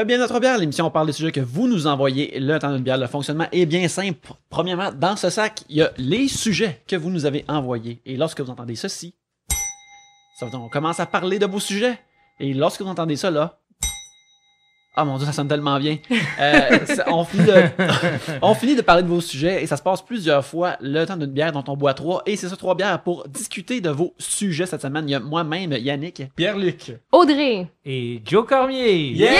Euh, bien notre bière, l'émission, on parle des sujets que vous nous envoyez. Le temps notre bière, le fonctionnement est bien simple. Premièrement, dans ce sac, il y a les sujets que vous nous avez envoyés. Et lorsque vous entendez ceci, ça veut dire qu'on commence à parler de vos sujets. Et lorsque vous entendez ça, là, ah mon dieu, ça sonne tellement bien. Euh, on, finit de, parler de vos sujets et ça se passe plusieurs fois le temps d'une bière dont on boit trois. Et c'est ça, trois bières pour discuter de vos sujets cette semaine. Il y a moi-même, Yannick. Pierre-Luc. Audrey. Et Joe Cormier. Yeah!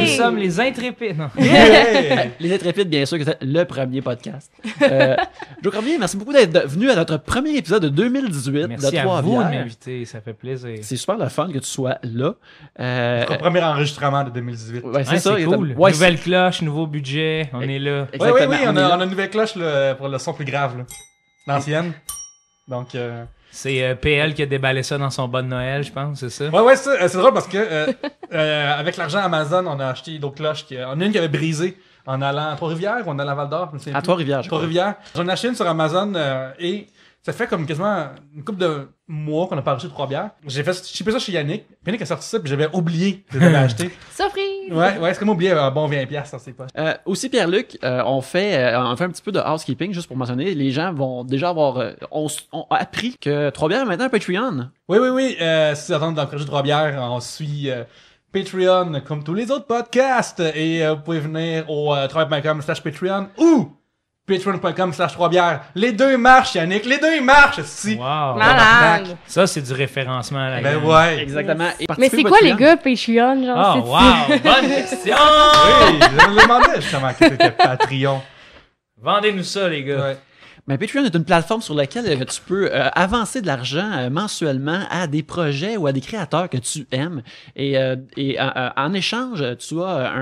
Nous sommes les intrépides. les intrépides, bien sûr, que c'est le premier podcast. Euh, Joe Cormier, merci beaucoup d'être venu à notre premier épisode de 2018 de Trois à vous de m'inviter, ça fait plaisir. C'est super le fun que tu sois là. Euh, premier enregistrement de 2018. Ouais, c'est ça. C'est cool. nouvelle cloche, nouveau budget, on est là. Oui, oui, oui, on, a, une nouvelle cloche pour le son plus grave, l'ancienne. Donc. Euh, c'est euh, PL qui a déballé ça dans son bon Noël, je pense, c'est ça? Ouais, ouais, c'est, euh, c'est drôle parce que avec l'argent Amazon, on a acheté d'autres cloches. on a une qui avait brisé en allant à Trois-Rivières ou en allant à Val d'Or. À Trois-Rivières, Trois-Rivières. J'en ai acheté une sur Amazon et ça fait comme quasiment une couple de mois qu'on n'a pas reçu trois bières. J'ai fait pris ça chez Yannick. Yannick a sorti ça, puis j'avais oublié de l'acheter. Surprise! Ouais, ouais, c'est comme oublier un bon 20$ dans ses pas? Euh, aussi, Pierre-Luc, euh, on, fait, euh, on fait un petit peu de housekeeping, juste pour mentionner. Les gens vont déjà avoir. Euh, on, a appris que trois bières est maintenant un Patreon. Oui, oui, oui. si vous attendez dans le trois bières, on suit. Patreon comme tous les autres podcasts et vous pouvez venir au euh, slash Patreon ou patreon.com slash trois bières. Les deux marchent, Yannick. Les deux marchent, si. Wow. Ça, c'est du référencement. À ben ouais. Exactement. Mais c'est quoi les gars, Patreon? Genre, oh, wow. Bonne question. oui, je me demandais justement que c'était Patreon. Vendez-nous ça, les gars. Ouais. Patreon est une plateforme sur laquelle euh, tu peux euh, avancer de l'argent euh, mensuellement à des projets ou à des créateurs que tu aimes. Et, en échange, tu as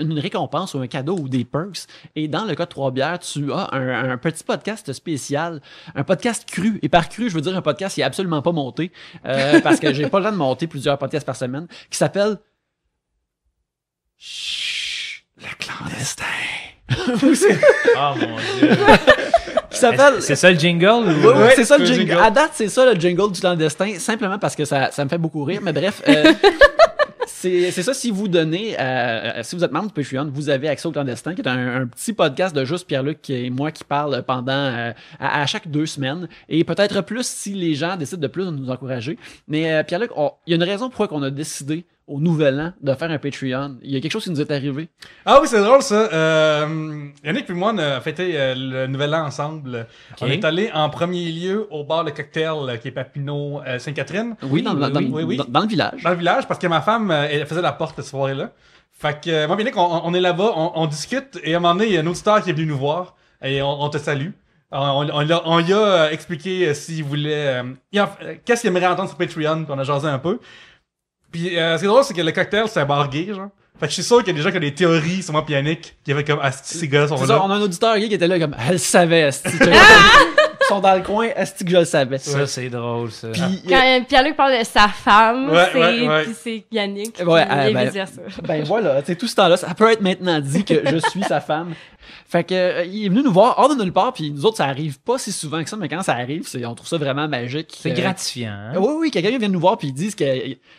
une récompense ou un cadeau ou des perks. Et dans le cas de Trois Bières, tu as un, petit podcast spécial, un podcast cru. Et par cru, je veux dire un podcast qui est absolument pas monté parce que j'ai pas le temps de monter plusieurs podcasts par semaine, qui s'appelle Chut, le clandestin. Ah mon dieu. C'est ça le jingle? Oui, c'est ça le jingle. À date, c'est ça le jingle du clandestin, simplement parce que ça, ça me fait beaucoup rire. Mais bref. Euh, c'est ça, si vous donnez, euh, euh, si vous êtes membre de Patreon, vous avez accès au clandestin, qui est un, petit podcast de juste Pierre-Luc et moi qui parle pendant à, chaque deux semaines, et peut-être plus si les gens décident de plus de nous encourager. Mais Pierre-Luc, il y a une raison pourquoi on a décidé au nouvel an de faire un Patreon. Il y a quelque chose qui nous est arrivé. Ah oui, c'est drôle ça. Euh, Yannick et moi, on a fêté euh, le nouvel an ensemble. On est allé en premier lieu au bar Le Cocktail, euh, qui est Papineau saint Sainte-Catherine. Oui, dans, le village. Dans le village, parce que ma femme, elle faisait la porte cette soirée-là. Fait que moi, Yannick, on, est là-bas, on, discute, et à un moment donné, il y a un auditeur qui est venu nous voir, et on, te salue. On, lui a expliqué s'il voulait... qu'est-ce qu'il aimerait entendre sur Patreon, qu'on a jasé un peu. Puis euh, ce qui est drôle, c'est que le cocktail, c'est un bar genre. Fait que je suis sûr qu'il y a des gens qui ont des théories sûrement pianiques qui avaient comme Asti, ah, ces gars sont là. Ça, on a un auditeur gay qui était là comme Elle savait Asti sont dans le coin, est-ce que je le savais? Ça, c'est drôle, ça. Ah. Euh, quand Pierre-Luc parle de sa femme, c'est ouais. Yannick qui ah, ben, ben, dire ça. Ben voilà, tout ce temps-là, ça peut être maintenant dit que je suis sa femme. Fait que, euh, il est venu nous voir hors de nulle part, puis nous autres, ça arrive pas si souvent que ça, mais quand ça arrive, on trouve ça vraiment magique. C'est gratifiant. Hein? Oui, oui, quelqu'un vient nous voir, puis ils disent que,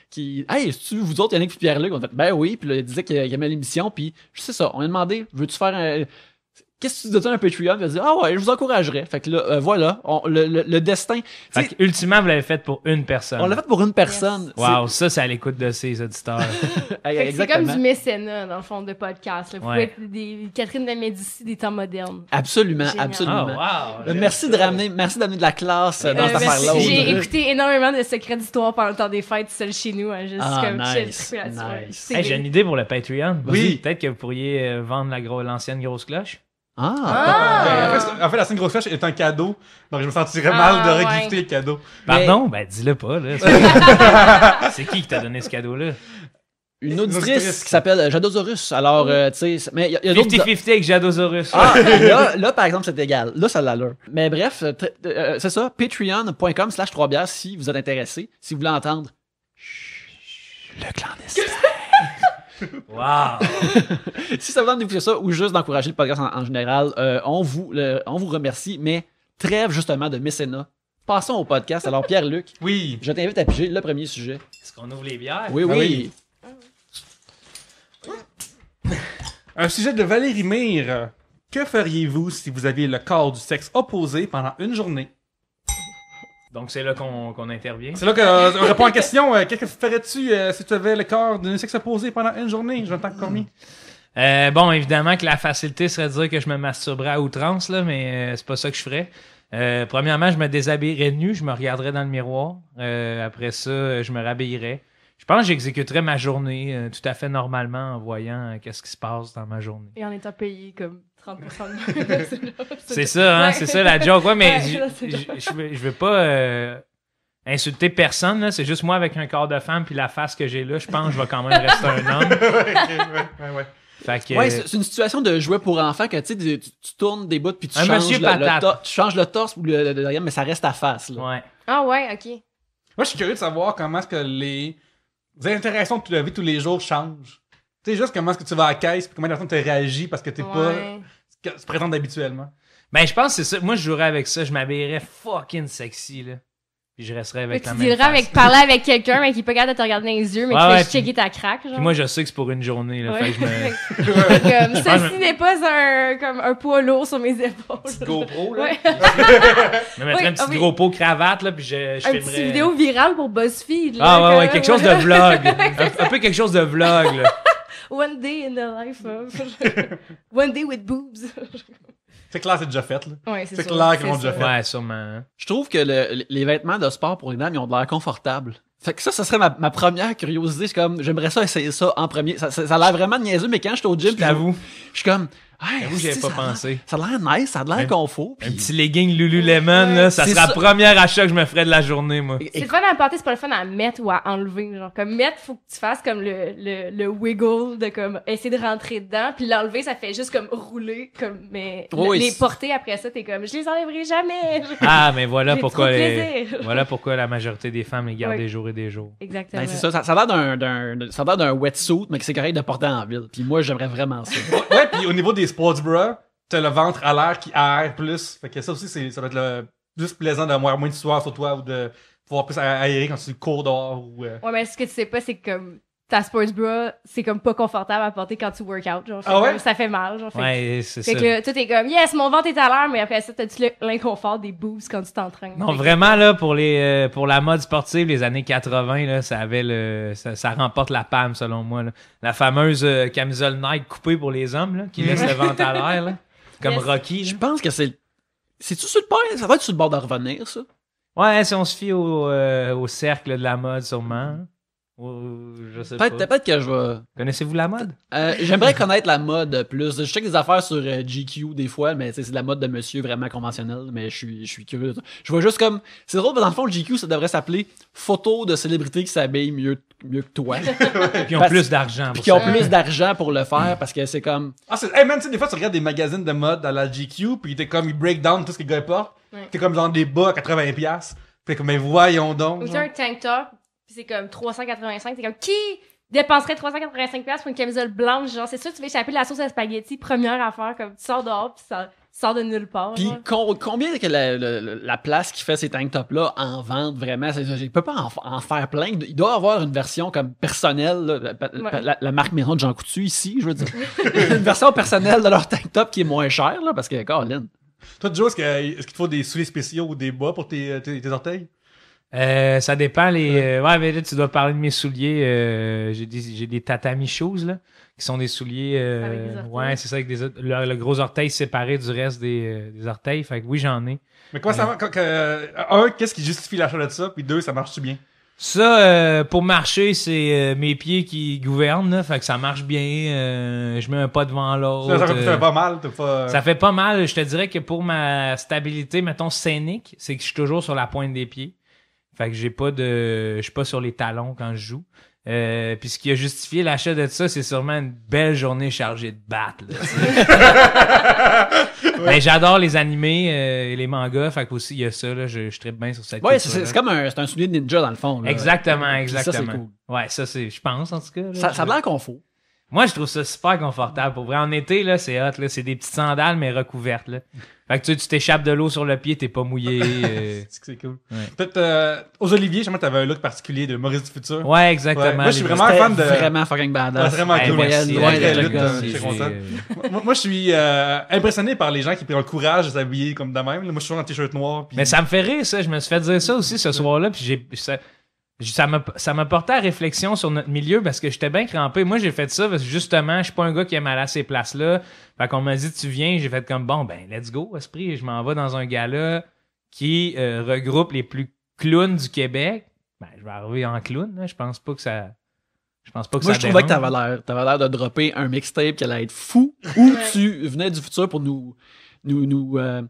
qu'il, hey, est-ce vous autres, Yannick et Pierre-Luc? On fait, ben oui, puis là, il disait qu'il aimait l'émission, puis je sais ça, on lui a demandé, veux-tu faire un qu'est-ce que tu à un Patreon? Tu vas dire ah ouais, je vous encouragerais. Fait que là, euh, voilà, le, le, destin. Fait que, ultimement, vous l'avez fait pour une personne. On l'a fait pour une personne. waouh Wow, ça, c'est à l'écoute de ses auditeurs. c'est comme du mécénat, dans le fond, de podcast. Vous pouvez être des Catherine de Médicis des temps modernes. Absolument, absolument. Oh, euh, merci de ramener, merci d'amener de la classe euh, dans cette affaire-là. J'ai écouté énormément de secrets d'histoire pendant le temps des fêtes seul chez nous. Hein, juste ah, comme nice, J'ai une idée pour le Patreon. Oui. Peut-être que vous pourriez vendre l'ancienne grosse grosse cloche. Ah! ah. Ben, en, fait, la scène grosse flèche est un cadeau. Donc, je me sentirais ah, mal de regifter le cadeau. Pardon? Mais... Ben, dis-le pas, là. C'est qui qui t'a donné ce cadeau-là? Une auditrice qui s'appelle euh, Jadosaurus. Alors, euh, tu sais, mais il y a, 50-50 avec Jadosaurus. Ah, là, là, par exemple, c'est égal. Là, ça l'a l'heure Mais bref, euh, c'est ça, patreon.com slash 3 bières si vous êtes intéressé, si vous voulez entendre le clandestin. Wow! si ça vous vous faire ça ou juste d'encourager le podcast en, général, euh, on, vous, on vous remercie, mais trêve justement de mécénat. Passons au podcast. Alors, Pierre-Luc, Oui. je t'invite à piger le premier sujet. Est-ce qu'on ouvre les bières? Oui, oui. Ben Un sujet de Valérie Mire. Que feriez-vous si vous aviez le corps du sexe opposé pendant une journée? Donc, c'est là qu'on intervient. C'est là qu'on euh, répond à la question. Euh, qu'est-ce que ferais-tu euh, si tu avais le corps d'un sexe opposé pendant une journée, tant que hmm. Euh, bon, évidemment que la facilité serait de dire que je me masturberais à outrance, là, mais c'est pas ça que je ferais. premièrement, je me déshabillerais nu, je me regarderais dans le miroir. après ça, je me rhabillerais. Je pense que j'exécuterais ma journée tout à fait normalement en voyant qu'est-ce qui se passe dans ma journée. Et en étant payé comme C'est ça, hein, c'est ça la joke. mais je veux pas euh, insulter personne, c'est juste moi avec un corps de femme puis la face que j'ai là, je pense que je vais quand même rester un homme. ouais, c'est une situation de jouet pour enfant que tu, tournes des bouts puis tu, changes le, tu changes le torse ou le, derrière, mais ça reste ta face. Là. Ouais. Ah ouais, ok. Moi, je suis curieux de savoir comment est-ce que les, interactions de la vie tous les jours changent. Tu sais, juste comment est-ce que tu vas à la caisse, puis comment la personne te réagit parce que t'es pas. que tu présentes habituellement. Ben, je pense que c'est ça. Moi, je jouerais avec ça. Je m'habillerais fucking sexy, là. Puis je resterais avec ta la tu même avec parler avec quelqu'un, mais qui peut pas de te regarder dans les yeux, mais qui fait checker ta craque, genre. Puis moi, je sais que c'est pour une journée, là. Fait que comme, n'est pas un, comme un poids lourd sur mes épaules. Petit GoPro, là. je me mettrais un petit gros pot cravate, là, puis je, je filmerais... Une vidéo virale pour BuzzFeed, là. Ah ouais, ouais, quelque chose de vlog. un, peu quelque chose de vlog, là. One day in the life of. Mm. One day with boobs. C'est clair, c'est déjà fait. Là. Ouais, c'est, c'est clair qu'ils l'ont déjà fait. Ouais, sûrement. Hein. Je trouve que les vêtements de sport pour les dames, ils ont de l'air confortables. Fait que ça, ça serait ma, première curiosité. C'est comme, j'aimerais ça essayer ça en premier. Ça, a l'air vraiment niaiseux, mais quand je suis au gym, je, je suis comme, j'avais pas ça pensé. ça a l'air nice, ça a l'air confort. Un petit legging Lululemon, là, ça sera la première achat que je me ferai de la journée, moi. C'est le fun à c'est pas le fun à mettre ou à enlever. Genre, comme mettre, faut que tu fasses comme le, le, wiggle de comme essayer de rentrer dedans, puis l'enlever, ça fait juste comme rouler, comme, mais les porter après ça, t'es comme, je les enlèverai jamais. Ah, mais voilà pourquoi, voilà pourquoi la majorité des femmes les gardent des jours et des jours. Exactement. Ben, c'est ça, ça, ça l'air d'un, ça d'un wetsuit, mais que c'est correct de porter en ville. Puis moi, j'aimerais vraiment ça. ouais, puis au niveau des sports bras, t'as le ventre à l'air qui aère plus. Fait que ça aussi, ça va être juste plus plaisant d'avoir moins de soir sur toi ou de pouvoir plus aérer quand tu cours dehors. Ou, euh. Ouais, mais ce que tu sais pas, c'est que ta sports bra, c'est comme pas confortable à porter quand tu workout. Genre, ah ça fait mal. Genre, ouais, c'est ça. Fait que tu es comme, yes, mon ventre est à l'air, mais après ça, t'as-tu l'inconfort des boobs quand tu t'entraînes? Non, vraiment, là, pour, les, euh, pour la mode sportive, les années 80, là, ça avait le. Ça, remporte la palme selon moi. Là. La fameuse euh, camisole Nike coupée pour les hommes, là, qui mm-hmm. laisse le ventre à l'air, Comme Rocky. Je pense que c'est. C'est-tu sur le bord? Ça va être sur le bord de revenir, ça? Ouais, si on se fie au, euh, au cercle de la mode, sûrement je sais pas. Peut-être que je Connaissez-vous la mode? Euh, j'aimerais connaître la mode plus. Je check des affaires sur euh, GQ des fois, mais c'est la mode de monsieur vraiment conventionnel mais je suis, je suis curieux. Je vois juste comme. C'est drôle, mais dans le fond, GQ, ça devrait s'appeler photo de célébrités qui s'habillent mieux, mieux que toi. qui ont plus d'argent. qui ont plus d'argent pour le faire parce que c'est comme. Ah, c'est. Hey man, tu des fois, tu regardes des magazines de mode dans la GQ, puis t'es comme, ils break down tout ce que les gars T'es comme dans des bas à 80$. Puis comme, mais voyons donc. un tank c'est comme 385. C'est comme qui dépenserait 385 pour une camisole blanche genre c'est sûr tu vas échapper la sauce à spaghetti première affaire comme tu sors dehors puis ça sort de nulle part. Puis combien que la, la, place qui fait ces tank tops là en vente vraiment je peux pas en, faire plein il doit avoir une version comme personnelle la, marque maison de Jean Coutu ici je veux dire une version personnelle de leur tank top qui est moins chère parce que Caroline. Toi Joe est-ce qu'il te faut des souliers spéciaux ou des bois pour tes orteils euh, ça dépend les. ouais, euh, mais tu dois parler de mes souliers. Euh, j'ai des, j'ai des tatami shoes là, qui sont des souliers. Euh, avec ouais, c'est ça, avec des, le, gros orteil séparé du reste des, euh, des orteils. Fait que oui, j'en ai. Mais comment ça un, qu'est-ce qui justifie l'achat de ça? Puis deux, ça marche-tu bien? Ça, pour marcher, c'est mes pieds qui gouvernent. Là, fait que ça marche bien. je mets un pas devant l'autre. Ça, fait pas mal. pas... Ça fait pas mal. Je te dirais que pour ma stabilité, mettons, scénique, c'est que je suis toujours sur la pointe des pieds. Fait que j'ai pas de. Je suis pas sur les talons quand je joue. Euh, puis ce qui a justifié l'achat de ça, c'est sûrement une belle journée chargée de battes. Mais ben, j'adore les animés euh, et les mangas, fait que aussi il y a ça là, je, je tripe bien sur cette. Ouais, c'est comme un, un soulier de ninja dans le fond. Là. Exactement, exactement. Ça, cool. Ouais, ça c'est, je pense en tout cas. ça, ça a l'air confort. Moi, je trouve ça super confortable. Pour vrai, en été, là, c'est hot. Là. C'est des petites sandales, mais recouvertes. Là. Fait que tu tu t'échappes de l'eau sur le pied, t'es pas mouillé. Euh. c'est cool. Peut-être euh, aux Oliviers, je tu t'avais un look particulier de Maurice du futur. Ouais, exactement. Moi, je suis vraiment fan de. Vraiment fucking badass. Ouais, vraiment cool. moi, je suis euh, impressionné par les gens qui prennent le courage de s'habiller comme de même. Moi, je suis toujours en t-shirt noir. Mais ça me fait rire, ça. Je me suis fait dire ça aussi ce soir-là. Puis j'ai ça m'a ça porté à réflexion sur notre milieu parce que j'étais bien crampé. Moi, j'ai fait ça parce que justement, je suis pas un gars qui aime aller à ces places-là. Fait qu'on m'a dit, tu viens, j'ai fait comme, bon, ben, let's go, esprit. Je m'en vais dans un gala qui euh, regroupe les plus clowns du Québec. Ben, je vais arriver en clown, Je pense pas que ça. Je pense pas que Moi, je trouvais que t'avais l'air, l'air de dropper un mixtape qui allait être fou ou tu venais du futur pour nous, nous, euh,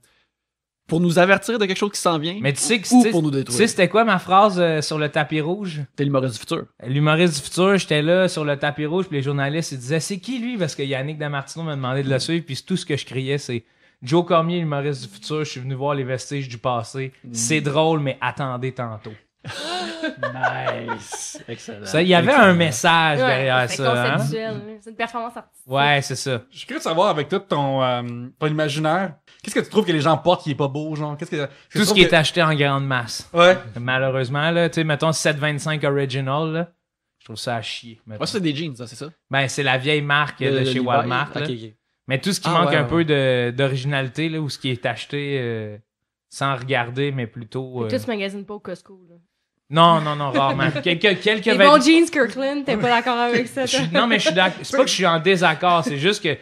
pour nous avertir de quelque chose qui s'en vient. Mais tu sais que ou pour Tu sais, c'était quoi ma phrase euh, sur le tapis rouge T'es l'humoriste du futur. L'humoriste du futur, j'étais là sur le tapis rouge, puis les journalistes ils disaient c'est qui lui Parce que Yannick Damartino m'a demandé de le mm. suivre, puis tout ce que je criais, c'est Joe Cormier, l'humoriste du futur, je suis venu voir les vestiges du passé. Mm. C'est drôle, mais attendez tantôt. nice! Excellent. il y avait un message derrière ça. Hein? C'est une performance artistique. Ouais, c'est ça. Je suis de savoir avec tout ton, euh, ton imaginaire Qu'est-ce que tu trouves que les gens portent qui est pas beau, genre? Tout ce qui est acheté en grande masse. Ouais. Malheureusement, là, tu sais, mettons 725 Original, Je trouve ça à chier. Moi, c'est des jeans, c'est ça? Ben, c'est la vieille marque de chez Walmart. Mais tout ce qui ah, manque un peu d'originalité, là, ou ce qui est acheté euh, sans regarder, mais plutôt. Euh, tout ce magazine pas au Costco, là. Non, non, non, rarement. quelques Les bons jeans Kirkland, t'es pas d'accord avec ça? non, mais je suis d'accord. C'est pas que je suis en désaccord, c'est juste que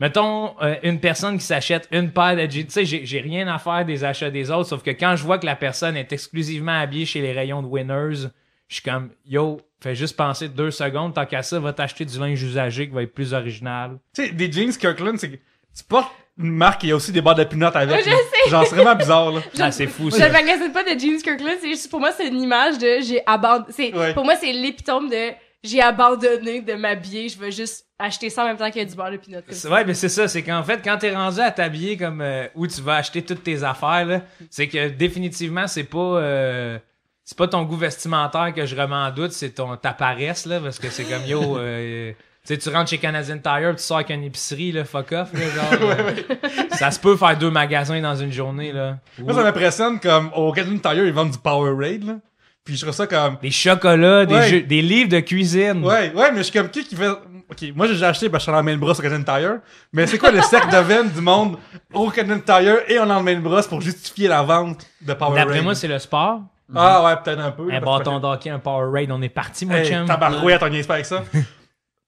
Mettons, euh, une personne qui s'achète une paire de jeans. Tu sais, j'ai, j'ai rien à faire des achats des autres, sauf que quand je vois que la personne est exclusivement habillée chez les rayons de Winners, je suis comme, yo, fais juste penser deux secondes, tant qu'à ça, va t'acheter du linge usagé qui va être plus original. Tu sais, des jeans Kirkland, c'est que tu portes une marque, il y a aussi des barres de pinottes avec. Je sais. Genre, c'est vraiment bizarre, là. Ah, c'est fou, ça. Je ne magasine pas de jeans Kirkland. C'est juste, pour moi, c'est une image de j'ai abandonné. Pour moi, c'est l'épitome de j'ai abandonné de m'habiller, je veux juste acheter ça en même temps qu'il y a du beurre de pinot. C'est vrai, mais c'est ça, c'est qu'en fait, quand t'es rendu à t'habiller comme euh, où tu vas acheter toutes tes affaires, c'est que définitivement, c'est pas. Euh, c'est pas ton goût vestimentaire que je remets en doute, c'est ton ta paresse là, parce que c'est comme yo, euh, tu tu rentres chez Canadian Tire, tu sors avec une épicerie là, fuck off là, genre. Ça se peut faire deux magasins dans une journée là. Moi ça m'impressionne comme au Canadian Tire ils vendent du Powerade là. Puis je reçois ça comme. Des chocolats, des, des livres de cuisine. Ouais, ouais, mais je suis comme qui qui fait. Ok, moi j'ai acheté parce que je suis en brosse au Canadian Tire, mais c'est quoi le cercle de veine du monde au Canadian Tire et en main brosse pour justifier la vente de Power D'après moi, c'est le sport. Ah ouais, peut-être un peu. Un eh, bâton d'hockey, un Power on est parti, mon hey, chum. Tabarouette, on pas avec ça.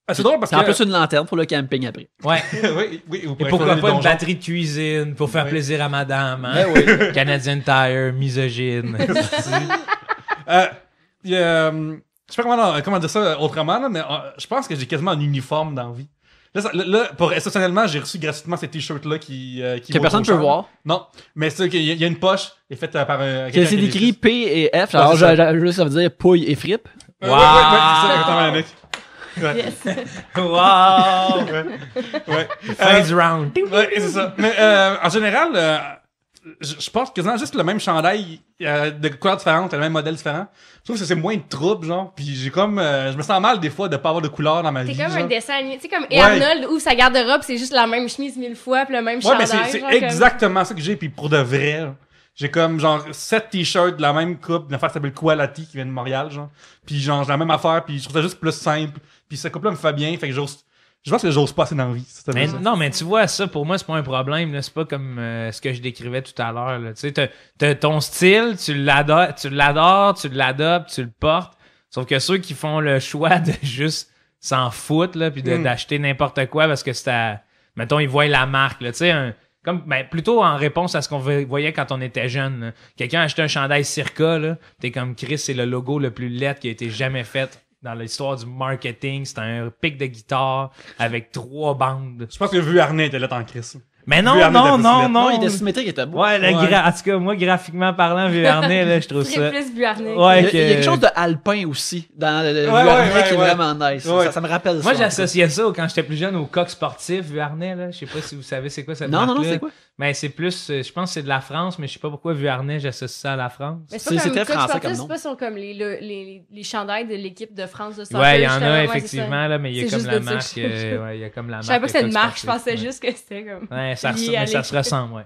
Ah, c'est drôle parce que. en plus une lanterne pour le camping après. Ouais. oui, oui, Et pourquoi pas une batterie de cuisine pour faire plaisir à madame, hein? Ben oui. Canadian Tire, misogyne. Euh, euh, je sais pas comment, euh, dire ça euh, autrement, mais je pense que j'ai quasiment un uniforme dans la vie. là, pour exceptionnellement, j'ai reçu gratuitement ces t-shirts-là qui, qui Que personne ne peut voir. Non, mais c'est qu'il il y a une poche qui est faite par un. Que c'est écrit P et F. Alors, ah, ça. je- je- ça veut dire pouille et fripe. Wow! ouais, ouais, c'est ça, mec. Yes. Wow! Ouais. Ouais. round. Ouais, c'est ça. Mais en général, je pense que juste le même chandail euh, de couleurs différentes, le même modèle différent. Je trouve que c'est moins de trouble, genre. Puis j'ai comme, euh, je me sens mal des fois de pas avoir de couleur dans ma vie. C'est comme un dessin animé, tu sais comme Arnold ou sa garde-robe, c'est juste la même chemise mille fois, puis le même chandail. Ouais, mais c'est exactement ça que j'ai, puis pour de vrai. J'ai comme genre sept t-shirts de la même coupe, d'une affaire qui s'appelle Kualati qui vient de Montréal, genre. Puis genre j'ai la même affaire, puis je trouve ça juste plus simple. Puis cette coupe-là me fait bien, fait que j'ose je pense que j'ose pas assez d'envie. envie. non, mais tu vois, ça, pour moi, c'est pas un problème. C'est pas comme euh, ce que je décrivais tout à l'heure. Tu ton style, tu l'adores, tu l'adoptes, tu le portes. Sauf que ceux qui font le choix de juste s'en foutre, là, puis hmm. d'acheter n'importe quoi parce que c'est à... Mettons, ils voient la marque, tu Comme, ben, plutôt en réponse à ce qu'on voyait quand on était jeune. Quelqu'un achetait un chandail Circa, là, t'es comme Chris, c'est le logo le plus laid qui a été jamais fait dans l'histoire du marketing. C'était un pic de guitare avec trois bandes. Je pense que vu Arnais était là en crise. Mais non, non, non, non. Il était symétrique, il était beau. Ouais, le ouais. en tout cas, moi, graphiquement parlant, Vuarnet, là, je trouve ça. plus Vuarnet. Ouais, il, y a quelque chose de alpin aussi dans le Vuarnet qui est vraiment nice. Ça, me rappelle ça. Moi, j'associais ça quand j'étais plus jeune au coq sportif, Vuarnet, là. Je sais pas si vous savez c'est quoi cette Non, non, non, c'est quoi? Mais ben, c'est plus, euh, je pense que c'est de la France, mais je sais pas pourquoi Vuarnet, j'associe ça à la France. C'est C'était français comme nom. C'est pas comme les, les, les chandails de l'équipe de France de soccer. Ouais, il y en a effectivement, là, mais il y a comme la marque. Euh, il y a Je savais pas que c'était une marque, je pensais juste que c'était comme ça, mais ça se ressemble, ouais.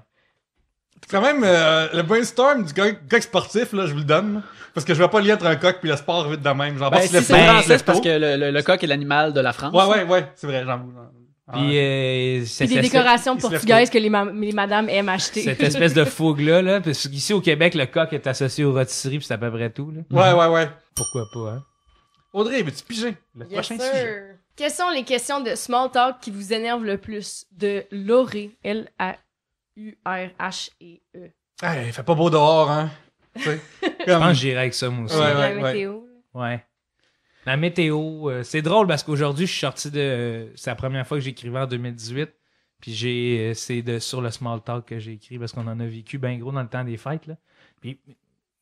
quand même euh, le brainstorm du coq, sportif, là, je vous le donne. Parce que je veux pas lier entre un coq puis le sport vite de même. J'en ben, c'est ben, parce que le, coq est l'animal de la France. Ouais, ouais, ouais, c'est vrai, j'en puis, euh, des décorations portugaises que les, madames aiment acheter. Cette espèce de fougue-là, parce qu'ici au Québec, le coq est associé aux rôtisseries, puis c'est à peu près tout. Là. Ouais, ouais, ouais. Pourquoi pas, hein? Audrey, veux-tu piger le yes prochain sujet? Quelles sont les questions de small talk qui vous énervent le plus de Laurie L-A-U-R-H-E-E? E. Ah, il fait pas beau dehors, hein? Je pense que j'irai avec ça, moi aussi. la météo. Ouais. La météo, euh, c'est drôle parce qu'aujourd'hui, je suis sorti de. c'est la première fois que j'écrivais en 2018. Puis j'ai, euh, c'est sur le small talk que j'ai écrit parce qu'on en a vécu bien gros dans le temps des fêtes. Là. Puis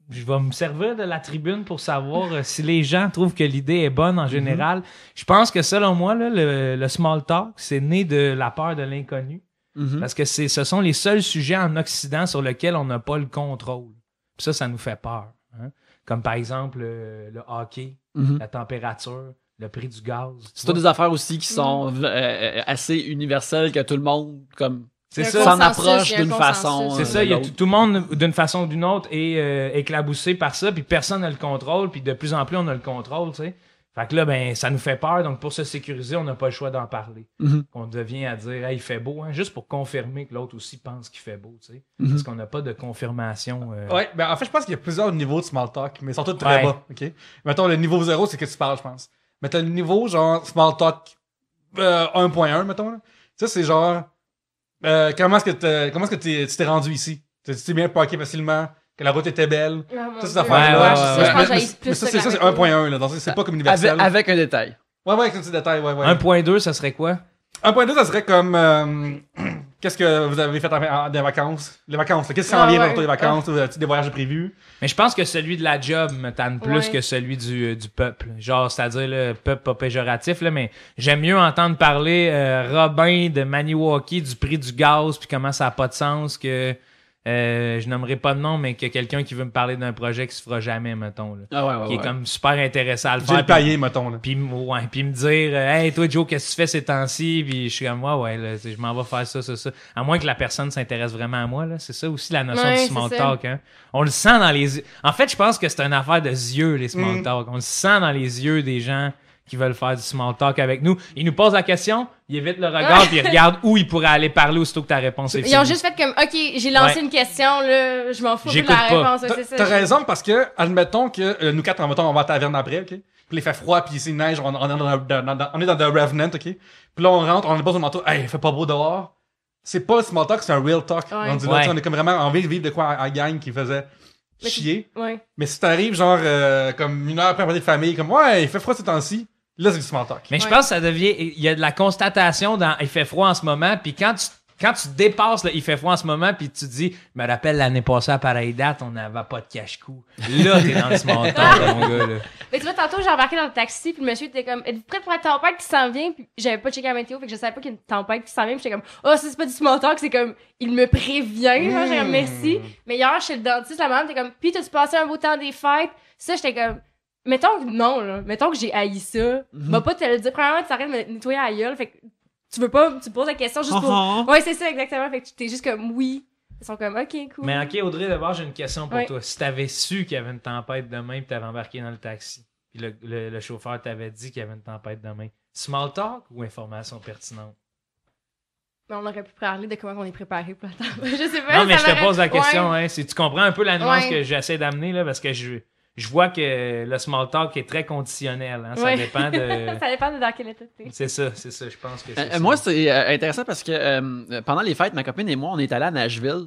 je vais me servir de la tribune pour savoir euh, si les gens trouvent que l'idée est bonne en mhm. général. Je pense que selon moi, le, small talk, c'est né de la peur de l'inconnu. Mhm. Parce que ce sont les seuls sujets en Occident sur lesquels on n'a pas le contrôle. ça, ça nous fait peur. Hein. Comme par exemple euh, le hockey, mhm. la température, le prix du gaz. C'est toutes des affaires aussi qui sont euh, assez universelles que tout le monde comme c'est ça. S'en approche d'une façon. C'est euh, ça. y a tout le monde d'une façon ou d'une autre est euh, éclaboussé par ça, puis personne n'a le contrôle, puis de plus en plus on a le contrôle, tu sais. Fait que là, ben, ça nous fait peur. Donc, pour se sécuriser, on n'a pas le choix d'en parler. Mm-hmm. On devient à dire, hey, il fait beau, hein, juste pour confirmer que l'autre aussi pense qu'il fait beau, tu sais. Mm-hmm. Parce qu'on n'a pas de confirmation. Euh. Ouais, ben, en fait, je pense qu'il y a plusieurs niveaux de small talk, mais surtout très bas, OK? Mettons, le niveau zéro, c'est que tu parles, je pense. Mais le niveau, genre, small talk 1.1, mettons, Ça, c'est genre, euh, comment est-ce que, comment est-ce que tu t'es rendu ici? Tu t'es bien parké facilement? Que la route était belle? ça, c'est Mais ça, c'est 1.1. C'est pas comme universel. Avec, avec un détail. Ouais, ouais, avec un petit détail. Ouais, ouais. 1.2, ça serait quoi? 1.2, ça serait comme. Euh, Qu'est-ce que vous avez fait en, des vacances? Les vacances, qu'est-ce qui s'en ah, vient autour des vacances? Des voyages prévus? Mais je pense que celui de la job me tanne plus que celui du, euh, du peuple. Genre, c'est-à-dire le peuple pas péjoratif, là, mais j'aime mieux entendre parler euh, Robin de Maniwaki du prix du gaz puis comment ça a pas de sens que euh, je n'aimerais pas de nom, mais que quelqu'un qui veut me parler d'un projet qui se fera jamais, mettons. Ah qui est comme super intéressant à le faire. mettons. Puis, puis me dire, euh, hey, toi, Joe, qu'est-ce que tu fais ces temps-ci? Puis je suis comme, ouais, ouais, je m'en vais faire ça, ça, ça. À moins que la personne s'intéresse vraiment à moi, là. C'est ça aussi la notion du small talk, hein. On le sent dans les yeux. En fait, je pense que c'est une affaire de yeux, les small mm. talk. On le sent dans les yeux des gens qui veulent faire du small talk avec nous. Ils nous posent la question, ils évitent le regard, puis ils regardent où ils pourraient aller parler aussitôt que ta réponse est finie. Ils ont juste fait comme, OK, j'ai lancé une question, là, je m'en fous de la réponse. T'as, raison, parce que, admettons que euh, nous quatre, on va à taverne après, OK? Puis il fait froid, puis il neige, on, est dans The Revenant, OK? Puis là, on rentre, on est pas au le manteau, « Hey, il fait pas beau dehors! » C'est pas un small talk, c'est un real talk. On, est comme vraiment envie de vivre de quoi à, gang qui faisait chier. Mais, si tu si t'arrives genre euh, comme une heure après parler de famille, comme ouais, il fait froid ces temps-ci, Là, c'est du small talk. Mais je pense que ça devient. Il y a de la constatation dans Il fait froid en ce moment, puis quand tu quand tu dépasses il fait froid en ce moment puis tu dis je me rappelle l'année passée à pareille date on n'avait pas de cache cou là t'es dans le small talk mon gars mais tu vois tantôt j'ai embarqué dans le taxi puis le monsieur était comme êtes-vous prêt pour la tempête qui s'en vient puis j'avais pas checké la météo fait que je savais pas qu'il y a une tempête qui s'en vient puis j'étais comme oh ça c'est pas du small talk c'est comme il me prévient j'ai merci hmm. mais hier chez le dentiste la maman était comme puis t'as-tu passé un beau temps des fêtes ça j'étais comme Mettons que non, là. Mettons que j'ai haï ça. Mhm. pas te le dire. Premièrement, tu arrêtes de me nettoyer à gueule. Fait que tu veux pas, tu poses la question juste pour. Ah, ah. Ouais, c'est ça, exactement. Fait que t'es juste comme oui. Ils sont comme OK, cool. Mais OK, Audrey, d'abord, j'ai une question pour toi. Si t'avais su qu'il y avait une tempête demain puis t'avais embarqué dans le taxi, puis le, le, chauffeur t'avait dit qu'il y avait une tempête demain, small talk ou information pertinente? Ben, on aurait pu parler de comment on est préparé pour la tempête. je sais pas. Non, mais je te pose la question. Hein, si tu comprends un peu la nuance que j'essaie d'amener, là, parce que je je vois que le small talk est très conditionnel. Hein. Ça, dépend de... ça dépend de dans quel état tu C'est ça, c'est ça, je pense que euh, c'est ça. Moi, c'est euh, intéressant parce que euh, pendant les fêtes, ma copine et moi, on est allés à Nashville.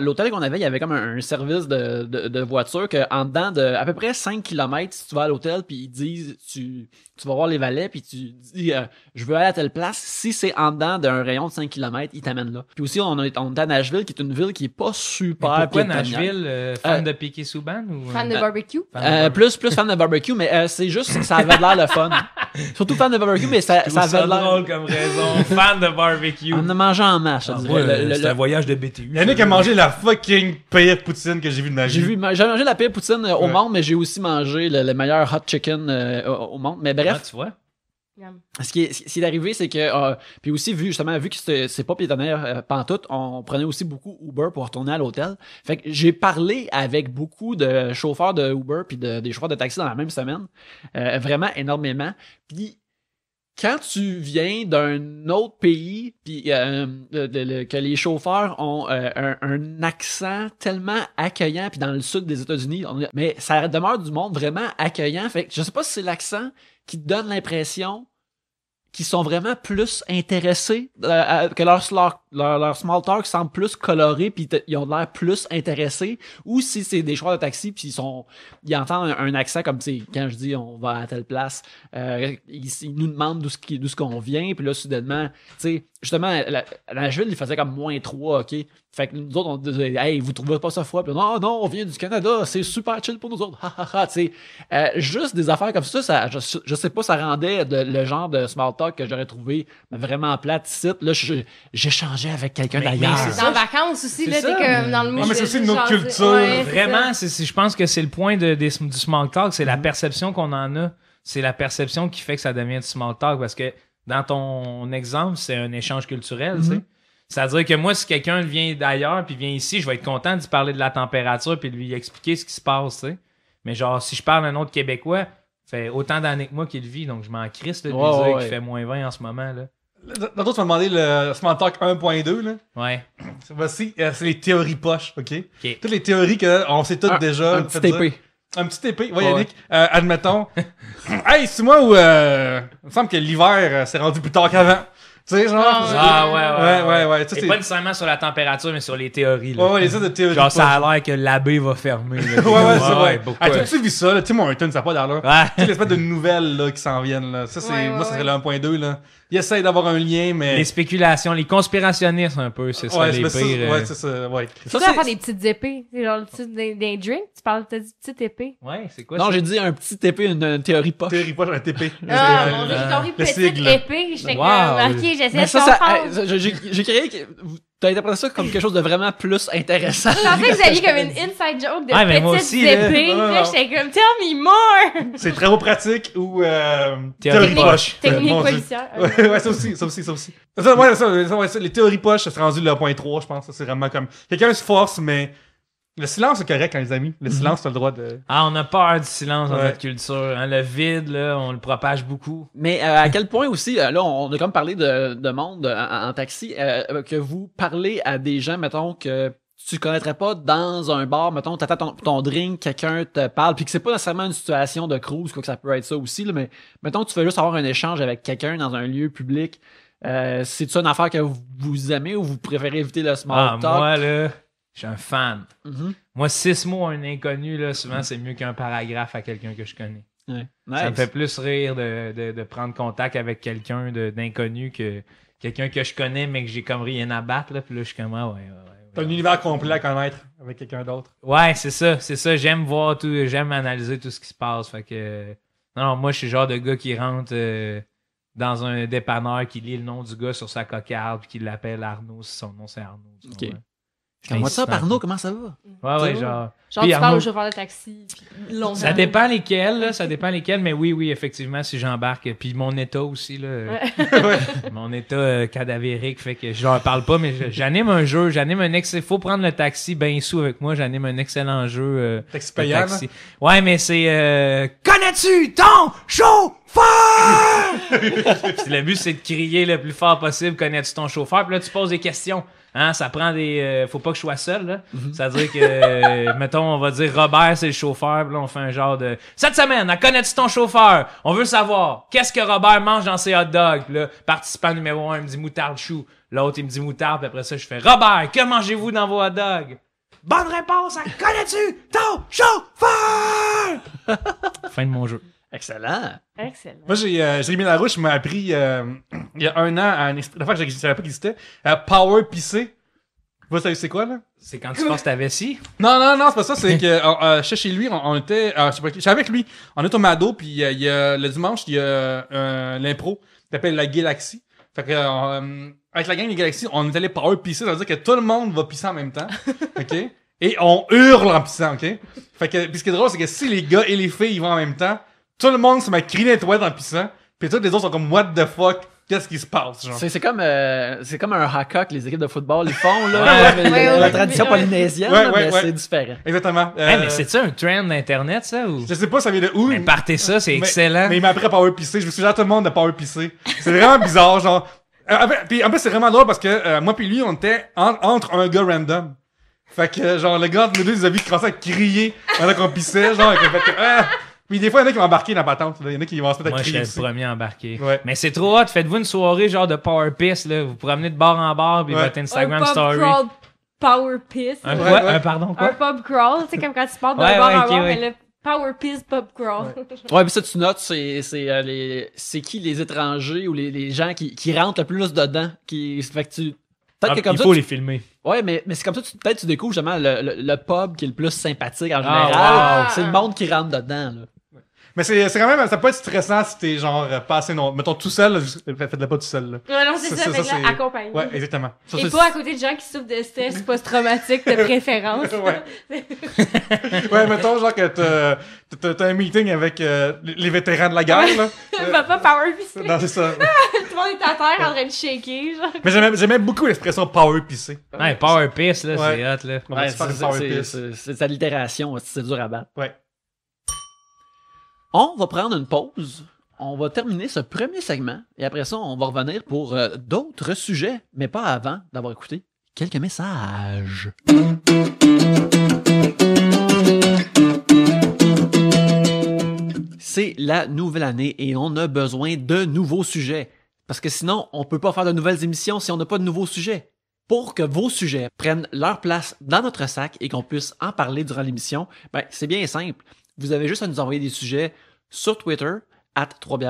L'hôtel qu'on avait, il y avait comme un, service de, voiture qu'en dedans de à peu près 5 km, si tu vas à l'hôtel, puis ils disent tu tu vas voir les valets, puis tu dis euh, je veux aller à telle place. Si c'est en dedans d'un rayon de 5 km, ils t'amènent là. Puis aussi, on, est, on à Nashville, qui est une ville qui est pas super. Mais pourquoi Nashville euh, euh, Fan de piqué Souban ou. Fan de ben, barbecue Plus, plus fan de barbecue, mais c'est juste que ça avait l'air le fun. Surtout fan de barbecue, mais ça, ça avait l'air. drôle comme raison. fan de barbecue. On a mangé en masse, ah, Le- un voyage de BTU. Yannick a mangé la fucking pire poutine que j'ai vue de ma vie. J'ai vu, j'ai mangé la pire poutine au monde, mais j'ai aussi mangé le, meilleur hot chicken euh, au monde. Mais bref, ah, tu vois. Ce qui est, ce arrivé, c'est que. Euh, puis aussi, vu justement, vu que c'est pas piétonnaire euh, pantoute, on prenait aussi beaucoup Uber pour retourner à l'hôtel. Fait que j'ai parlé avec beaucoup de chauffeurs de Uber puis de, des chauffeurs de taxi dans la même semaine. Euh, vraiment énormément. Puis quand tu viens d'un autre pays, puis que les chauffeurs ont un, accent tellement accueillant, puis dans le sud des États-Unis, mais ça demeure du monde vraiment accueillant. Fait que je sais pas si c'est l'accent, qui donnent l'impression qu'ils sont vraiment plus intéressés euh, que leur, leur leur, small talk semble plus coloré puis ils ont l'air plus intéressés ou si c'est des choix de taxi puis ils sont ils entendent un, accès accent comme tu quand je dis on va à telle place euh, ils, nous demandent d'où ce ce qu'on vient puis là soudainement tu sais justement la, la ville ils faisaient comme moins 3 OK fait que nous autres on disait hey vous trouvez pas ça froid puis non ah, non on vient du Canada c'est super chill pour nous autres tu sais euh, juste des affaires comme ça, ça je, sais pas ça rendait le genre de small talk que j'aurais trouvé vraiment plat ici là j'ai changé avec quelqu'un d'ailleurs. C'est en vacances aussi, là, dans le mais c'est aussi une autre culture. Vraiment, je pense que c'est le point du small talk, c'est la mm-hmm. perception qu'on en a. C'est la perception qui fait que ça devient du small talk parce que dans ton exemple, c'est un échange culturel, tu sais. Mm-hmm. C'est-à-dire que moi, si quelqu'un vient d'ailleurs puis vient ici, je vais être content de lui parler de la température puis lui expliquer ce qui se passe, Mais genre, si je parle à un autre Québécois, fait autant d'années que moi qu'il vit, donc je m'en crisse de lui qu'il fait moins 20 en ce moment, là. Tantôt, tu m'as demandé le Smart Talk 1.2, là. Ouais. Voici, euh, c'est les théories poches, OK? Toutes les théories qu'on sait toutes déjà. Un petit épée. Un petit épée, ouais, Yannick. Euh, admettons. hey, c'est moi où, euh, il me semble que l'hiver s'est rendu plus tard qu'avant. Tu sais, genre. Ah, ouais, ouais. Ouais, ouais, ouais. C'est pas nécessairement sur la température, mais sur les théories. Là. Ouais, ouais, les autres théories. Genre, ça a l'air que l'abbé va fermer. ouais, ouais, c'est vrai. Ah, ouais, tu vu ça, là? Tu sais, Mountain, ça n'a pas Ouais. Tu sais, de nouvelles, là, qui s'en viennent, là. Ça, c'est. moi, ça serait le 1.2, là il essaie d'avoir un lien, mais. Les spéculations, les conspirationnistes, un peu, c'est ça, les pires. Ça, ouais, euh. c'est ça, ouais. Ça, tu faire des petites épées. genre des Tu parles, t'as dit petite épée. Ouais, c'est quoi Non, j'ai dit un petit épée, une, théorie poche. Théorie poche, un TP. Ah, mon dieu, j'ai euh, compris petite épée. J'étais comme, ok, j'essaie de ça, ça, J'ai créé. T'as interprété ça comme quelque chose de vraiment plus intéressant. Je pensais que vous aviez comme une inside joke de ouais, mais aussi, j'étais comme, tell me more! C'est très pratique ou euh, théorie poche. Technique euh, Ouais, ça aussi, ça aussi, ça aussi. Ça, ouais, ça, ça, les théories poche, ça rendu le point 3, je pense. C'est vraiment comme, quelqu'un se force, mais le silence est correct, hein, les amis. Le mhm. silence, t'as le droit de. Ah, on a peur du silence dans notre culture. hein. Le vide, là, on le propage beaucoup. Mais euh, à quel point aussi, euh, là, on a comme parlé de, monde euh, en, taxi, que vous parlez à des gens, mettons, que tu connaîtrais pas dans un bar, mettons, t'attends ton, ton drink, quelqu'un te parle, puis que c'est pas nécessairement une situation de cruise, quoi que ça peut être ça aussi, là, mais mettons, tu veux juste avoir un échange avec quelqu'un dans un lieu public, c'est-tu une affaire que vous aimez ou vous préférez éviter le small ah, moi, là, je suis un fan. Mhm. Moi, six mots à un inconnu, là, souvent, c'est mieux qu'un paragraphe à quelqu'un que je connais. Ça me fait plus rire de, prendre contact avec quelqu'un d'inconnu que quelqu'un que je connais, mais que j'ai comme rien à battre. Là, puis là, je suis comme, ah, T'as un univers complet à connaître avec quelqu'un d'autre. Ouais, c'est ça, c'est ça. J'aime voir tout, j'aime analyser tout ce qui se passe. Fait que. Non, moi, je suis le genre de gars qui rentre euh, dans un dépanneur, qui lit le nom du gars sur sa cocarde, puis qui l'appelle Arnaud si son nom c'est Arnaud. Ok. Comment ça, comment ça va? Ouais, ouais, genre. Genre, tu parles au chauffeur de taxi, Ça dépend lesquels, là, ça dépend lesquels, mais oui, oui, effectivement, si j'embarque. Puis mon état aussi, là. mon état euh, cadavérique fait que je parle pas, mais j'anime un jeu, j'anime un excellent. faut prendre le taxi bien sous avec moi, j'anime un excellent jeu. Euh, taxi payant? Hein? Ouais, mais c'est. Euh, connais-tu ton chauffeur le but, c'est de crier le plus fort possible, connais-tu ton chauffeur? Puis là, tu poses des questions. Hein, ça prend des. Euh, faut pas que je sois seul, là. ça mhm. dire que, euh, mettons, on va dire Robert, c'est le chauffeur, là, on fait un genre de. Cette semaine, à connais-tu ton chauffeur? On veut savoir, qu'est-ce que Robert mange dans ses hot dogs? là, participant numéro un, il me dit moutarde chou. L'autre, il me dit moutarde, puis après ça, je fais Robert, que mangez-vous dans vos hot dogs? Bonne réponse, à connais-tu ton chauffeur? fin de mon jeu. Excellent. Excellent. Moi, j'ai euh, Jérémy Larouche m'a appris euh, il y a un an à un fois que je ne savais pas qu'il existait. Power PC. Vous savez c'est quoi, là? C'est quand tu penses ta vessie? Non, non, non, c'est pas ça. C'est que euh, euh chez lui, on, était... Euh, je suis avec lui. On est au Mado, puis il y a, le dimanche, il y a l'impro qui s'appelle La Galaxie. Fait que... avec la gang des Galaxies, on est allé Power pisser. Ça veut dire que tout le monde va pisser en même temps. OK? Et on hurle en pissant, OK? Fait que... Puis ce qui est drôle, c'est que si les gars et les filles vont en même temps tout le monde se met à crier crié toilettes en pissant. Puis tous les autres sont comme, what the fuck? Qu'est-ce qui se passe, genre? C'est, comme, euh, c'est comme un haka que les équipes de football ils font, là. Euh, ouais, la tradition polynésienne, c'est différent. Exactement. Eh, mais euh, c'est-tu un trend d'Internet, ça? Ou... je sais pas, ça vient de où. Mais partez ça, c'est excellent. Mais il m'a appris à power pisser. Je me suggère à tout le monde de power pisser. C'est vraiment bizarre, genre. en fait- en plus, c'est vraiment drôle parce que moi puis lui, on était entre un gars random. Fait que, genre, le gars de nous deux, ils avaient commençaient à crier pendant qu'on pissait, genre, et qu'on fait que, ah! Mais des fois, il y en a qui vont embarquer dans la patente. Il y en a qui vont se mettre à Moi, je suis le premier à embarquer. Mais c'est trop hot. Faites-vous une soirée genre de power piss. Là. Vous promenez de bar en bar, puis vous votre Instagram Un pub story. crawl power piss. Un, pardon, quoi? Un pub crawl. C'est comme quand tu pars de bord en okay, mais le Power piss Pub Crawl. Ouais, mais ça, tu notes, c'est, c'est, euh, les, c'est qui les étrangers ou les, les gens qui, qui rentrent le plus dedans. Qui, fait que tu, peut-être ah, comme il faut les filmer. Ouais, mais, mais c'est comme ça, tu, peut-être tu découvres justement le, pub qui est le plus sympathique en ah, général. C'est le monde qui rentre dedans. Là. Mais c'est quand même, ça peut être stressant si t'es genre euh, passé non. Mettons tout seul, faites-le pas tout seul. non, c'est ça, mais accompagné. Ouais, exactement. Et pas à côté de gens qui souffrent de stress post-traumatique de préférence. ouais. ouais, mettons genre que t'as un meeting avec euh, les vétérans de la guerre, ouais. là. pas Power powerpissé, Non, c'est ça. tout le monde est à terre en train de shaker, genre. Mais j'aimais beaucoup l'expression Power pisser Ouais, Power Piss, là, c'est hot, là. Ouais, c'est ça littération, c'est dur à battre. Ouais. On va prendre une pause. On va terminer ce premier segment et après ça, on va revenir pour euh, d'autres sujets, mais pas avant d'avoir écouté quelques messages. C'est la nouvelle année et on a besoin de nouveaux sujets. Parce que sinon, on ne peut pas faire de nouvelles émissions si on n'a pas de nouveaux sujets. Pour que vos sujets prennent leur place dans notre sac et qu'on puisse en parler durant l'émission, ben, c'est bien simple. Vous avez juste à nous envoyer des sujets sur Twitter, at 3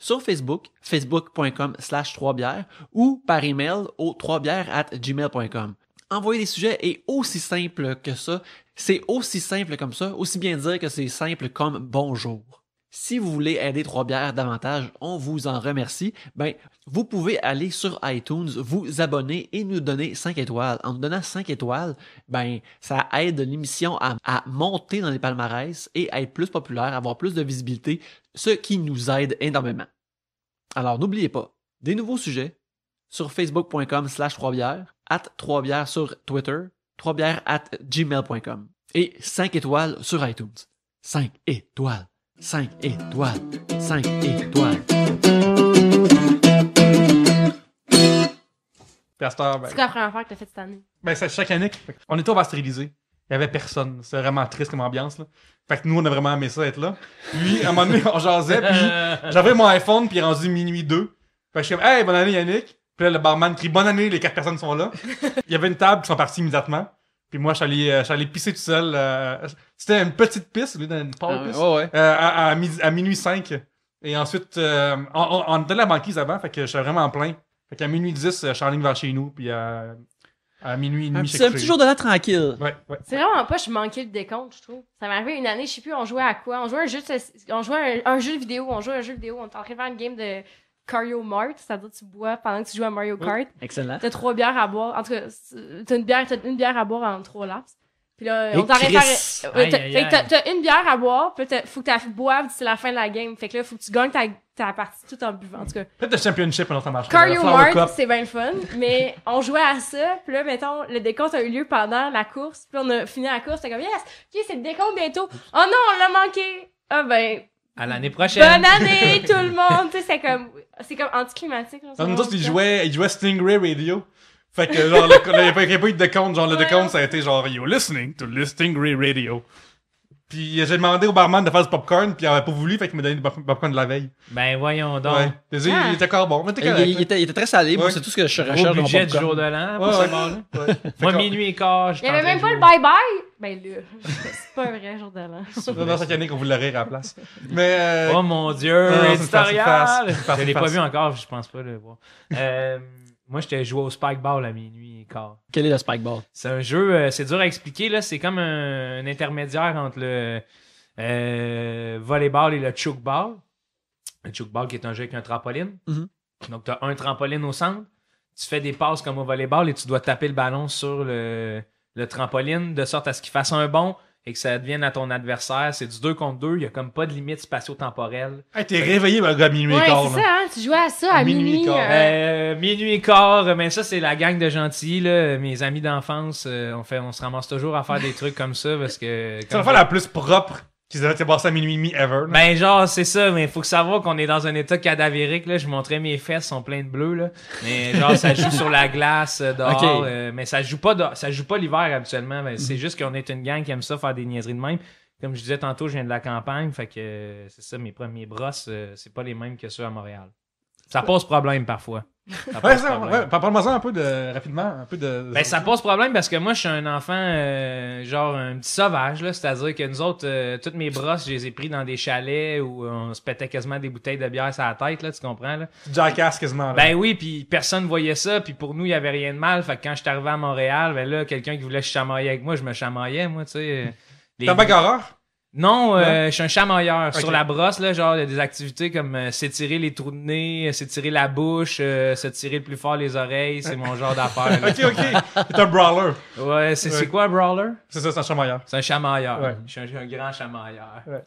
sur Facebook, facebook.com slash 3 ou par email au 3bières at gmail.com. Envoyer des sujets est aussi simple que ça. C'est aussi simple comme ça, aussi bien dire que c'est simple comme bonjour. Si vous voulez aider Trois-Bières davantage, on vous en remercie. Ben, vous pouvez aller sur iTunes, vous abonner et nous donner 5 étoiles. En nous donnant 5 étoiles, ben, ça aide l'émission à, monter dans les palmarès et à être plus populaire, avoir plus de visibilité, ce qui nous aide énormément. Alors n'oubliez pas, des nouveaux sujets sur facebook.com slash 3bières, at trois bières sur Twitter, trois bières at gmail.com et 5 étoiles sur iTunes. 5 étoiles. 5 étoiles, 5 étoiles. Pasteur, ben, C'est quoi la première fois que t'as fait cette année? ben, c'est chaque année, on était au bar stérilisé. Il y avait personne. C'était vraiment triste comme ambiance. Là. Fait que nous, on a vraiment aimé ça être là. Puis, à un moment donné, on jasait. Puis, j'avais mon iPhone, puis il est rendu minuit 2. Fait que je suis comme, hey, bonne année Yannick. Puis là, le barman crie, bonne année, les quatre personnes sont là. Il y avait une table, qui sont partis immédiatement. Puis moi, euh, j'allais, pisser tout seul. Euh, c'était une petite piste, lui, une pauvre. Ah euh, à, minuit 5. Et ensuite, euh, on, était la banquise avant, fait que j'étais vraiment plein. Fait qu'à minuit 10, je suis en vers chez nous, puis à, minuit et demi, C'est un petit jour de la tranquille. Ouais, ouais. C'est vraiment pas, je manquais le décompte, je trouve. Ça m'est arrivé une année, je sais plus, on jouait à quoi. On jouait un jeu, on jouait un, jeu vidéo, on jouait un jeu vidéo, on était en de faire une game de Cario Mart, c'est-à-dire tu bois pendant que tu joues à Mario Kart. excellent. T'as trois bières à boire. En tout cas, t'as une bière, une bière à boire en trois laps. Puis là, Et on t'arrête T'as une bière à boire, puis faut que tu boives d'ici la fin de la game. Fait que là, faut que tu gagnes ta, ta partie tout en buvant. En tout cas. Peut-être le championship, pendant ça marche Cario Mart, c'est bien le fun, mais on jouait à ça. Puis là, mettons, le décompte a eu lieu pendant la course. Puis on a fini la course, t'es comme, yes, ok, c'est le décompte bientôt. Oh non, on l'a manqué. Ah ben, à l'année prochaine. Bonne année, tout le monde! tu sais, c'est comme, c'est comme anticlimatique. Dans nous autres, ils jouaient, ils jouaient Stingray Radio. Fait que, genre, il n'y a pas eu de compte. Genre, le compte, ça a été genre, You're listening to Stingray Radio j'ai demandé au barman de faire du popcorn, puis il avait pas voulu, fait qu'il m'a donné du popcorn de la veille. Ben voyons donc. il était ah. encore bon. Il, était, très salé, c'est tout ce que je Gros recherche dans budget du jour de l'an pour ce Moi, minuit et quart, Il y avait même pas le bye-bye. Ben c'est pas un vrai jour de l'an. C'est dans cette année qu'on voulait rire à la place. Mais euh, Oh mon dieu, Je l'ai pas vu encore, je pense pas le voir. Euh, moi, j'étais joué au Spikeball à minuit et quart. Quel est le Spikeball? C'est un jeu, euh, c'est dur à expliquer, là. C'est comme un, intermédiaire entre le euh, volleyball et le ball. Le ball, qui est un jeu avec un trampoline. Mhm. Donc, tu as un trampoline au centre. Tu fais des passes comme au volleyball et tu dois taper le ballon sur le trampoline de sorte à ce qu'il fasse un bond, et que ça devienne à ton adversaire, c'est du 2 contre 2, il n'y a comme pas de limite spatio-temporelle. Hey, t'es réveillé, mon gars, minuit C'est ça, hein, tu jouais à ça à, euh. Euh, minuit. et quart. minuit et quart, mais ça, c'est la gang de gentils, là. mes amis d'enfance. Euh, on, fait, on se ramasse toujours à faire des trucs comme ça parce que. C'est la plus propre ben genre c'est ça, mais il faut que savoir qu'on est dans un état cadavérique là. Je montrais mes fesses sont pleines de bleu là, mais genre ça joue sur la glace euh, dehors, euh, mais ça joue pas ça joue pas l'hiver habituellement. Ben, c'est juste qu'on est une gang qui aime ça faire des niaiseries de même. Comme je disais tantôt, je viens de la campagne, fait que euh, c'est ça mes premiers brosses, c'est pas les mêmes que ceux à Montréal. Ça pose problème parfois. Ouais, Parle-moi ça un peu de, rapidement. Un peu de... Ben, ça pose problème parce que moi, je suis un enfant, euh, genre un petit sauvage. C'est-à-dire que nous autres, euh, toutes mes brosses, je les ai pris dans des chalets où on se pétait quasiment des bouteilles de bière sur la tête, là, tu comprends? Là. Jackass quasiment. Là. Ben oui, puis personne voyait ça, puis pour nous, il n'y avait rien de mal. Fait que quand je suis arrivé à Montréal, ben là, quelqu'un qui voulait se chamailler avec moi, je me chamaillais, moi, tu sais. T'as pas horreur? Euh, non, je suis un chamailleur. Sur la brosse, là, genre, il y a des activités comme euh, s'étirer les trous de nez, euh, s'étirer la bouche, s'étirer se tirer le plus fort les oreilles. C'est mon genre d'affaire. ok, ok. T'es un brawler. Ouais, c'est c'est quoi un brawler? C'est ça, c'est un chamailleur. C'est un chamailleur. Ouais. Je suis un, grand chamailleur. Ouais.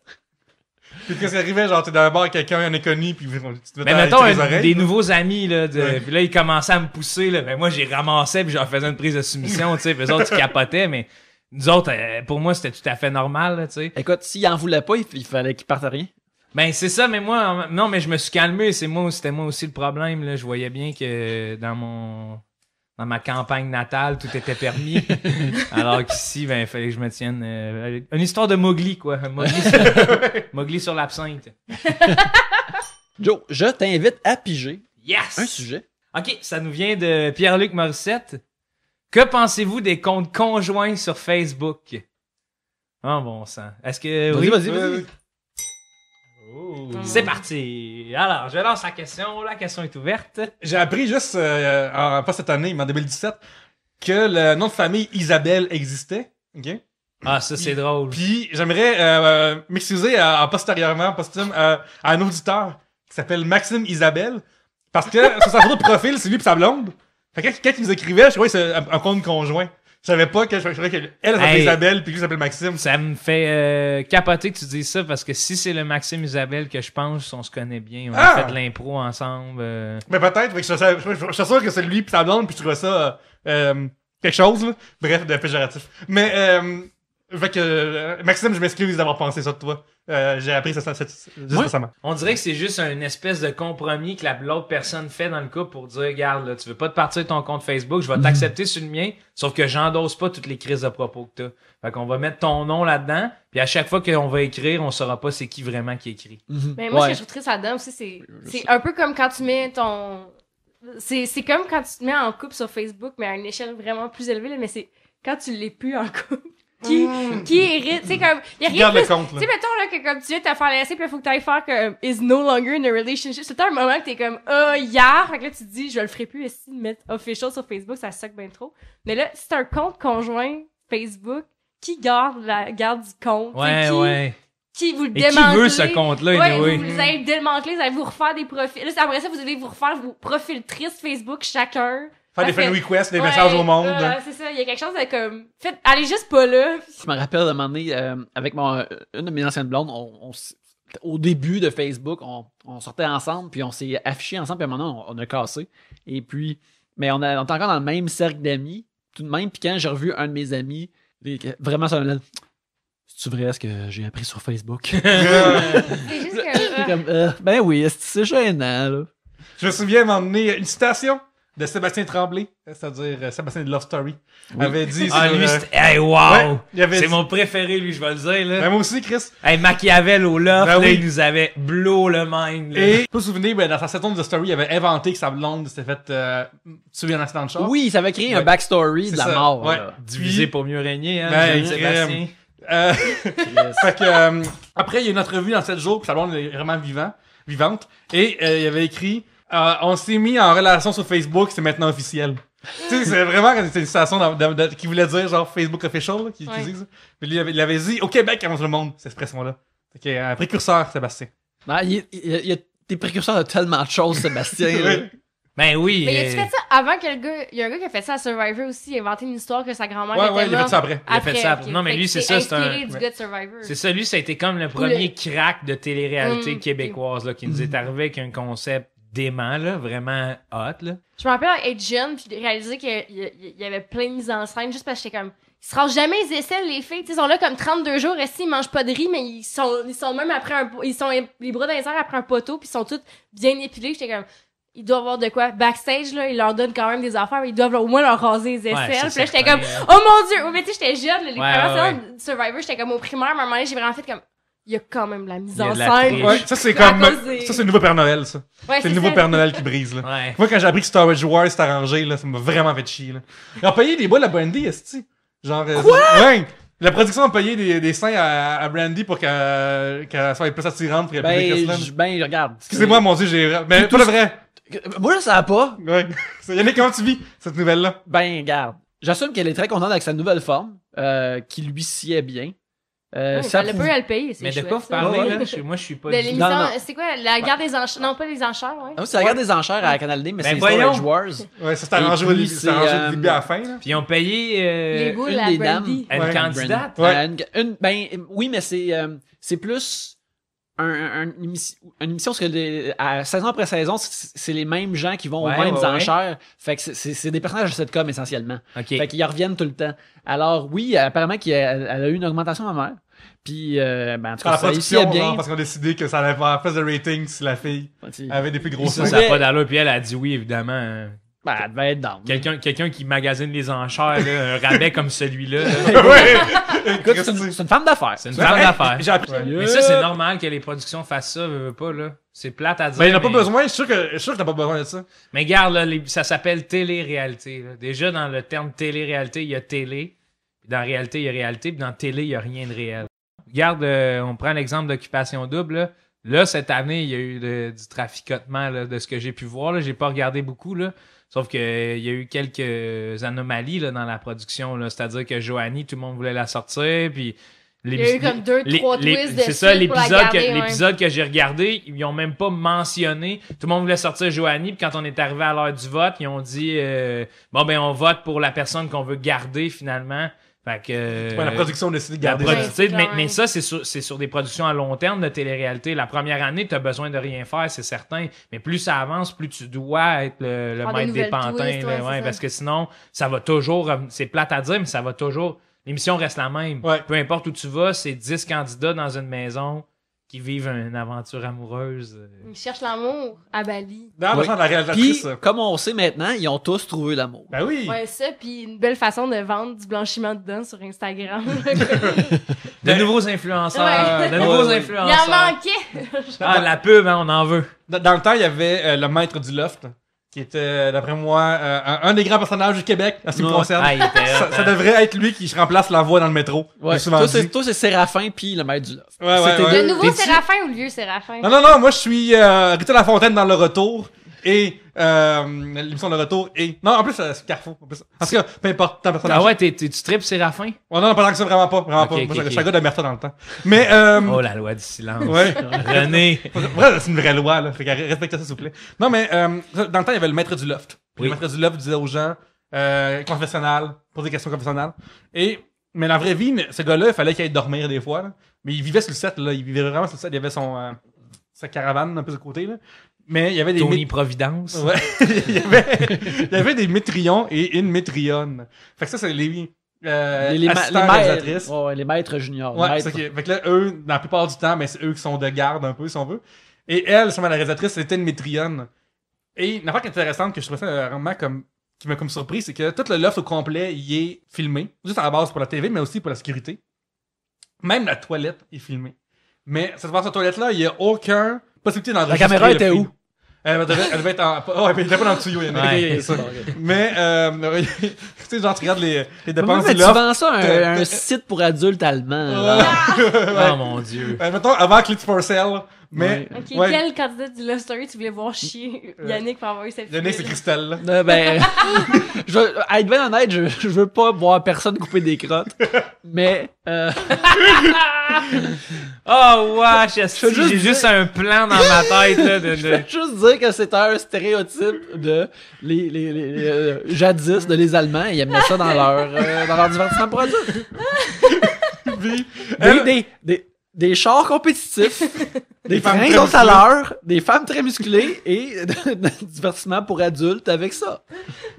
Puis qu'est-ce qui arrivait? Genre, t'es quelqu'un, il y en a connu, puis tu te Mais mettons, les oreilles, des nouveaux amis, là, puis là, ils commençaient à me pousser, là. Ben, moi, j'ai ramassé, puis j'en faisais une prise de soumission, tu sais. Puis eux autres, ils capotaient, mais nous autres, euh, pour moi, c'était tout à fait normal, tu sais. Écoute, s'il en voulait pas, il, fallait qu'il parte à rien. Ben c'est ça, mais moi, non, mais je me suis calmé. C'est moi, c'était moi aussi le problème. Je voyais bien que dans mon dans ma campagne natale, tout était permis. Alors qu'ici, ben, il fallait que je me tienne. Euh, une histoire de Mowgli, quoi. Mowgli sur, sur l'absinthe. Joe, je t'invite à piger yes! un sujet. OK, ça nous vient de Pierre-Luc Morissette. Que pensez-vous des comptes conjoints sur Facebook? Oh bon sang. Est-ce que. vas vas-y, vas-y. C'est parti. Alors, je lance la question. La question est ouverte. J'ai appris juste, euh, pas cette année, mais en 2017, que le nom de famille Isabelle existait. OK? Ah, ça, c'est drôle. Puis, j'aimerais euh, euh, m'excuser postérieurement, posthume, à, à un auditeur qui s'appelle Maxime Isabelle. Parce que sur sa photo de profil, c'est lui et sa blonde quand, nous écrivait, je crois, que c'était un, compte conjoint. Je savais pas que je, s'appelait Isabelle puis lui s'appelle Maxime. Ça me fait euh, capoter que tu dises ça parce que si c'est le Maxime Isabelle que je pense, on se connaît bien. On a ah! fait de l'impro ensemble. Euh. Mais peut-être, je, suis sûr que c'est lui puis sa blonde puis tu trouvais ça euh, quelque chose, là. Bref, de péjoratif. Mais fait que, euh, Maxime, je m'excuse d'avoir pensé ça de toi. Euh, J'ai appris ça, ça, juste récemment. On dirait que c'est juste une espèce de compromis que l'autre personne fait dans le couple pour dire Regarde, là, tu veux pas te partir de ton compte Facebook, je vais mhm. t'accepter sur le mien, sauf que j'endosse pas toutes les crises à propos que t'as. Fait on va mettre ton nom là-dedans, puis à chaque fois qu'on va écrire, on saura pas c'est qui vraiment qui écrit. Mhm. Mais moi, ce que je trouve triste là-dedans aussi, c'est un peu comme quand tu mets ton. C'est comme quand tu te mets en couple sur Facebook, mais à une échelle vraiment plus élevée, mais c'est quand tu l'es plus en couple qui, mm. qui hérite, tu sais, comme, y a rien Garde le compte, Tu sais, mettons, là, que comme tu veux t'as fait un laisser, puis il faut que t'ailles faire comme, euh, is no longer in a relationship. C'est un moment que t'es comme, oh, hier. Fait que là, tu te dis, je le ferai plus, ici, de mettre official sur Facebook, ça suck bien trop. Mais là, c'est un compte conjoint Facebook, qui garde la, garde du compte? Ouais, qui, ouais. Qui vous le Et qui veut ce compte-là, ouais, anyway. vous, allez le démanteler, vous allez vous refaire des profils. après ça, vous allez vous refaire vos profils tristes Facebook, chacun. Faire des friend requests, des messages au monde. Hein. c'est ça, il y a quelque chose de comme. Faites, allez juste pas là. Je me rappelle un moment donné, euh, avec mon, une de mes anciennes blondes, on, au début de Facebook, on, sortait ensemble, puis on s'est affichés ensemble, puis à un moment donné, on, a cassé. Et puis, mais on, a, est encore dans le même cercle d'amis, tout de même. Puis quand j'ai revu un de mes amis, vraiment, ça me tu vrai ce que j'ai appris sur Facebook? Euh, ben oui, c'est gênant, là. Je me souviens m'emmener une citation de Sébastien Tremblay, c'est-à-dire euh, Sébastien de Love Story, avait dit. Ah, lui, euh, c'était hey, wow! c'est mon préféré, lui, je vais le dire, là. Ben, moi aussi, Chris. Hey, Machiavel au love, ben, il nous avait blow le mind, là. Et, vous vous souvenez, ben, dans sa saison de Story, il avait inventé que sa blonde s'était faite, euh, tuer un accident de char. Oui, ça avait créé un backstory de la mort, ouais. Là. Divisé pour mieux régner, hein. Ben, Sébastien. Euh, fait que, après, il y a une entrevue dans 7 jours, que sa blonde est vraiment vivant, vivante, et il avait écrit, euh, on s'est mis en relation sur Facebook, c'est maintenant officiel. tu sais, c'est vraiment une situation qui voulait dire genre Facebook official, là, qui, dit ça. Mais lui, il avait, dit au Québec avant le monde, cette expression-là. C'est un euh, précurseur, Sébastien. Ben, il, il, a des précurseurs de tellement de choses, Sébastien. Ben oui. Mais il a euh, fait ça avant que le gars. Il y a un gars qui a fait ça à Survivor aussi. Il a inventé une histoire que sa grand-mère. Ouais, était ouais, il a fait ça après. Il a fait ça après. Non, mais lui, c'est ça. C'est un. C'est ça. Lui, ça a été comme le premier crack de télé-réalité mm. québécoise là, qui nous est mm. arrivé avec un concept vraiment hot. Là. Je me rappelle être jeune puis réaliser qu'il y, avait plein de mises en scène juste parce que j'étais comme. Ils se rangent jamais les aisselles, les filles. ils sont là comme 32 jours, et ils mangent pas de riz, mais ils sont, ils sont même après un, ils sont les bras dans les airs après un poteau, puis ils sont tous bien épilés. J'étais comme, ils doivent avoir de quoi. Backstage, là, ils leur donnent quand même des affaires, mais ils doivent au moins leur raser les aisselles. puis là, j'étais comme, oh mon dieu! Oh, mais tu sais, j'étais jeune, les ouais, Survivor, j'étais comme au primaire, à un moment donné, j'ai vraiment fait comme, il y a quand même la mise en scène. Ouais, ça, c'est comme. Ça, c'est le nouveau Père Noël, ça. c'est le nouveau Père Noël qui brise, là. Ouais. Moi, quand j'ai appris que Star Wars s'est arrangé, là, ça m'a vraiment fait chier, là. Ils ont payé des boules à Brandy, est Genre. Euh, Quoi? la production a payé des, des seins à, à Brandy pour qu'elle qu soit plus attirante pour ben, ben, je, ben, regarde. Excusez-moi, mon dieu, j'ai. Mais tout le vrai. Moi, ça savais pas. Ouais. Yannick, comment tu vis cette nouvelle-là? Ben, regarde. J'assume qu'elle est très contente avec sa nouvelle forme, euh, qui lui sied bien. Euh, le peut à le payer, c'est Mais de quoi vous parlez, là? moi, je suis pas... Du... tout C'est quoi? La guerre des enchères? Non, pas les enchères, ouais. Ah c'est la guerre des enchères à Canal D, mais ben c'est c'est Storage Wars. Ouais, ça s'est arrangé au début, à la euh, fin, là. Puis ils ont payé... Euh, les une des dames. À une candidate. Une, ben, oui, mais c'est, c'est plus... Un, une émission parce que à saison après saison, c'est les mêmes gens qui vont ouais, aux mêmes enchères. Fait que c'est des personnages de com essentiellement. Okay. Fait qu'ils reviennent tout le temps. Alors oui, apparemment qu'elle a, eu une augmentation ma mère. Puis, euh, ben, en tout cas, la ça ici, bien. parce qu'on a décidé que ça allait faire plus de ratings si la fille ben, avait des plus grosses seins. Ça n'a pas d'allure, puis elle a dit oui, évidemment. Hein. Ben, elle devait être dans. Quelqu'un quelqu'un qui magasine les enchères, un rabais comme celui-là. oui! Écoute, c'est une, femme d'affaires. C'est une femme d'affaires. Mais ça, c'est normal que les productions fassent ça, pas, là. C'est plate à dire. Ben, il n'a pas besoin, je suis sûr que, tu suis t'as pas besoin de ça. Mais regarde, là, ça s'appelle télé-réalité. Déjà, dans le terme télé-réalité, il y a télé. Dans réalité, il y a réalité, puis dans télé, il n'y a rien de réel. Regarde, euh, on prend l'exemple d'occupation double. Là. cette année, il y a eu du traficotement de ce que j'ai pu voir. Je n'ai pas regardé beaucoup. Sauf qu'il y a eu quelques anomalies dans la production. C'est-à-dire que Joanie, tout le monde voulait la sortir. Puis il y a eu comme deux, trois twists C'est ça, l'épisode que, j'ai regardé, ils n'ont même pas mentionné. Tout le monde voulait sortir Joanie, puis quand on est arrivé à l'heure du vote, ils ont dit euh, Bon, ben, on vote pour la personne qu'on veut garder finalement. Fait que, la production de garder mais, ça, c'est sur, sur, des productions à long terme de télé-réalité. La première année, tu as besoin de rien faire, c'est certain. Mais plus ça avance, plus tu dois être le, le maître des, pantins. ouais, parce que sinon, ça va toujours. C'est plate à dire, mais ça va toujours. L'émission reste la même. Peu importe où tu vas, c'est 10 candidats dans une maison qui vivent une aventure amoureuse. Euh. Ils cherchent l'amour à Bali. Dans la Puis, comme on sait maintenant, ils ont tous trouvé l'amour. Ben oui. Ouais, ça, puis une belle façon de vendre du blanchiment de dents sur Instagram. de nouveaux influenceurs. De nouveaux influenceurs. Il en manquait. ah, la pub, hein, on en veut. Dans, le temps, il y avait euh, le maître du loft qui était, euh, d'après moi, euh, un, des grands personnages du Québec, à ce qui me concerne. Ah, ça, hein. devrait être lui qui remplace la voix dans le métro. Ouais. toi, c'est, toi, Séraphin, puis le maître du loft. Ouais, Le nouveau Séraphin ou le vieux Séraphin? Non, non, non, moi, je suis euh, Rita Lafontaine dans le retour et euh, l'émission de retour et non en plus euh, c'est Carrefour en plus parce que peu importe ta personnage ah ouais t'es, t'es, tu tripes Séraphin oh non non pas que ça vraiment pas vraiment pas un gars de Merta dans le temps mais euh... oh la loi du silence ouais René ouais c'est une vraie loi là fait qu'elle respectez ça s'il vous plaît non mais euh, dans le temps il y avait le maître du loft le maître du loft disait aux gens euh, confessionnal poser des questions confessionnelles et mais la vraie vie ce gars-là il fallait qu'il aille dormir des fois mais il vivait sur le set là il vivait vraiment sur le set il y avait son euh, sa caravane un peu de côté là. Mais il y avait des. Tony Providence. Ouais. il, y avait, il y avait des métrions et une métrionne. Fait que ça, c'est les. Euh, les, les, les, maîtres, juniors. Ouais, maîtres. Fait que là, eux, dans la plupart du temps, mais ben, c'est eux qui sont de garde un peu, si on veut. Et elle, justement, la réalisatrice, c'était une métrionne. Et une affaire intéressante que je trouvais ça vraiment comme qui m'a comme surpris, c'est que tout le loft au complet il est filmé. Juste à la base pour la TV, mais aussi pour la sécurité. Même la toilette est filmée. Mais cette fois cette toilette-là, il y a aucun possibilité d'enregistrer. La caméra était où? Euh, elle devait, être en. Oh, elle était pas dans le tuyau, il y en a. Mais, euh, tu sais, genre, tu regardes les, les dépenses. là. mais tu vends ça un, site pour adultes allemands. oh mon dieu. Mais euh, mettons, avant Click for Sale, mais, Ok, quel candidat du Love Story tu voulais voir chier euh, Yannick pour avoir eu cette Yannick, c'est Christelle. Euh, ben, je, à être bien honnête, je, je veux pas voir personne couper des crottes, mais... Euh, oh, wesh, j'ai juste, un plan dans ma tête. Là, Je veux juste dire que c'est un stéréotype de les, les, jadis de les Allemands, ils aimaient ça dans leur, dans leur divertissement produit. des, des, des, des chars compétitifs, des trains à des femmes très musclées et du divertissement pour adultes avec ça.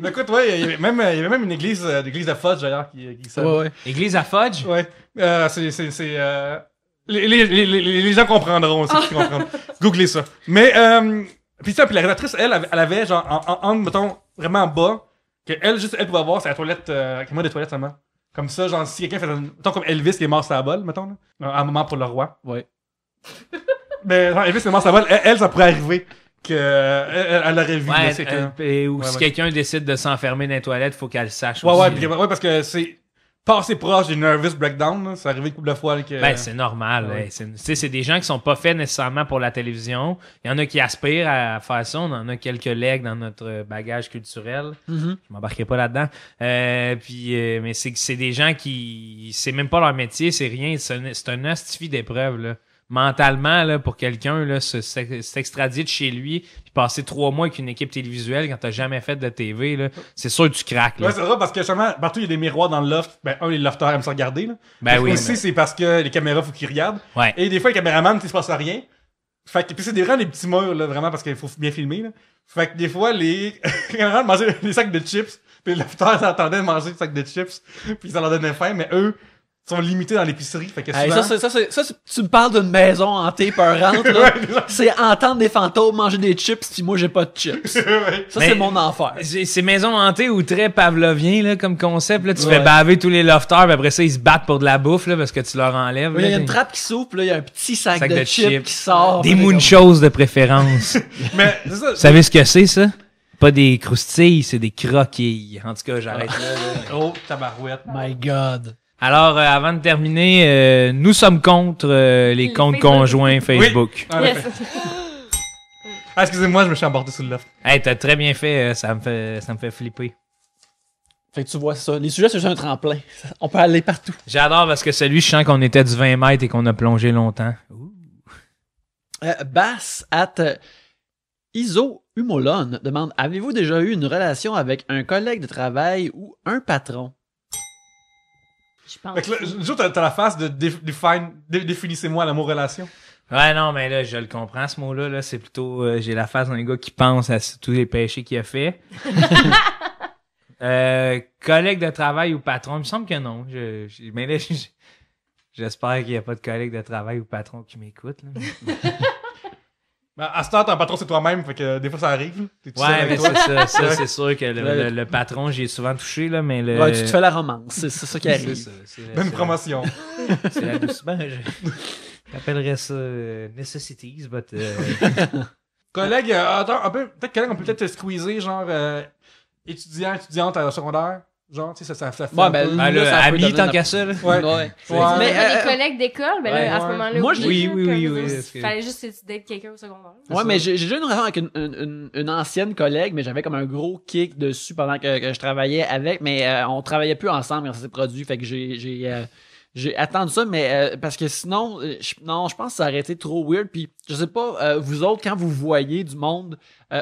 Mais écoute, ouais, il y avait même, une église, à euh, Fudge d'ailleurs qui, qui Église à Fudge? Ouais. Euh, c'est, c'est, c'est, euh, les, gens comprendront, aussi. qui comprends. Googlez ça. Mais, puis ça, puis la rédactrice, elle, elle avait genre, en, mettons, vraiment en bas, qu'elle juste elle pouvait voir c'est la toilette, euh, moi des toilettes seulement. Comme ça, genre, si quelqu'un fait un. Mettons comme Elvis qui est mort sa la balle, mettons, là, à un moment pour le roi. Ouais. Mais Elvis est mort à la elle, ça pourrait arriver que elle, aurait vu ouais, euh, et, ou si quelqu'un décide de s'enfermer dans les toilettes faut qu'elle sache ouais aussi, ouais parce que c'est pas assez proche du nervous breakdown. ça arrivé une couple de fois. avec... Ben, c'est normal. C'est, des gens qui sont pas faits nécessairement pour la télévision. Il y en a qui aspirent à faire ça. On en a quelques legs dans notre bagage culturel. Mm-hmm. Je m'embarquerai pas là-dedans. Euh, puis, euh, mais c'est, c'est des gens qui. C'est même pas leur métier, c'est rien. C'est un, c'est d'épreuve. Là mentalement là, pour quelqu'un s'extradier de chez lui puis passer trois mois avec une équipe télévisuelle quand t'as jamais fait de TV là, c'est sûr que tu craques là. Ouais, c'est vrai parce que seulement partout il y a des miroirs dans le loft ben un les lofters aiment se regarder là. Ben oui, aussi c'est parce que les caméras faut qu'ils regardent ouais. et des fois les caméramans il se passe à rien fait que, puis c'est des rangs des petits murs, là, vraiment, parce qu'il faut bien filmer, là. Fait que des fois, les, caméramans mangeaient des sacs de chips, puis les s'attendaient de manger des sacs de chips, puis ça leur donnait faim, mais eux, sont limités dans l'épicerie. ça, tu me parles d'une maison hantée peurante. Là. c'est entendre des fantômes manger des chips, puis moi, j'ai pas de chips. Ça, c'est mon enfer. C'est, maisons maison hantée ou très pavlovien comme concept. Tu fais baver tous les lofters, puis après ça, ils se battent pour de la bouffe parce que tu leur enlèves. Il y a une trappe qui s'ouvre, il y a un petit sac, de, chips, qui sort. Des chose de préférence. Mais savez ce que c'est, ça? pas des croustilles, c'est des croquilles. En tout cas, j'arrête. là. oh, tabarouette. My God. Alors, euh, avant de terminer, euh, nous sommes contre euh, les, hmm. comptes conjoints Facebook. Ah, ah, excusez-moi, je me suis emporté sous le loft. Hey, t'as très bien fait, ça me fait, ça me fait flipper. Fait que tu vois, ça. Les sujets, c'est juste un tremplin. On peut aller partout. J'adore parce que celui, je sens qu'on était du 20 mètres et qu'on a plongé longtemps. Bass at Iso Humolone demande Avez-vous déjà eu une relation avec un collègue de travail ou un patron je pense. t'as la face de définissez-moi l'amour-relation. Ouais, non, mais là, je le comprends, ce mot-là. Là, c'est plutôt, euh, j'ai la face d'un gars qui pense à tous les péchés qu'il a fait. Euh, collègue de travail ou patron, il me semble que non. mais là, j'espère qu'il n'y a pas de collègue de travail ou patron qui m'écoute. Ben, à ce temps, ton patron, c'est toi-même, fait que euh, des fois, ça arrive. ouais, mais c'est ça, c'est sûr que le, patron, j'ai souvent touché, là, mais le... Ouais, tu te fais la romance, c'est ça qui arrive. Ça, Même promotion. c'est la J'appellerais ça euh, Necessities, but... Euh, collègue, attends, un peu, peut-être collègue, on peut peut-être te squeezer, genre, étudiant, étudiante à la secondaire. Genre, tu sais, ça, ça, fait. Ouais, ben, ben, là, ça tant qu'à ça, Ouais. ouais. Mais euh, euh, les collègues d'école, ben là, à ce moment-là, Moi, oui, oui, oui, Fallait juste étudier quelqu'un au secondaire. Ouais, mais j'ai déjà une relation avec une, ancienne collègue, mais j'avais comme un gros kick dessus pendant que, je travaillais avec, mais euh, on travaillait plus ensemble quand ça s'est produit, fait que j'ai j'ai attendu ça, mais parce que sinon, non, je pense que ça aurait été trop weird. Puis je sais pas, vous autres, quand vous voyez du monde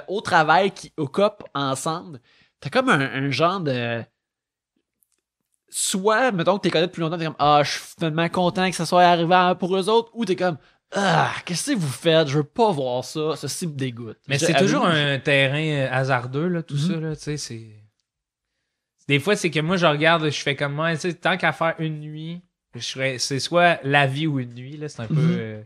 au travail qui au cop ensemble, t'as comme un genre de soit, mettons que t'es connu depuis longtemps, t'es comme, ah, je suis tellement content que ça soit arrivé pour eux autres, ou t'es comme, ah, qu'est-ce que vous faites? Je veux pas voir ça. Ceci me dégoûte. Mais c'est toujours un terrain euh, hasardeux, tout mm-hmm. ça, tu sais, c'est... Des fois, c'est que moi, je regarde, je fais comme moi, tant qu'à faire une nuit, c'est soit la vie ou une nuit, là, c'est un peu... Mm-hmm. Euh,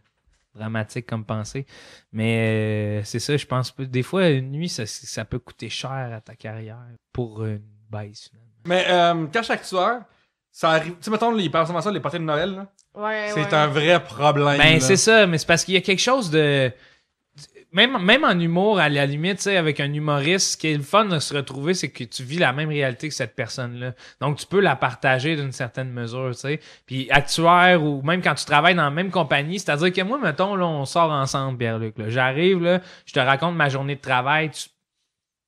dramatique comme pensée. Mais euh, c'est ça, je pense. Des fois, une nuit, ça, peut coûter cher à ta carrière pour une baisse. finalement. Mais euh, cache Actuaire, ça arrive. Tu sais, mettons, les personnes les parties de Noël, là. Ouais, c'est un vrai problème. Ben, c'est ça, mais c'est parce qu'il y a quelque chose de. Même, même en humour, à la limite, avec un humoriste, ce qui est le fun de se retrouver, c'est que tu vis la même réalité que cette personne-là. Donc, tu peux la partager d'une certaine mesure, tu sais. Puis, actuaire ou même quand tu travailles dans la même compagnie, c'est-à-dire que moi, mettons, là, on sort ensemble, Pierre-Luc. J'arrive, là, je te raconte ma journée de travail, tu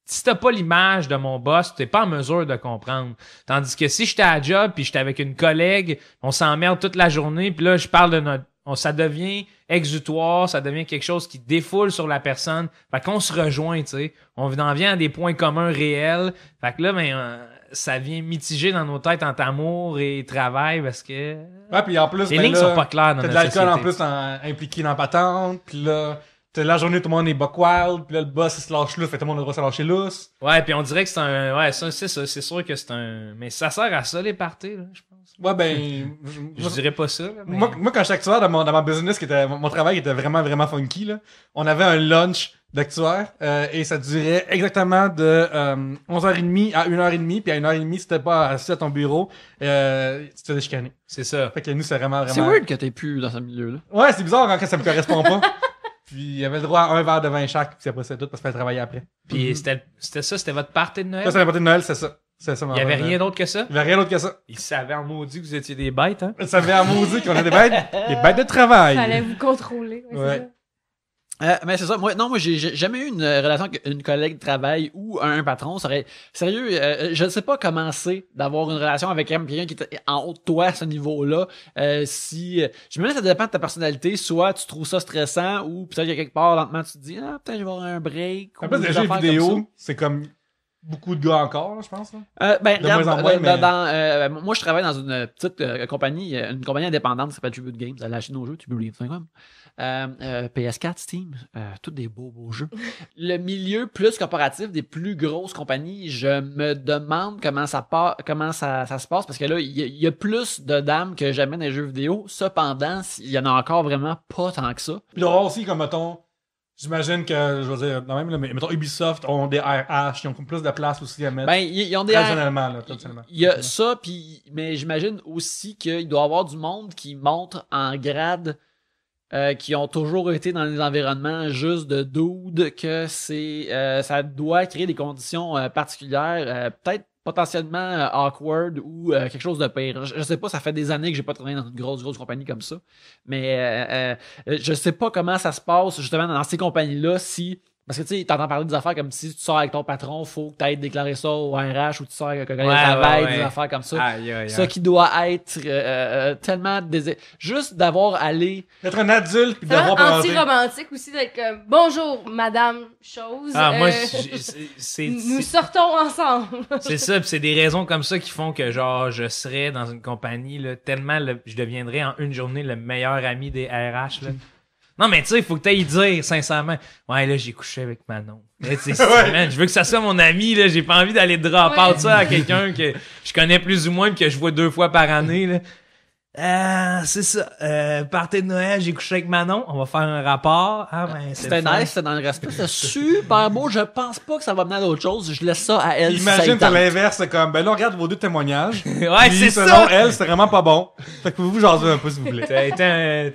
si t'as pas l'image de mon boss, t'es pas en mesure de comprendre. Tandis que si j'étais à job puis j'étais avec une collègue, on s'emmerde toute la journée puis là je parle de notre, on, ça devient exutoire, ça devient quelque chose qui défoule sur la personne. Fait qu'on se rejoint, tu sais. On en vient à des points communs réels. Fait que là, ben, euh, ça vient mitiger dans nos têtes entre amour et travail parce que. Ouais, puis en plus, les ben lignes sont pas claires dans notre de l'alcool en plus impliqué dans la patente, puis là T'as la journée, tout le monde est buck wild, puis là, le boss, il se lâche lousse, fait tout le monde a le droit de se lâcher lousse. Ouais, puis on dirait que c'est un. Ouais, ça, c'est ça, c'est sûr que c'est un. Mais ça sert à ça, les parties, là, je pense. Ouais, ben. je, dirais pas ça, moi, quand j'étais actuaire dans mon, dans mon business, qui était, mon travail était vraiment, vraiment funky, là, on avait un lunch d'actuaire, euh, et ça durait exactement de 11h30 euh, à 1h30, puis à 1h30, si t'étais pas assis à ton bureau, euh, tu te déchicané, C'est ça. Fait que nous, c'est vraiment, vraiment... C'est weird que t'es plus dans ce milieu-là. Ouais, c'est bizarre hein, quand ça me correspond pas. Puis il y avait le droit à un verre de vin chaque, puis après c'est tout, parce qu'elle travaillait après. Puis mhm. c'était c'était ça, c'était votre partie de Noël? Ça, c'était la party de Noël, c'est ça. ça il n'y avait rien d'autre que ça? Il n'y avait rien d'autre que ça. Il savait en maudit que vous étiez des bêtes, hein? Il savait en maudit qu'on était des bêtes, des bêtes de travail. allait vous contrôler. Euh, mais c'est ça. Moi, non, moi, j'ai jamais eu une relation avec une collègue de travail ou un, patron. Ça sérieux, euh, je ne sais pas comment c'est d'avoir une relation avec quelqu'un qui est en haut de toi à ce niveau-là. Euh, si, je me dis, ça dépend de ta personnalité. Soit tu trouves ça stressant ou peut-être qu'il y a quelque part lentement tu te dis, ah, peut-être je vais avoir un break. Après, des vidéo, c'est comme beaucoup de gars encore, je pense. moi, je travaille dans une petite euh, compagnie, euh, une compagnie indépendante qui s'appelle Tribute Games. Elle a nos jeux, Tube Games. Euh, PS4, Steam, tous des beaux, beaux jeux. Le milieu plus corporatif des plus grosses compagnies, je me demande comment ça, comment ça, se passe parce que là, il y, a plus de dames que jamais dans les jeux vidéo. Cependant, il y en a encore vraiment pas tant que ça. Puis, il aussi, comme mettons, J'imagine que, je veux dire, non, même, là, mais mettons, Ubisoft ont des RH, ils ont plus de place aussi à mettre. Ben, ils ont des traditionnellement, Il y a ça, puis, mais j'imagine aussi qu'il doit y avoir du monde qui monte en grade, euh, qui ont toujours été dans les environnements juste de doudes que c'est, euh, ça doit créer des conditions euh, particulières, euh, peut-être potentiellement euh, awkward ou euh, quelque chose de pire. Je, sais pas, ça fait des années que j'ai pas travaillé dans une grosse, grosse compagnie comme ça. Mais euh, je sais pas comment ça se passe justement dans ces compagnies-là si parce que tu sais, t'entends parler des affaires comme si tu sors avec ton patron, faut que t'ailles déclarer ça au RH ou tu sors avec un collègue de travail, des affaires comme ça. Aïe, Ça qui doit être euh, euh, tellement Juste d'avoir allé. D'être un adulte pis d'avoir un anti-romantique aussi d'être comme bonjour madame chose. Ah, moi, euh, c'est- nous sortons ensemble. C'est ça, pis c'est des raisons comme ça qui font que genre je serais dans une compagnie là, tellement je deviendrais en une journée le meilleur ami des RH là. Non, mais tu sais, il faut que tu ailles dire, sincèrement. Ouais, là, j'ai couché avec Manon. je veux que ça soit mon ami, là. J'ai pas envie d'aller de out ça à quelqu'un que je connais plus ou moins que je vois deux fois par année, là. Euh, c'est ça. Euh, de Noël, j'ai couché avec Manon. On va faire un rapport. Ah, ben, c'était nice, c'était dans le respect. C'était super beau. Je pense pas que ça va mener à autre chose. Je laisse ça à elle. Imagine, t'as l'inverse. C'est comme, ben là, regarde vos deux témoignages. ouais, c'est ça. Selon elle, c'était vraiment pas bon. Fait que vous vous jasez un peu, s'il vous plaît. T'as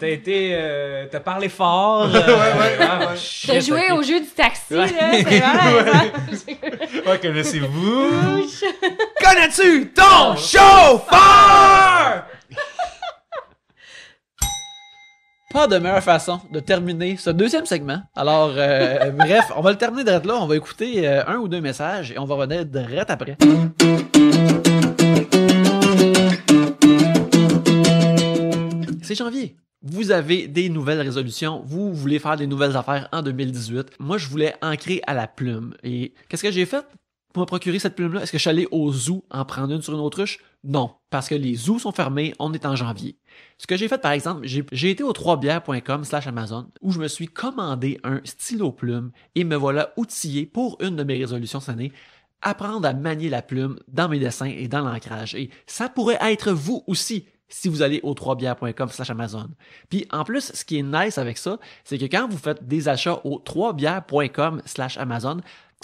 été, t'as euh, t'as parlé fort. ouais, ouais, ouais. ouais. Ah, t'as joué au jeu du taxi, là. C'est vrai. ouais, connaissez-vous? Hein? Connais-tu ton oh. chauffeur? pas de meilleure façon de terminer ce deuxième segment. Alors, euh, bref, on va le terminer direct là. On va écouter euh, un ou deux messages et on va revenir direct après. C'est janvier. Vous avez des nouvelles résolutions, vous voulez faire des nouvelles affaires en 2018. Moi, je voulais ancrer à la plume. Et qu'est-ce que j'ai fait? pour me procurer cette plume-là, est-ce que je suis allé au zoo en prendre une sur une autruche? Non, parce que les zoos sont fermés, on est en janvier. Ce que j'ai fait, par exemple, j'ai été au 3bières.com slash Amazon où je me suis commandé un stylo plume et me voilà outillé pour une de mes résolutions cette année, apprendre à manier la plume dans mes dessins et dans l'ancrage. Et ça pourrait être vous aussi si vous allez au 3bières.com slash Amazon. Puis en plus, ce qui est nice avec ça, c'est que quand vous faites des achats au 3bières.com slash Amazon,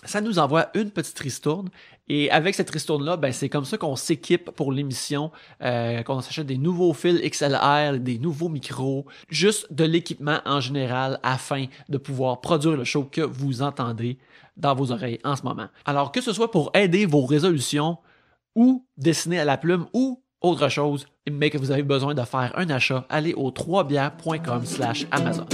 ça nous envoie une petite ristourne. Et avec cette ristourne-là, ben, c'est comme ça qu'on s'équipe pour l'émission, euh, qu'on s'achète des nouveaux fils XLR, des nouveaux micros, juste de l'équipement en général afin de pouvoir produire le show que vous entendez dans vos oreilles en ce moment. Alors que ce soit pour aider vos résolutions ou dessiner à la plume ou autre chose, mais que vous avez besoin de faire un achat, allez au 3 slash Amazon.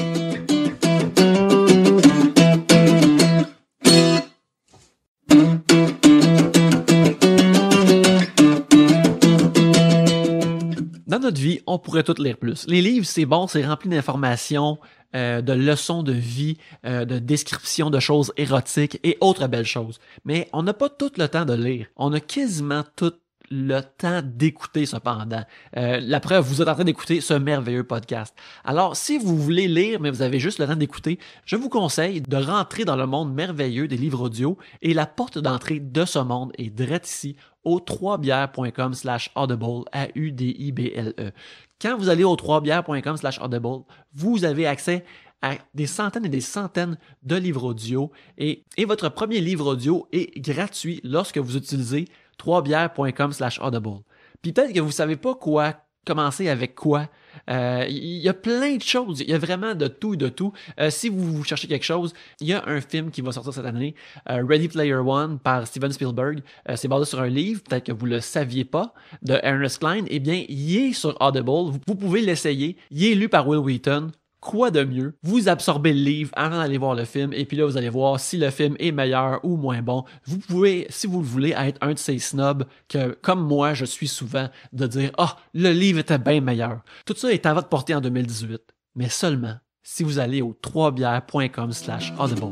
notre vie, on pourrait tout lire plus. Les livres, c'est bon, c'est rempli d'informations, euh, de leçons de vie, euh, de descriptions de choses érotiques et autres belles choses. Mais on n'a pas tout le temps de lire. On a quasiment tout le temps d'écouter cependant. Euh, la preuve, vous êtes en train d'écouter ce merveilleux podcast. Alors, si vous voulez lire, mais vous avez juste le temps d'écouter, je vous conseille de rentrer dans le monde merveilleux des livres audio et la porte d'entrée de ce monde est direct ici au 3bières.com slash audible, A-U-D-I-B-L-E. Quand vous allez au 3bières.com slash audible, vous avez accès à des centaines et des centaines de livres audio et votre premier livre audio est gratuit lorsque vous utilisez 3bières.com slash audible. Puis peut-être que vous savez pas quoi commencer avec quoi. Il euh, y a plein de choses, il y a vraiment de tout et de tout. Euh, si vous cherchez quelque chose, il y a un film qui va sortir cette année, euh, Ready Player One par Steven Spielberg. c'est basé sur un livre, peut-être que vous le saviez pas, de Ernest Klein. Eh bien, il est sur Audible, vous pouvez l'essayer. Il est lu par Will Wheaton quoi de mieux? Vous absorbez le livre avant d'aller voir le film, et puis là, vous allez voir si le film est meilleur ou moins bon. Vous pouvez, si vous le voulez, être un de ces snobs que, comme moi, je suis souvent, de dire « oh, le livre était bien meilleur ». Tout ça est à votre portée en 2018, mais seulement si vous allez au 3bières.com slash audible.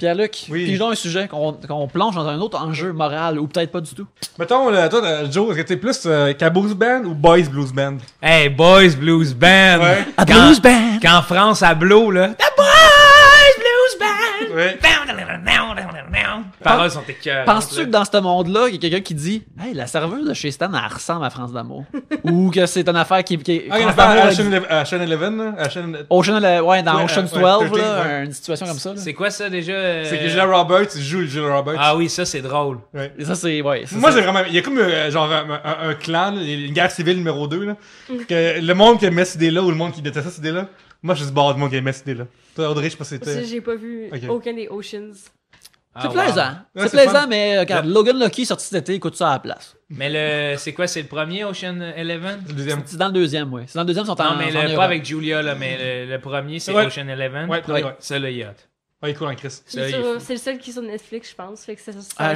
Pierre-Luc, oui. dans un sujet, qu'on plonge dans un autre enjeu moral, ou peut-être pas du tout. Mettons, toi, euh, Joe, est-ce que t'es plus Caboose euh, Band ou Boys Blues Band? Hey, Boys Blues Band! Ouais. Blues Band! Qu'en France, à Blo, là, The Boys Blues Band! paroles sont cœurs. Penses-tu que dans ce monde-là, il y a quelqu'un qui dit Hey, la serveuse de chez Stan, elle ressemble à France d'amour Ou que c'est une affaire qui. ah, France d'amour. À Ocean Eleven Ocean... Ocean, ouais, dans Ocean 12, là, une situation comme ça. C'est quoi ça déjà euh? C'est que Julia Roberts joue le Julia Roberts. Ah oui, ça, c'est drôle. Ça, c'est. Moi, j'ai vraiment. Il y a comme euh, genre un, clan, une guerre civile numéro 2. que le monde qui aimait cette idée-là ou le monde qui détestait cette idée-là. Moi, je suis bord de monde qui aimait cette idée-là. Toi, Audrey, je sais pas si c'était. J'ai pas vu aucun des Oceans. Ah, c'est plaisant. c'est plaisant, mais euh, regarde, Logan Lucky sorti cet été, écoute ça à la place. Mais le, c'est quoi, c'est le premier Ocean Eleven? Le deuxième. C'est dans le deuxième, oui. C'est dans le deuxième, ils sont non, Non, mais le, pas avec Julia, là, mais le, premier, c'est Ocean Eleven. Ouais, ouais. C'est le yacht. Ah, Chris. C'est le seul qui est sur Netflix, je pense. Fait que ça, ah,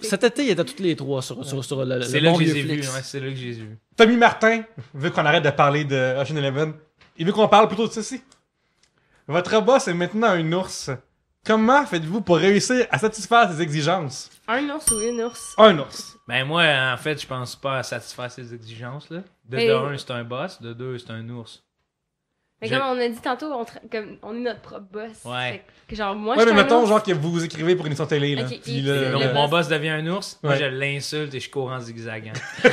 cet été, il était tous les trois sur, sur, sur le, C'est là, que j'ai vu. c'est là que j'ai vu. Tommy Martin veut qu'on arrête de parler de Ocean Eleven. Il veut qu'on parle plutôt de ceci. Votre boss est maintenant un ours. Comment faites-vous pour réussir à satisfaire ces exigences? Un ours ou une ours? Un ours. Ben moi, en fait, je pense pas à satisfaire ces exigences là. De, de ben, un, c'est un boss. De deux, c'est un ours. Mais comme on a dit tantôt, on, comme, on est notre propre boss. Ouais. que, genre, moi, ouais, je mais mettons, ours. genre, que vous vous écrivez pour une émission télé, là. mon boss devient un ours, moi, je l'insulte et je cours en zigzagant. Hein.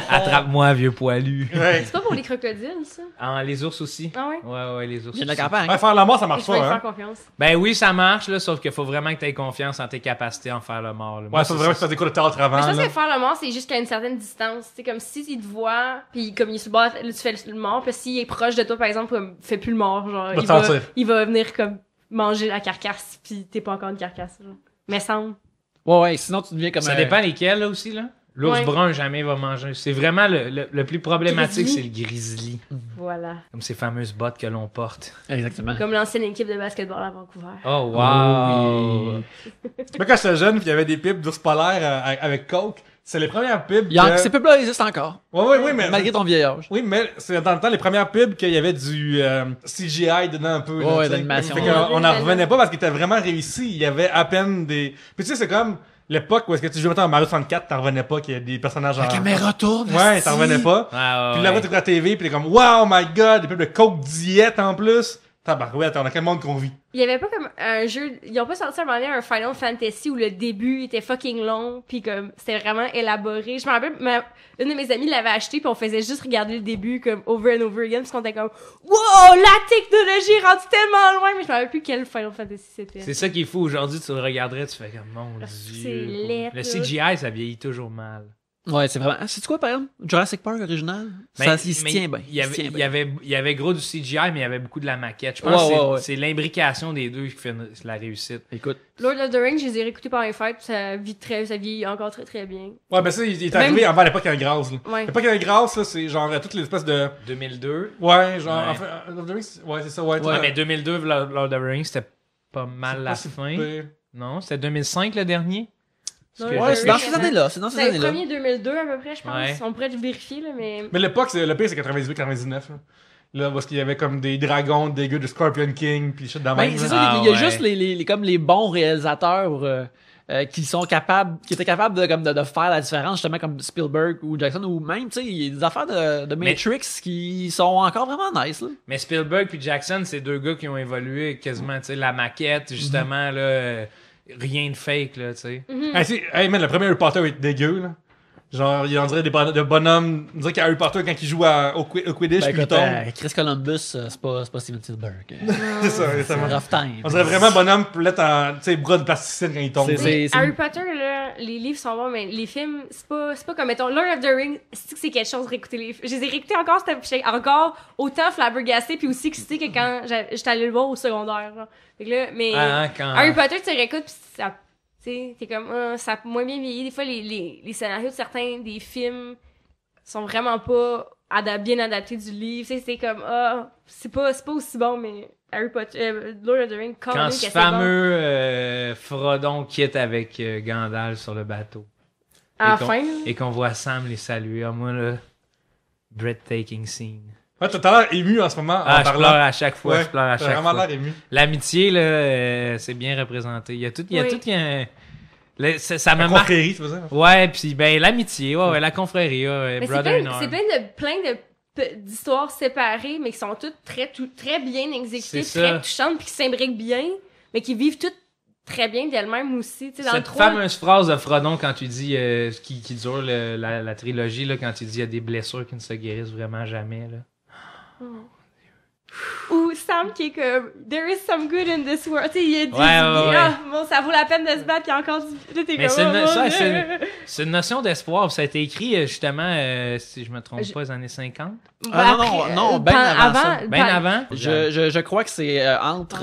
Attrape-moi, vieux poilu. C'est pas pour les crocodiles, ça? Ah, les ours aussi. Ah ouais? Ouais, ouais, les ours. J'ai de la campagne. faire la mort, ça marche pas, hein? confiance. Ben oui, ça marche, là, sauf qu'il faut vraiment que tu aies confiance en tes capacités à faire le mort. ouais, faut vraiment que tu des coups de théâtre avant. je pense que faire le mort, c'est juste qu'à une certaine distance. C'est comme si il te voit, puis comme il se bat, tu fais le mort, puis s'il est proche de toi, par exemple, comme fait plus le mort genre il va, venir comme manger la carcasse puis t'es pas encore de carcasse genre. mais semble ouais ouais sinon tu deviens comme ça dépend lesquels là aussi là L'ours brun jamais va manger. C'est vraiment le, plus problématique, c'est le grizzly. Voilà. Comme ces fameuses bottes que l'on porte. Exactement. Comme l'ancienne équipe de basketball à Vancouver. Oh, oh wow! Mais quand j'étais jeune, il y avait des pipes d'ours polaires euh, avec Coke. C'est les premières pubs. Il y a... Ces pubs-là existent encore. Oui, oui, oui, mais. Malgré ton vieillage. Oui, mais c'est dans le temps les premières pubs qu'il y avait du euh, CGI dedans un peu. on ouais, d'animation. Fait n'en revenait pas parce qu'il était vraiment réussi. Il y avait à peine des. Puis tu sais, c'est comme l'époque où est-ce que tu jouais en Mario 64, t'en revenais pas qu'il y a des personnages en... La caméra tourne! Ouais, t'en revenais pas. Ah, puis là, bas tu la TV, puis t'es comme, wow, my god, des pubs de Coke Diet en plus. Tabarouette, on a quel monde qu'on vit. Il y avait pas comme un jeu, ils ont pas sorti à un moment donné un Final Fantasy où le début était fucking long, puis comme c'était vraiment élaboré. Je me rappelle, ma... une de mes amies l'avait acheté, puis on faisait juste regarder le début comme over and over again, parce qu'on était comme wow, la technologie est rendue tellement loin, mais je me rappelle plus quel Final Fantasy c'était. C'est ça qui est fou aujourd'hui, tu le regarderais, tu fais comme mon ah, dieu. Le CGI, ça vieillit toujours mal. Ouais, c'est vraiment. Ah, c'est quoi, par exemple Jurassic Park original ça, ben, Il se tient bien. Il y, avait, il, y avait, gros du CGI, mais il y avait beaucoup de la maquette. Je pense que c'est l'imbrication des deux qui fait la réussite. Écoute. Lord of the Rings, je les ai réécoutés par les fêtes, ça vit, très, ça vit encore très très bien. Ouais, ben ça, il est arrivé Même... avant l'époque en grâce. L'époque en grâce, c'est genre euh, toutes les espèces de. 2002. Ouais, genre. Enfin, Lord of the Rings, ouais, c'est ça, ouais. Ouais, mais 2002, Lord of the Rings, c'était pas mal la fin. Non, c'était 2005 le dernier Ouais, c'est dans ces années-là. C'est dans ces ben, années-là. premier 2002 à peu près, je pense. On pourrait vérifier, mais. Mais l'époque, le pire, c'est 98-99. Là. parce qu'il y avait comme des dragons, des gars de Scorpion King, puis shit dans ben, C'est ça, ah, il y a juste les, les, comme les bons réalisateurs. Euh, euh, qui sont capables qui étaient capables de comme de, faire la différence justement comme Spielberg ou Jackson ou même tu sais il y a des affaires de, de Matrix qui sont encore vraiment nice mais Spielberg puis Jackson c'est deux gars qui ont évolué quasiment tu sais la maquette justement là euh, rien de fake, là, tu sais. Mm hey, man, le premier Harry est dégueu, là. Genre, il en dirait des de bonhommes. On dirait qu'il y a Harry Potter quand il joue à, au, au Quidditch, ben, puis tombe. Euh, Chris Columbus, euh, c'est pas, pas Steven Spielberg. Euh. c'est ça, exactement. On dirait vraiment bonhomme, peut en, tu sais, bras de plasticine quand il tombe. Harry Potter, là, les livres sont bons, mais les films, c'est pas, pas comme, mettons, Lord of the Rings, c'est que c'est quelque chose de réécouter les films. Je les ai réécoutés encore, c'était encore autant flabbergasté, puis aussi excité que quand j'étais allé le voir au secondaire. Là. mais ah, hein, Harry Potter, tu réécoutes, puis ça c'est comme, ah, ça moins bien vieilli. Des fois, les, les, les, scénarios de certains des films sont vraiment pas bien adaptés du livre. sais, c'est comme, ah, c'est pas, pas aussi bon, mais Harry Potter, euh, Lord of the Rings, quand, quand ce fameux euh, Frodon quitte avec euh, Gandalf sur le bateau. Et qu'on, voit Sam les saluer. Ah, moi, là, breathtaking scene. Ouais, t'as l'air ému en ce moment. Ah, je pleure à chaque fois. je pleure à chaque vraiment l'air ému. L'amitié, là, euh, c'est bien représenté. Il y a tout, il y a tout, ça, la confrérie, c'est Ouais, puis ben, l'amitié, ouais, la confrérie, brother C'est plein de, plein d'histoires séparées, mais qui sont toutes très, bien exécutées, très touchantes, puis qui s'imbriquent bien, mais qui vivent toutes très bien d'elles-mêmes aussi. Dans Cette fameuse phrase de Frodon quand tu dis, euh, qui, dure la, la, trilogie, là, quand tu dis il y a des blessures qui ne se guérissent vraiment jamais. Là. 嗯。ou Sam qui est comme There is some good in this world. Tu sais, il est dit, ouais, ah, bon, ça vaut la peine de se battre, puis encore du. T'es Mais comme, oh, c'est, c'est, une... notion d'espoir. Ça a été écrit euh, justement, euh, si je me trompe pas, les années 50. ah, non, non, non, ben avant. ben avant. Je, je, crois que c'est entre.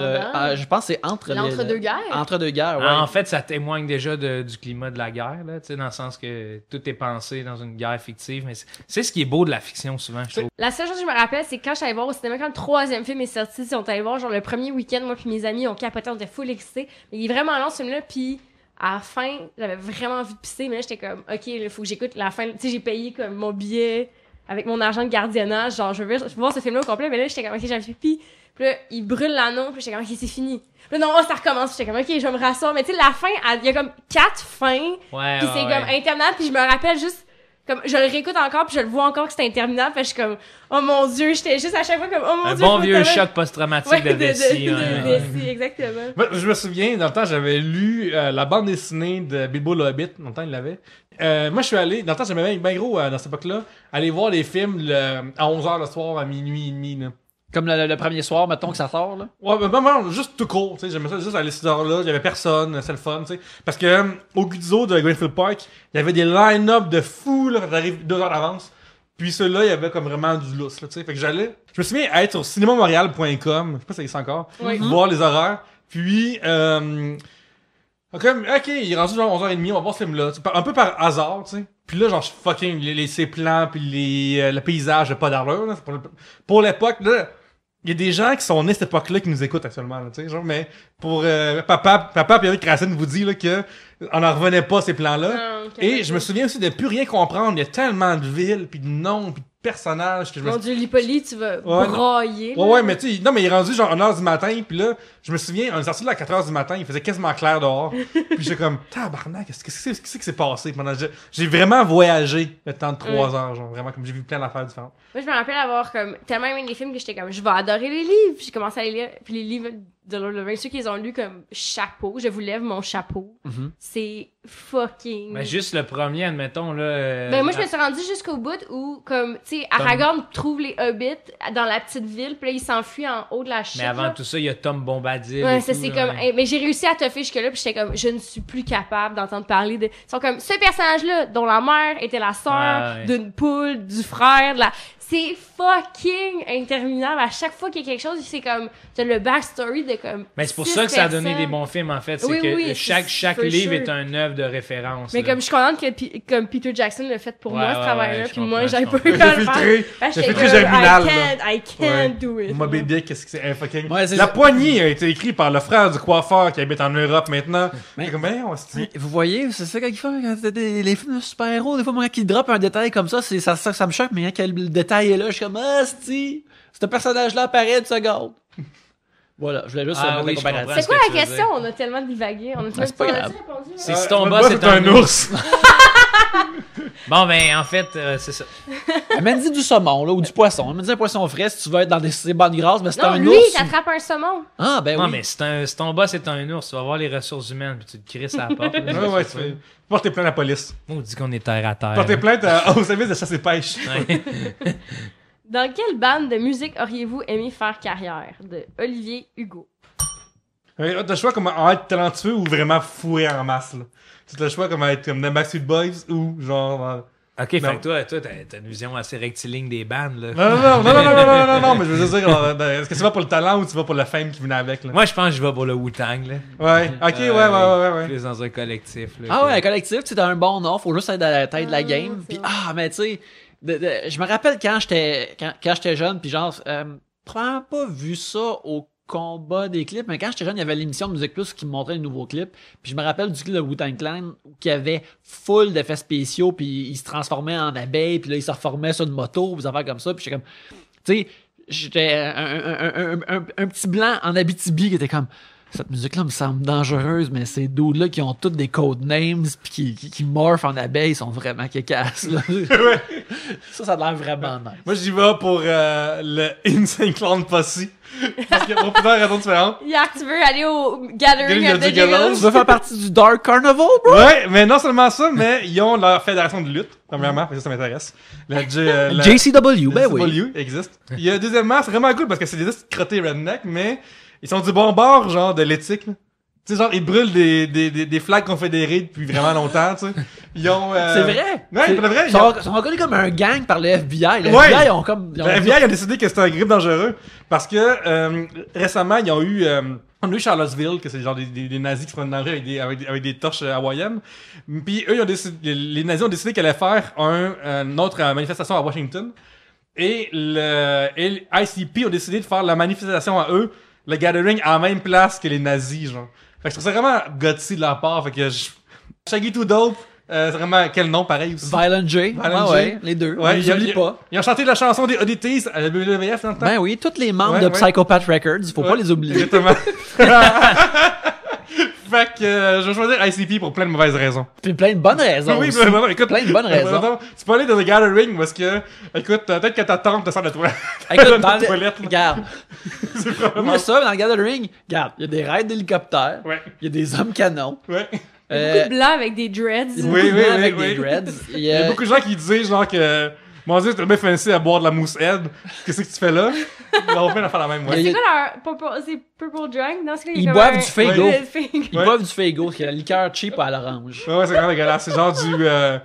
je pense que c'est entre. Entre deux guerres Entre-deux-guerres, ouais. En fait, ça témoigne déjà du climat de la guerre, là, tu sais, dans le sens que tout est pensé dans une guerre fictive. Mais c'est, ce qui est beau de la fiction, souvent, La seule chose que je me rappelle, c'est quand j'allais voir au cinéma, quand trois troisième film est sorti, si on est voir, genre le premier week-end, moi puis mes amis, on capoté on était full excités. Mais il est vraiment long ce film-là, puis à la fin, j'avais vraiment envie de pisser, mais là j'étais comme, ok, il faut que j'écoute la fin. Tu sais, j'ai payé comme mon billet avec mon argent de gardiennage, genre je veux, voir ce film-là au complet, mais là j'étais comme, ok, j'avais puis puis là, il brûle l'anneau, puis j'étais comme, ok, c'est fini. non là, non, oh, ça recommence, j'étais comme, ok, je me rasseoir. Mais tu sais, la fin, il y a comme quatre fins, ouais, puis c'est comme internet puis je me rappelle juste comme je le réécoute encore puis je le vois encore que c'est interminable parce je suis comme oh mon dieu j'étais juste à chaque fois comme oh mon dieu un bon vieux choc post-traumatique de de, exactement je me souviens dans le temps j'avais lu euh, la bande dessinée de Bilbo le Hobbit dans le temps il l'avait euh, moi, je suis allé, dans le temps, j'aimais bien, bien gros, euh, dans cette époque-là, aller voir les films à 11h le soir, à minuit et demi. Là. Comme le, premier soir, mettons que ça sort, là. Ouais, mais ben, juste tout court, tu sais. J'aimais ça juste aller à là il y avait personne, c'est le fun, tu sais. Parce que, euh, au Guzzo de Greenfield Park, il y avait des line-up de fou, là, quand t'arrives deux heures d'avance. Puis ceux-là, il y avait comme vraiment du lousse, là, tu sais. Fait que j'allais. Je me souviens être sur cinémamontréal.com, je sais pas si ça existe encore, mm-hmm. voir les horaires. Puis, euh, ok, il est rendu genre 11h30, on va voir ce film-là. Un peu par hasard, tu sais. Puis là, genre, fucking, les, les, plans, puis les, euh, le paysage, pas d'horreur, là. Pour l'époque, là, il y a des gens qui sont nés cette époque-là qui nous écoutent actuellement, tu sais, genre, mais pour euh, papa, papa Pierre Racine vous dit là, que on n'en revenait pas à ces plans-là. Et je me souviens aussi de plus rien comprendre. Il y a tellement de villes, puis de noms, puis personnage que je me Rendu l'Hippolyte, tu vas ouais, Ouais, mais tu sais, non, mais il est rendu genre 1h du matin, puis là, je me souviens, on est sorti de la 4h du matin, il faisait quasiment clair dehors. puis j'étais comme, tabarnak, qu'est-ce que c'est qu que s'est passé pendant J'ai vraiment voyagé le temps de 3 heures, genre, vraiment, comme j'ai vu plein d'affaires différentes. Moi, je me rappelle avoir comme, tellement aimé les films que j'étais comme, je vais adorer les livres, j'ai commencé à les lire, puis les livres de Lord of ceux qu'ils ont lu comme chapeau, je vous lève mon chapeau, mhm. c'est fucking. Mais juste le premier, admettons, là. Euh, ben, moi, je me suis rendue jusqu'au bout où, comme, tu sais, Aragorn trouve les hobbits dans la petite ville, puis là, il s'enfuit en haut de la chute. Mais avant tout ça, il y a Tom Bombadil. c'est comme. Mais j'ai réussi à toffer jusque-là, puis j'étais comme, je ne suis plus capable d'entendre parler de. Ils sont comme, ce personnage-là, dont la mère était la sœur ah, d'une poule, du frère, de la c'est fucking interminable. À chaque fois qu'il y a quelque chose, c'est comme t'as le backstory de comme. Mais c'est pour ça que ça a donné des bons films en fait, c'est que chaque chaque livre est un œuvre de référence. Mais comme je suis contente que comme Peter Jackson l'a fait pour moi ouais, ce travail-là, puis moi j'ai pas eu à faire. J'ai filtré germinal. I can't, I can't do it. Moby qu'est-ce que c'est fucking. La poignée a été écrite par le frère du coiffeur qui habite en Europe maintenant. mais ben, Vous voyez, c'est ça qu'ils font quand les films de super-héros, des fois quand ils droppe un détail comme ça, ça ça me choque, mais quel quel détail et là, je suis comme, ah, ce personnage-là apparaît une seconde. Voilà, je voulais juste ah, oui, C'est quoi la question? On a tellement divagué. On a ah, tellement répondu. C'est hein. si ton ah, boss est un ours. bon, ben, en fait, euh, c'est ça. amène dit du saumon, là, ou du poisson. Elle m'a dit un poisson frais si tu veux être dans des bonnes grâces, mais c'est un lui, ours. Oui, t'attrapes un saumon. Ah, ben non, oui. Non, mais un, si ton boss est un ours, tu vas voir les ressources humaines, puis tu te crisses à la porte. ouais, ouais, tu Portez plainte à la police. On dit qu'on est terre à terre. Portez plainte euh, au service de chasse et pêche. Dans quelle bande de musique auriez-vous aimé faire carrière? De Olivier Hugo. Là, euh, T'as le choix comme être talentueux ou vraiment foué en masse. Là tu te le choix comme être comme The Backstreet Boys ou genre. Ok, fait toi, toi t'as une vision assez rectiligne des bandes, là. Non, non, non, non, non, non, non, non, mais je veux juste dire, est-ce que c'est vas pour le talent ou tu vas pour la fame qui venait avec, là? Moi, je pense que je vais pour le Wu-Tang, là. Ouais, ok, ouais, ouais, ouais, ouais. Plus dans un collectif, là. Ah ouais, un collectif, tu c'est un bon nom, faut juste être à la tête de la ah, game. Puis, ah, mais tu sais, je me rappelle quand j'étais quand, quand jeune, puis genre, euh, probablement pas vu ça au combat des clips, mais quand j'étais jeune, il y avait l'émission Music Plus qui montrait les nouveaux clips. Puis je me rappelle du clip de Wu-Tang Clan qui avait full d'effets spéciaux, puis il se transformait en abeille, puis là, il se reformait sur une moto, des affaires comme ça. Puis j'étais comme, tu sais, j'étais un, un, petit blanc en Abitibi qui était comme cette musique-là me semble dangereuse, mais ces dudes-là qui ont tous des codenames puis qui, qui, morphent en abeilles sont vraiment cacasses. ça, ça a l'air vraiment nice. Moi, j'y vais pour euh, le Insane Clown Posse. Parce qu'il y a plusieurs raisons différentes. Yak, tu veux aller au Gathering of the Tu veux faire partie du Dark Carnival, bro? Ouais, mais non seulement ça, mais ils ont leur fédération de lutte, premièrement, parce que ça m'intéresse. La, JCW, euh, ben oui. JCW existe. Il y a deuxièmement, c'est vraiment cool parce que c'est des crottées redneck, mais ils sont du bon bord, genre, de l'éthique, Tu sais, genre, ils brûlent des, des, des, des flags confédérés depuis vraiment longtemps, tu sais. Ils ont... Euh, c'est vrai! Ouais, c'est vrai. Ils sont, reconnus comme un gang par le FBI. Le FBI, ont comme... Ils ont a décidé que c'était un grippe dangereux parce que euh, récemment, ils ont eu... Euh, on a eu Charlottesville, que c'est genre des, des, nazis qui font une avec des, avec, avec des torches euh, hawaïennes. Puis eux, ils ont décidé, les nazis ont décidé qu'ils allaient faire un, une autre manifestation à Washington. Et le et ICP ont décidé de faire la manifestation à eux le Gathering la même place que les nazis, genre. Fait que je trouve ça vraiment gutsy de leur part. Fait que je... Shaggy Too Dope, euh, c'est vraiment quel nom pareil aussi. Violent J. Violent ah ouais, les deux. Ouais, j'oublie pas. Ils ont chanté la chanson des Oddities à la WWF dans le temps. Ben oui, tous les membres de Psychopath Records, faut pas les oublier. Exactement. Euh, je vais choisir ICP pour plein de mauvaises raisons. Puis plein de bonnes raisons. oui, écoute. Plein de bonnes raisons. tu peux aller dans The Gathering parce que, écoute, euh, peut-être que ta tante te sort de toi. Écoute, dans le... toilette. Regarde. c'est vraiment... ça, mais dans The Gathering, regarde, il y a des raids d'hélicoptères Ouais. Il y a des hommes canons. Ouais. beaucoup de euh, blancs avec des dreads. Oui, oui, oui. Avec Des dreads. Il, y a... y a beaucoup de gens qui disent genre que mon dieu, t'as bien fini à boire de la mousse head. Qu'est-ce que tu fais là? Là, on fait faire la même, ouais. C'est quoi leur purple, c'est purple drink? Non, c'est Ils boivent du Faygo. Ils boivent du Faygo, c'est la liqueur cheap à l'orange. Ouais, c'est quand même dégueulasse. C'est genre du, euh,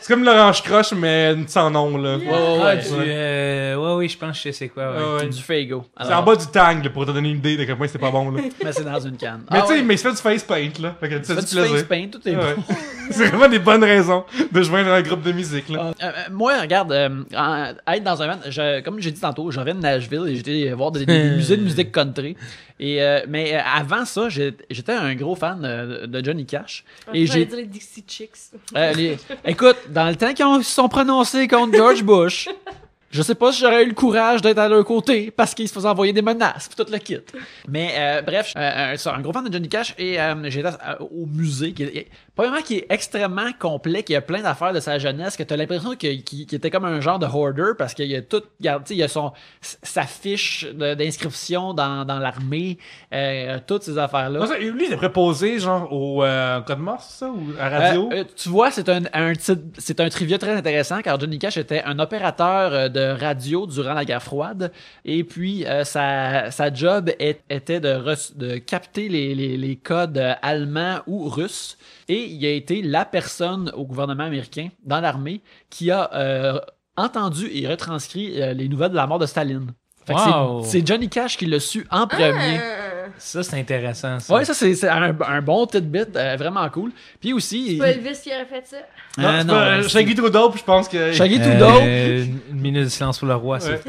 c'est comme l'orange croche, mais sans nom, là. Ouais, ouais, ah, du, euh, ouais, oui, je pense que c'est quoi. Ah, ouais. Du Fago. C'est en bas du tang, pour te donner une idée de quel point c'est pas bon, là. mais c'est dans une canne. Mais ah, tu sais, mais il se fait du face paint, là. Fait tu du face paint, tout est bon. c'est vraiment des bonnes raisons de joindre un groupe de musique, là. Euh, moi, regarde, euh, être dans un comme j'ai dit tantôt, je reviens de Nashville et j'étais voir des musées de musique country. Euh, mais euh, avant ça, j'étais un gros fan de Johnny Cash. Ah, et j'ai les Dixie Chicks. Euh, écoute, dans le temps qu'ils sont prononcés contre George Bush, je sais pas si j'aurais eu le courage d'être à leur côté parce qu'ils se faisaient envoyer des menaces toute tout le kit. Mais bref, suis un, gros fan de Johnny Cash et j'étais au musée. Probablement qui est extrêmement complet, qui a plein d'affaires de sa jeunesse, que t'as l'impression qu'il était comme un genre de hoarder parce qu'il y a tout, sais il a son, sa fiche d'inscription dans, dans l'armée, euh, toutes ces affaires-là. Lui, il est préposé, genre, au euh, code morse, ça, ou à radio? Euh, tu vois, c'est un, un c'est un trivia très intéressant car Johnny Cash était un opérateur de radio durant la guerre froide et puis sa, sa job était de, de capter les, les codes allemands ou russes et il a été la personne au gouvernement américain, dans l'armée, qui a euh, entendu et retranscrit euh, les nouvelles de la mort de Staline. C'est Johnny Cash qui l'a su en premier. Ah! Ça, c'est intéressant. Ça. Ouais, ça, c'est un, bon tidbit, euh, vraiment cool. Puis aussi. C'est pas Elvis qui aurait fait ça. Ah, non, je pense que. Shaggy Trudeau. une minute de silence pour le roi, ouais.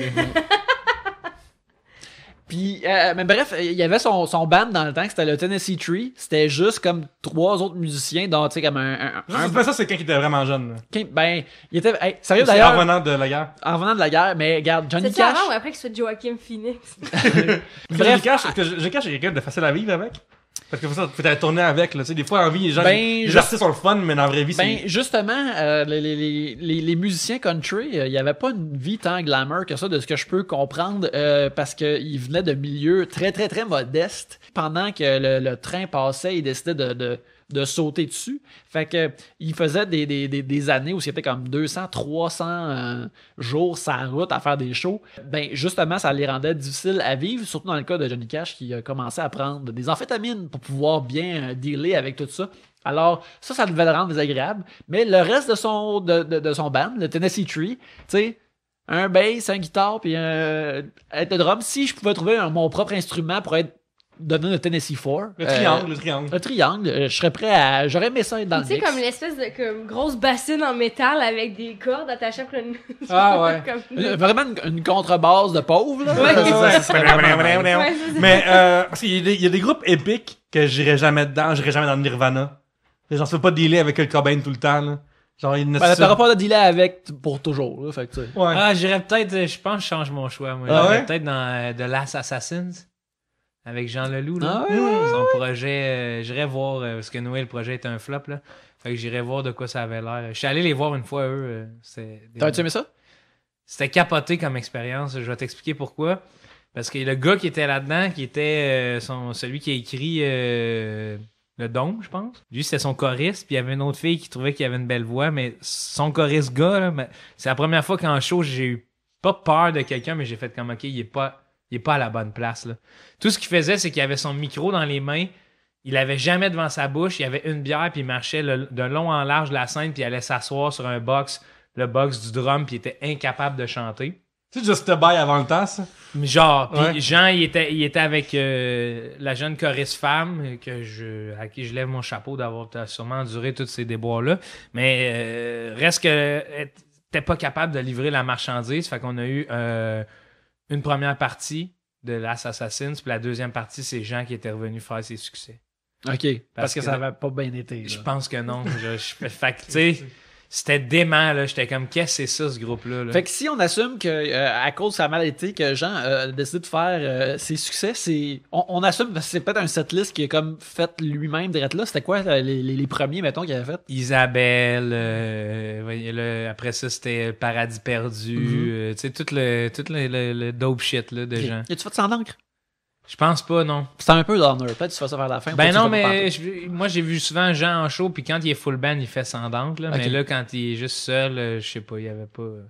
Puis, euh, euh, mais bref, il y avait son, son band dans le temps, c'était le Tennessee Tree. C'était juste comme trois autres musiciens, dont, tu sais, comme un. un, un, ça, c'est quand qui était vraiment jeune. ben, il était. Hey, sérieux d'ailleurs. En revenant de la guerre. En revenant de la guerre, mais regarde, Johnny Cash. avant ou après que ce soit Joachim Phoenix ah. Johnny Cash, que Johnny Cash est quelqu'un de facile à vivre avec parce que faut être tourner avec. des fois, en vie, les gens, ben, le fun, mais dans la vraie vie, ben, justement, euh, les, les, musiciens country, euh, il y avait pas une vie tant glamour que ça, de ce que je peux comprendre, euh, parce qu'ils venaient de milieux très, très, très modestes. Pendant que le, train passait, ils décidaient de de sauter dessus. Fait que il faisait des, années où c'était comme 200, 300 euh, jours Sans route à faire des shows. Ben justement, ça les rendait difficiles à vivre, surtout dans le cas de Johnny Cash qui a commencé à prendre des amphétamines pour pouvoir bien euh, dealer avec tout ça. Alors, ça, ça devait le rendre désagréable. Mais le reste de son, de, son band, le Tennessee Tree, tu sais, un bass, un guitare, puis un, euh, drum, si je pouvais trouver mon propre instrument pour être donner le Tennessee Four. Le triangle, euh, le triangle. Le triangle. Euh, je serais prêt à. J'aurais mes seins dans le. Tu sais, comme l'espèce de comme, grosse bassine en métal avec des cordes attachées après une. Ah ouais. Euh, vraiment une, contrebasse de pauvre, là. Mais, euh, qu'il y, a des groupes épiques que j'irais jamais dedans, j'irais jamais dans Les Nirvana. J'en font pas dealer avec le Cobain tout le temps, là. Genre, il ne ben, pas de délai avec pour toujours, là, fait que, Ah, j'irais peut-être, je pense, je change mon choix, moi. Ah peut-être dans The Last Assassins avec Jean Leloup. Là. Son projet, j'irai voir, euh, parce que Noël, le projet était un flop. Là. Fait que j'irai voir de quoi ça avait l'air. Je suis allé les voir une fois, eux. Euh, tas aimé ça? C'était capoté comme expérience. Je vais t'expliquer pourquoi. Parce que le gars qui était là-dedans, qui était euh, son, celui qui a écrit Le Don, je pense. Lui, c'était son choriste. Puis il y avait une autre fille qui trouvait qu'il avait une belle voix. Mais son choriste gars, c'est la première fois qu'en show, j'ai eu pas peur de quelqu'un, mais j'ai fait comme, OK, il est pas il n'est pas à la bonne place. Tout ce qu'il faisait, c'est qu'il avait son micro dans les mains, il l'avait jamais devant sa bouche, il avait une bière, puis il marchait de long en large la scène, puis il allait s'asseoir sur un box, le box du drum, puis il était incapable de chanter. C'est juste bail avant le temps, ça? Genre, Jean, il était, avec euh, la jeune choriste femme à qui je lève mon chapeau d'avoir sûrement enduré tous ces déboires-là. Mais euh, reste que euh, t'es pas capable de livrer la marchandise, fait qu'on a eu une première partie de Last Assassins, puis la deuxième partie, c'est Jean qui était revenu faire ses succès. OK. Parce, que, ça n'avait pas bien été. Je pense que non. je, suis fait c'était dément, là. J'étais comme, qu'est-ce que c'est ça, ce groupe-là? Fait que si on assume que, euh, à cause de sa maladie, que Jean a décidé de faire euh, ses succès, c'est. On, on, assume c'est peut-être un setlist qui est comme fait lui-même direct là. C'était quoi euh, les, les, premiers, mettons, qu'il avait fait? Isabelle, après ça, c'était Paradis perdu, mm-hmm. tu sais, tout, le, tout le, le, dope shit, là, de Jean. Y tu fait sans encre? Je pense pas, non. C'est un peu d'honneur. Peut-être tu fais ça vers la fin. Ben non, mais moi, j'ai vu souvent Jean en show, puis quand il est full band, il fait sans dents. Mais là, quand il est juste seul, euh, je sais pas, il y avait pas. Euh.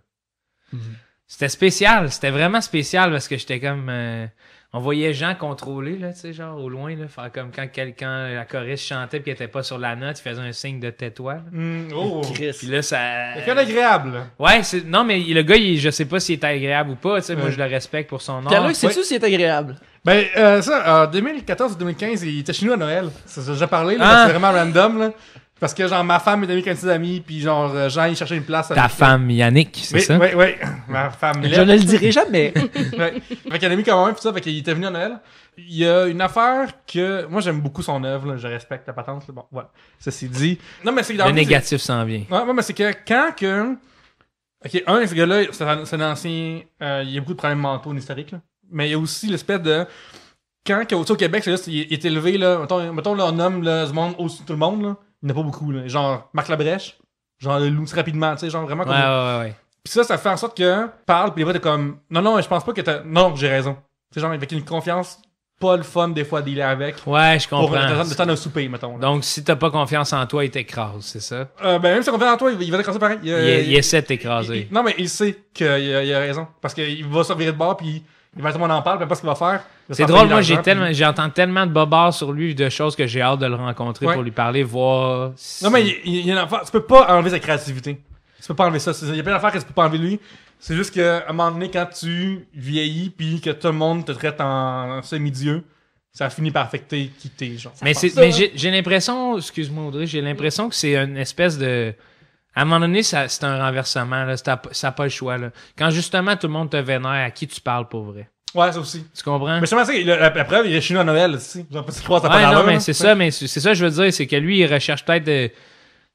Mhm. C'était spécial. C'était vraiment spécial parce que j'étais comme. Euh, on voyait gens contrôler, là, tu sais, genre au loin, là, faire comme quand quelqu'un, la choriste chantait puis était pas sur la note, il faisait un signe de tétoile. toi mm, oh! Puis là, ça. C'est agréable. Ouais, non, mais le gars, il, je sais pas s'il est agréable ou pas, tu sais, moi je le respecte pour son nom. Pierre-Luc, tu s'il est agréable? Ben, euh, ça, en 2014-2015, il était chez nous à Noël. Ça parlé, là, ah. c'est vraiment random, là. Parce que, genre, ma femme est amie avec un de ses amis, puis genre, euh, Jean, il cherchait une place. Ta femme Yannick, c'est ça? Oui, oui, ma femme Je ne le dirai jamais. mais Fait qu'il a ami quand même, tout ça, fait qu'il était venu à Noël. Il y a une affaire que. Moi, j'aime beaucoup son œuvre, là. je respecte la patente, là. Bon, voilà. Ceci dit. Non, mais c'est Le négatif s'en vient. Ouais, ouais mais c'est que quand que. Ok, un, ce gars-là, c'est un ancien. Euh, il y a beaucoup de problèmes mentaux et historiques, là. Mais il y a aussi l'espèce de quand au Québec, c'est juste, il est élevé, là, mettons, mettons là, on nomme là, monde tout le monde, là il n'y en a pas beaucoup. Là. Genre, Marc Labrèche, genre, le loot rapidement, tu sais, genre vraiment comme. Ouais, ouais, ouais. Puis ça, ça fait en sorte que parle, puis les t'es comme, non, non, je pense pas que t'as. Non, j'ai raison. C'est genre, avec une confiance pas le fun des fois d'y aller avec. Ouais, je comprends. Pour le temps de souper, mettons. Donc, si t'as pas confiance en toi, il t'écrase, c'est ça? Euh, ben, même si t'as confiance en toi, il va t'écraser pareil. Il, euh, essaie de t'écraser. non, mais il sait qu'il a, a, raison. Parce qu'il va se virer de bord, puis il va on en parle, mais pas ce qu'il va faire. C'est drôle, moi, j'ai tellement, j'entends tellement de bobards sur lui, de choses que j'ai hâte de le rencontrer pour lui parler, voir. Non, mais il, il y a tu peux pas enlever sa créativité. Tu peux pas enlever ça. Il y a plein d'affaires que tu peux pas enlever lui. C'est juste qu'à un moment donné, quand tu vieillis, puis que tout le monde te traite en, semi-dieu, ça finit par affecter quitter t'es, genre. Mais, mais hein. j'ai l'impression, excuse-moi Audrey, j'ai l'impression que c'est une espèce de à un moment donné, c'est un renversement. Là. Ça n'a pas le choix. Là. Quand justement tout le monde te vénère, à qui tu parles pour vrai? Ouais, ça aussi. Tu comprends? Mais c'est sais ça. après, il est chez nous à Noël. aussi. mais c'est ça, mais c'est ça, je veux dire, c'est que lui, il recherche peut-être. Euh,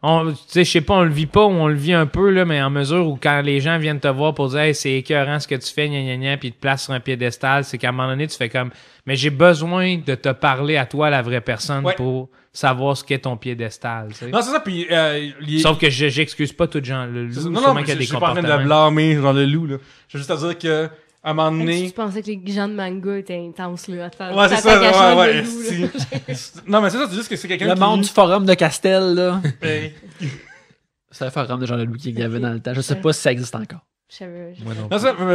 on je sais pas on le vit pas ou on le vit un peu là mais en mesure où quand les gens viennent te voir pour dire c'est écœurant ce que tu fais gna gna puis te place sur un piédestal c'est qu'à un moment donné tu fais comme mais j'ai besoin de te parler à toi la vraie personne pour savoir ce qu'est ton piédestal non c'est ça puis euh, sauf que j'excuse pas tout le loup non je, suis pas en de blâmer genre le loup là je veux juste à dire que à Tu pensais que les gens de manga étaient intenses, là, à Ouais, c'est ça, ouais, ouais. non, mais c'est ça, tu dis que c'est quelqu'un. Le qui... du forum de Castel, là. c'est le forum de Jean louis qui y avait dans le temps. Je sais pas si ça existe encore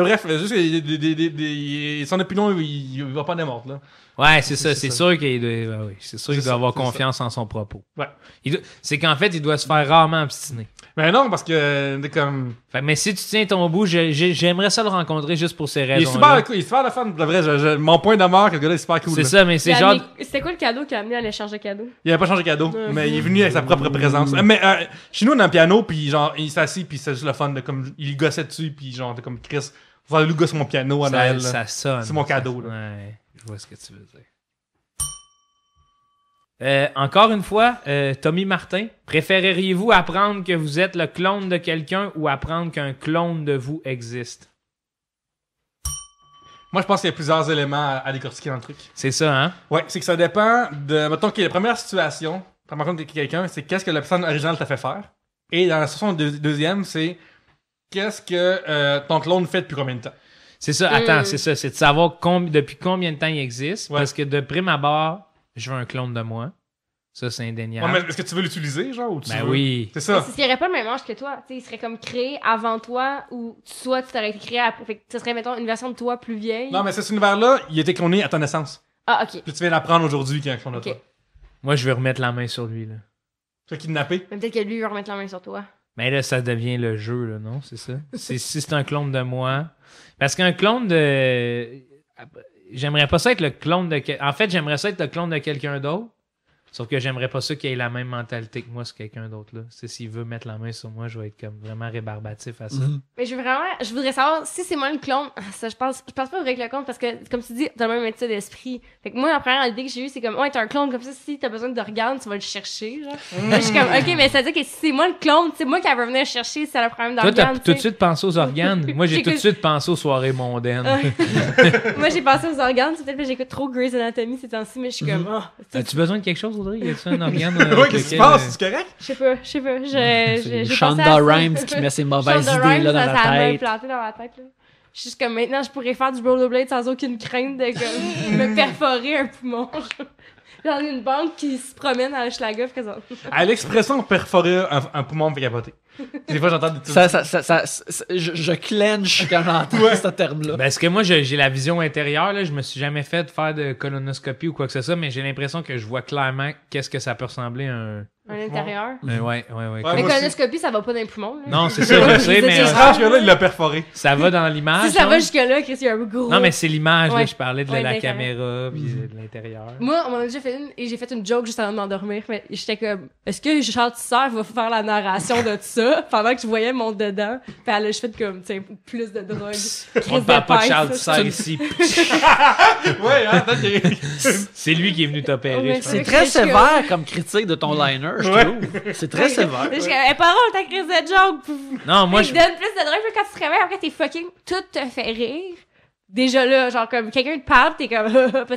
bref, juste que des- des- des- des- son opinion, il, il va pas mort là. Ouais, c'est ça. C'est sûr qu'il doit, c'est sûr qu'il doit avoir confiance en son propos. Ouais. C'est qu'en fait, il doit se faire rarement obstiner. Mais non, parce que euh, comme. mais si tu tiens ton bout, j'aimerais ça le rencontrer juste pour ces Il est super il est super le fun. je- mon point de quelque le gars est super cool. C'est ça, mais c'est genre. C'était quoi le cadeau qui a amené à l'échange de cadeau Il avait pas changé de cadeau, mais il est venu avec sa propre présence. Mmh. Mais euh, chez nous, on a un piano, puis genre, il s'assit, puis c'est juste le fun de comme. Il gossait dessus, puis genre, t'es comme Chris, voir le loup-gosse sur mon piano à Ça, sonne. C'est mon cadeau. Là. Ouais, je vois ce que tu veux dire. Euh, encore une fois, euh, Tommy Martin, préféreriez-vous apprendre que vous êtes le clone de quelqu'un ou apprendre qu'un clone de vous existe? Moi, je pense qu'il y a plusieurs éléments à, décortiquer dans le truc. C'est ça, hein? Ouais, c'est que ça dépend de. Mettons que la première situation, par de quelqu'un, c'est qu'est-ce que la personne originale t'a fait faire. Et dans la situation de, deuxième, c'est qu'est-ce que euh, ton clone fait depuis combien de temps? C'est ça, attends, euh. c'est ça, c'est de savoir depuis combien de temps il existe. Parce que de prime abord, je veux un clone de moi. Ça, c'est indéniable. est-ce que tu veux l'utiliser, genre, ou tu ben oui. C'est ça. Ce serait pas le même âge que toi, il serait comme créé avant toi, ou soit tu t'aurais été créé après. serait, mettons, une version de toi plus vieille. Non, mais cet univers-là, il était cloné à ta naissance. Ah, ok. Puis tu viens l'apprendre aujourd'hui qu'il y a un clone de toi. Moi, je vais remettre la main sur lui, là. Tu vas kidnapper? Peut-être que lui, il va remettre la main sur toi. Mais là, ça devient le jeu, là, non? C'est ça? si c'est un clone de moi. Parce qu'un clone de. Euh, j'aimerais pas ça être le clone de. En fait, j'aimerais ça être le clone de quelqu'un d'autre. Sauf que j'aimerais pas ça qu'il ait la même mentalité que moi sur quelqu'un d'autre. là. S'il veut mettre la main sur moi, je vais être comme vraiment rébarbatif à ça. Mm-hmm. Mais je, vraiment, je voudrais savoir si c'est moi le clone. Ah, ça, je pense, je pense pas vrai le clone parce que, comme tu dis, t'as le même état d'esprit. Fait moi, la première idée que j'ai eue, c'est comme, ouais, t'es un clone. Comme ça, si t'as besoin d'organes, tu vas le chercher. Mm-hmm. je suis comme, ok, mais ça veut dire que si c'est moi le clone, c'est moi qui vais venir chercher si ça a le problème d'organes. Toi, t'as tout de suite pensé aux organes. moi, j'ai tout de suite pensé aux soirées mondaines. moi, j'ai pensé aux organes. peut-être que j'écoute trop Grey's Anatomy ces temps-ci, mais je suis comme, mm-hmm. oh, As-tu besoin de quelque chose il Y a-tu un organe? Euh, ouais, qu'est-ce qui se passe? Euh, c'est correct? Je sais pas, je sais pas. Je, Rhimes qui met ses mauvaises idées-là dans la tête. Ça dans ma tête, Je suis comme maintenant, je pourrais faire du rollerblade sans aucune crainte de comme, me perforer un poumon. J'en ai une banque qui se promène à la schlagoff. À l'expression perforer un, poumon me Des fois, j'entends des trucs. Ça, ça, ça, je, je clenche quand j'entends ce terme-là. Parce ben, que moi, j'ai la vision intérieure. Là. Je me suis jamais fait faire de colonoscopie ou quoi que ce soit, mais j'ai l'impression que je vois clairement qu'est-ce que ça peut ressembler à un. à l'intérieur. Euh, ouais, ouais, ouais. Mais colonoscopie, ça va pas dans les poumons. Non, c'est ça, mais euh, ah, C'est il l'a perforé. ça va dans l'image. Si ça va jusque-là, Chris, il y a un gros. Non, mais c'est l'image. là, Je parlais de la caméra puis mm. de l'intérieur. Moi, on m'en a déjà fait une et j'ai fait une joke juste avant de m'endormir. Mais j'étais comme, est-ce que Charles Tisseur va faire la narration de ça? pendant que je voyais mon dedans. Puis elle je fais comme, tiens, plus de drogue. On ne parle pas de Charles ça, ici. ouais, hein, C'est lui qui est venu t'opérer. C'est très sévère comme critique de ton liner, je trouve. C'est très sévère. Je suis parole, ta crise de joke. Non, moi, je. donne plus de drogue quand tu te réveilles, après, t'es fucking. Tout te fait rire. Déjà là, genre, comme quelqu'un te parle, t'es comme,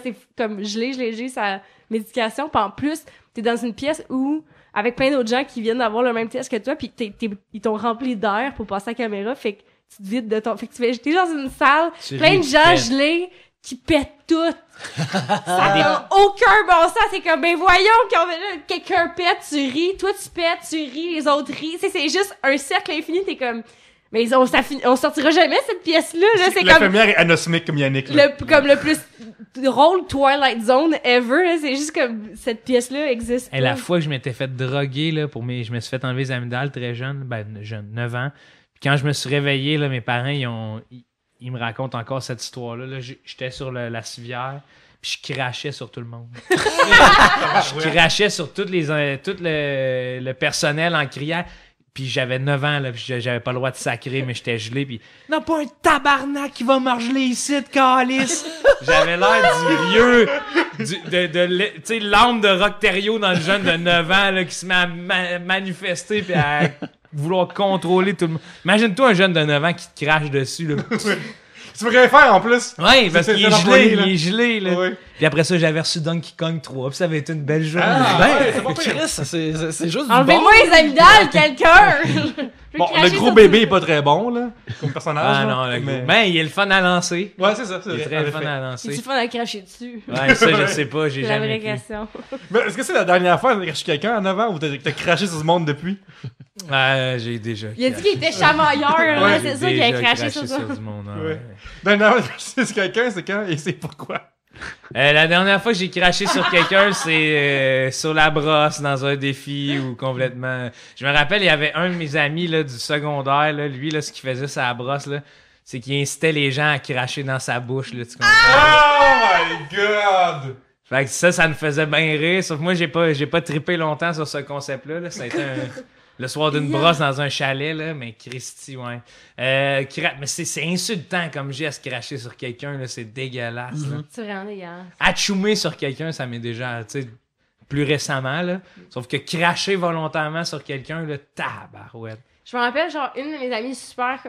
t'es comme gelé, gelé, gelé, sa médication. Puis en plus, t'es dans une pièce où avec plein d'autres gens qui viennent d'avoir le même test que toi, puis t'es, ils t'ont rempli d'air pour passer à la caméra, fait que tu te vides de ton... Fait que tu jeter dans une salle, plein de gens gelés, qui pètent tout. ça n'a aucun bon sens. C'est comme, ben voyons, quand quelqu'un pète, tu ris. Toi, tu pètes, tu ris, les autres rient. C'est, c'est juste un cercle infini. T'es comme, mais on, ça, sortira jamais cette pièce-là. C'est la première anosmique comme Yannick. Le, comme le plus drôle Twilight Zone ever. C'est juste comme cette pièce-là existe. Et la fois que je m'étais fait droguer, là, pour mes, je me suis fait enlever les amygdales très jeune, ben jeune, 9 ans. Puis quand je me suis réveillé, là, mes parents, ils, me racontent encore cette histoire-là. j'étais sur la civière. Puis je crachais sur tout le monde. je crachais sur toutes les, euh, tout le personnel en criant puis j'avais 9 ans, là, j'avais pas le droit de sacrer, mais j'étais gelé, puis non, pas un tabarnak qui va me ici, de calice! j'avais l'air du vieux, de, tu sais, l'âme de Rock dans le jeune de 9 ans, là, qui se met à manifester, puis à vouloir contrôler tout le monde. Imagine-toi un jeune de 9 ans qui te crache dessus, là. Tu pourrais faire en plus. Oui, parce qu'il est, gelé, il est gelé. Là. Puis après ça, j'avais reçu Donkey Kong 3, puis ça avait été une belle journée. Ah, ben, c'est pas du c'est juste Enlevez-moi bon. les amygdales, quelqu'un! bon, le gros bébé est pas très bon, là, comme personnage. Ah non, mais... Ben, il est le fun à lancer. Ouais, c'est ça, c'est Il est très fun à lancer. Il est le fun à cracher dessus. Ouais, ça, je sais pas, j'ai jamais. La vraie question. Mais est-ce que c'est la dernière fois que tu as craché quelqu'un en avant ou t'as craché sur ce monde depuis? Ah, j'ai déjà. Il a dit qu'il était chamailleur, hein, c'est ça qu'il a craché, craché sur ça. Du monde, hein, c'est quelqu'un, c'est quand et c'est pourquoi. Euh, la dernière fois que j'ai craché sur quelqu'un, c'est euh, sur la brosse dans un défi ou complètement. Je me rappelle, il y avait un de mes amis là, du secondaire, lui, ce qu'il faisait sur la brosse, c'est qu'il incitait les gens à cracher dans sa bouche. Ah! Oh my god! Fait que ça, ça me faisait bien rire, sauf que moi, j'ai pas, j'ai pas trippé longtemps sur ce concept-là. Là. Ça a été un. Le soir d'une brosse dans un chalet, là, mais Christy, ouais. Euh, mais c'est insultant comme geste, cracher sur quelqu'un, là, c'est dégueulasse. C'est vraiment dégueulasse. Achoumer sur quelqu'un, ça m'est déjà, tu sais, plus récemment, là. Sauf que cracher volontairement sur quelqu'un, le tabarouette. Je me rappelle, genre, une de mes amies super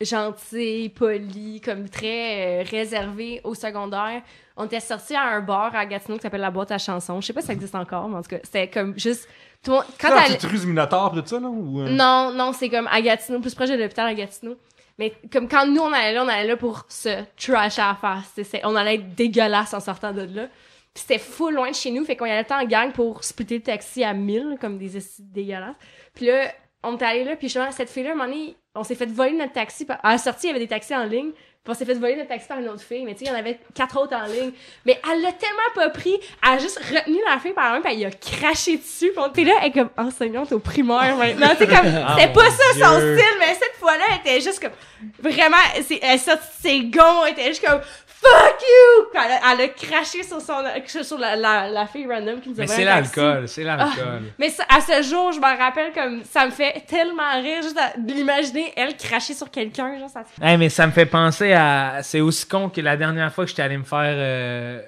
gentil, poli, comme très euh, réservé au secondaire. On était sortis à un bar à Gatineau qui s'appelle La Boîte à Chansons. Je sais pas si ça existe encore, mais en tout cas, c'était comme juste. Tout le monde. c'est ruse Minotaur, tout ça, là? Euh? Non, non, c'est comme à Gatineau, plus proche de l'hôpital à Gatineau. Mais comme quand nous, on allait là, on allait là pour se trash à la face. on allait être dégueulasse en sortant de là. Puis c'était fou loin de chez nous, fait qu'on y allait en gang pour splitter le taxi à 1000, comme des dégueulasses. Puis là, on était allé là, puis justement, cette fille-là, à un moment donné, on s'est fait voler notre taxi. À la sortie, il y avait des taxis en ligne. Puis on s'est fait voler notre taxi par une autre fille. Mais tu sais, il y en avait quatre autres en ligne. Mais elle l'a tellement pas pris, elle a juste retenu la fille par la main, puis elle a craché dessus. Puis on là, elle est comme enseignante au primaire maintenant. tu comme, ah, c'était pas ça son style, mais cette fois-là, elle était juste comme, vraiment, c'est, elle sort de ses gonds, elle était juste comme, Fuck you! elle, a, craché sur, son, la, la, fille random qui nous avait Mais c'est l'alcool, c'est ah. l'alcool. mais à ce jour, je m'en rappelle comme ça me fait tellement rire juste de elle cracher sur quelqu'un. ça... mais ça me fait penser à. C'est aussi con que la dernière fois que j'étais allé me faire euh,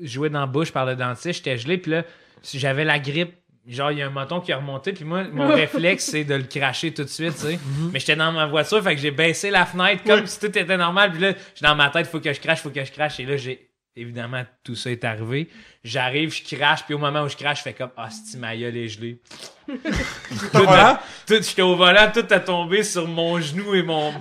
jouer dans la bouche par le dentiste, j'étais gelé, puis là, j'avais la grippe genre, il y a un menton qui est remonté, puis moi, mon réflexe, c'est de le cracher tout de suite, tu sais. Mhm. Mais j'étais dans ma voiture, fait que j'ai baissé la fenêtre comme si tout était normal, puis là, suis dans ma tête, faut que je crache, faut que je crache, et là, j'ai. Évidemment, tout ça est arrivé. J'arrive, je crache, puis au moment où je crache, je fais comme, ah, oh, c'est ma gueule est gelée. tout, à, tout j'étais au volant, tout a tombé sur mon genou et ah. mon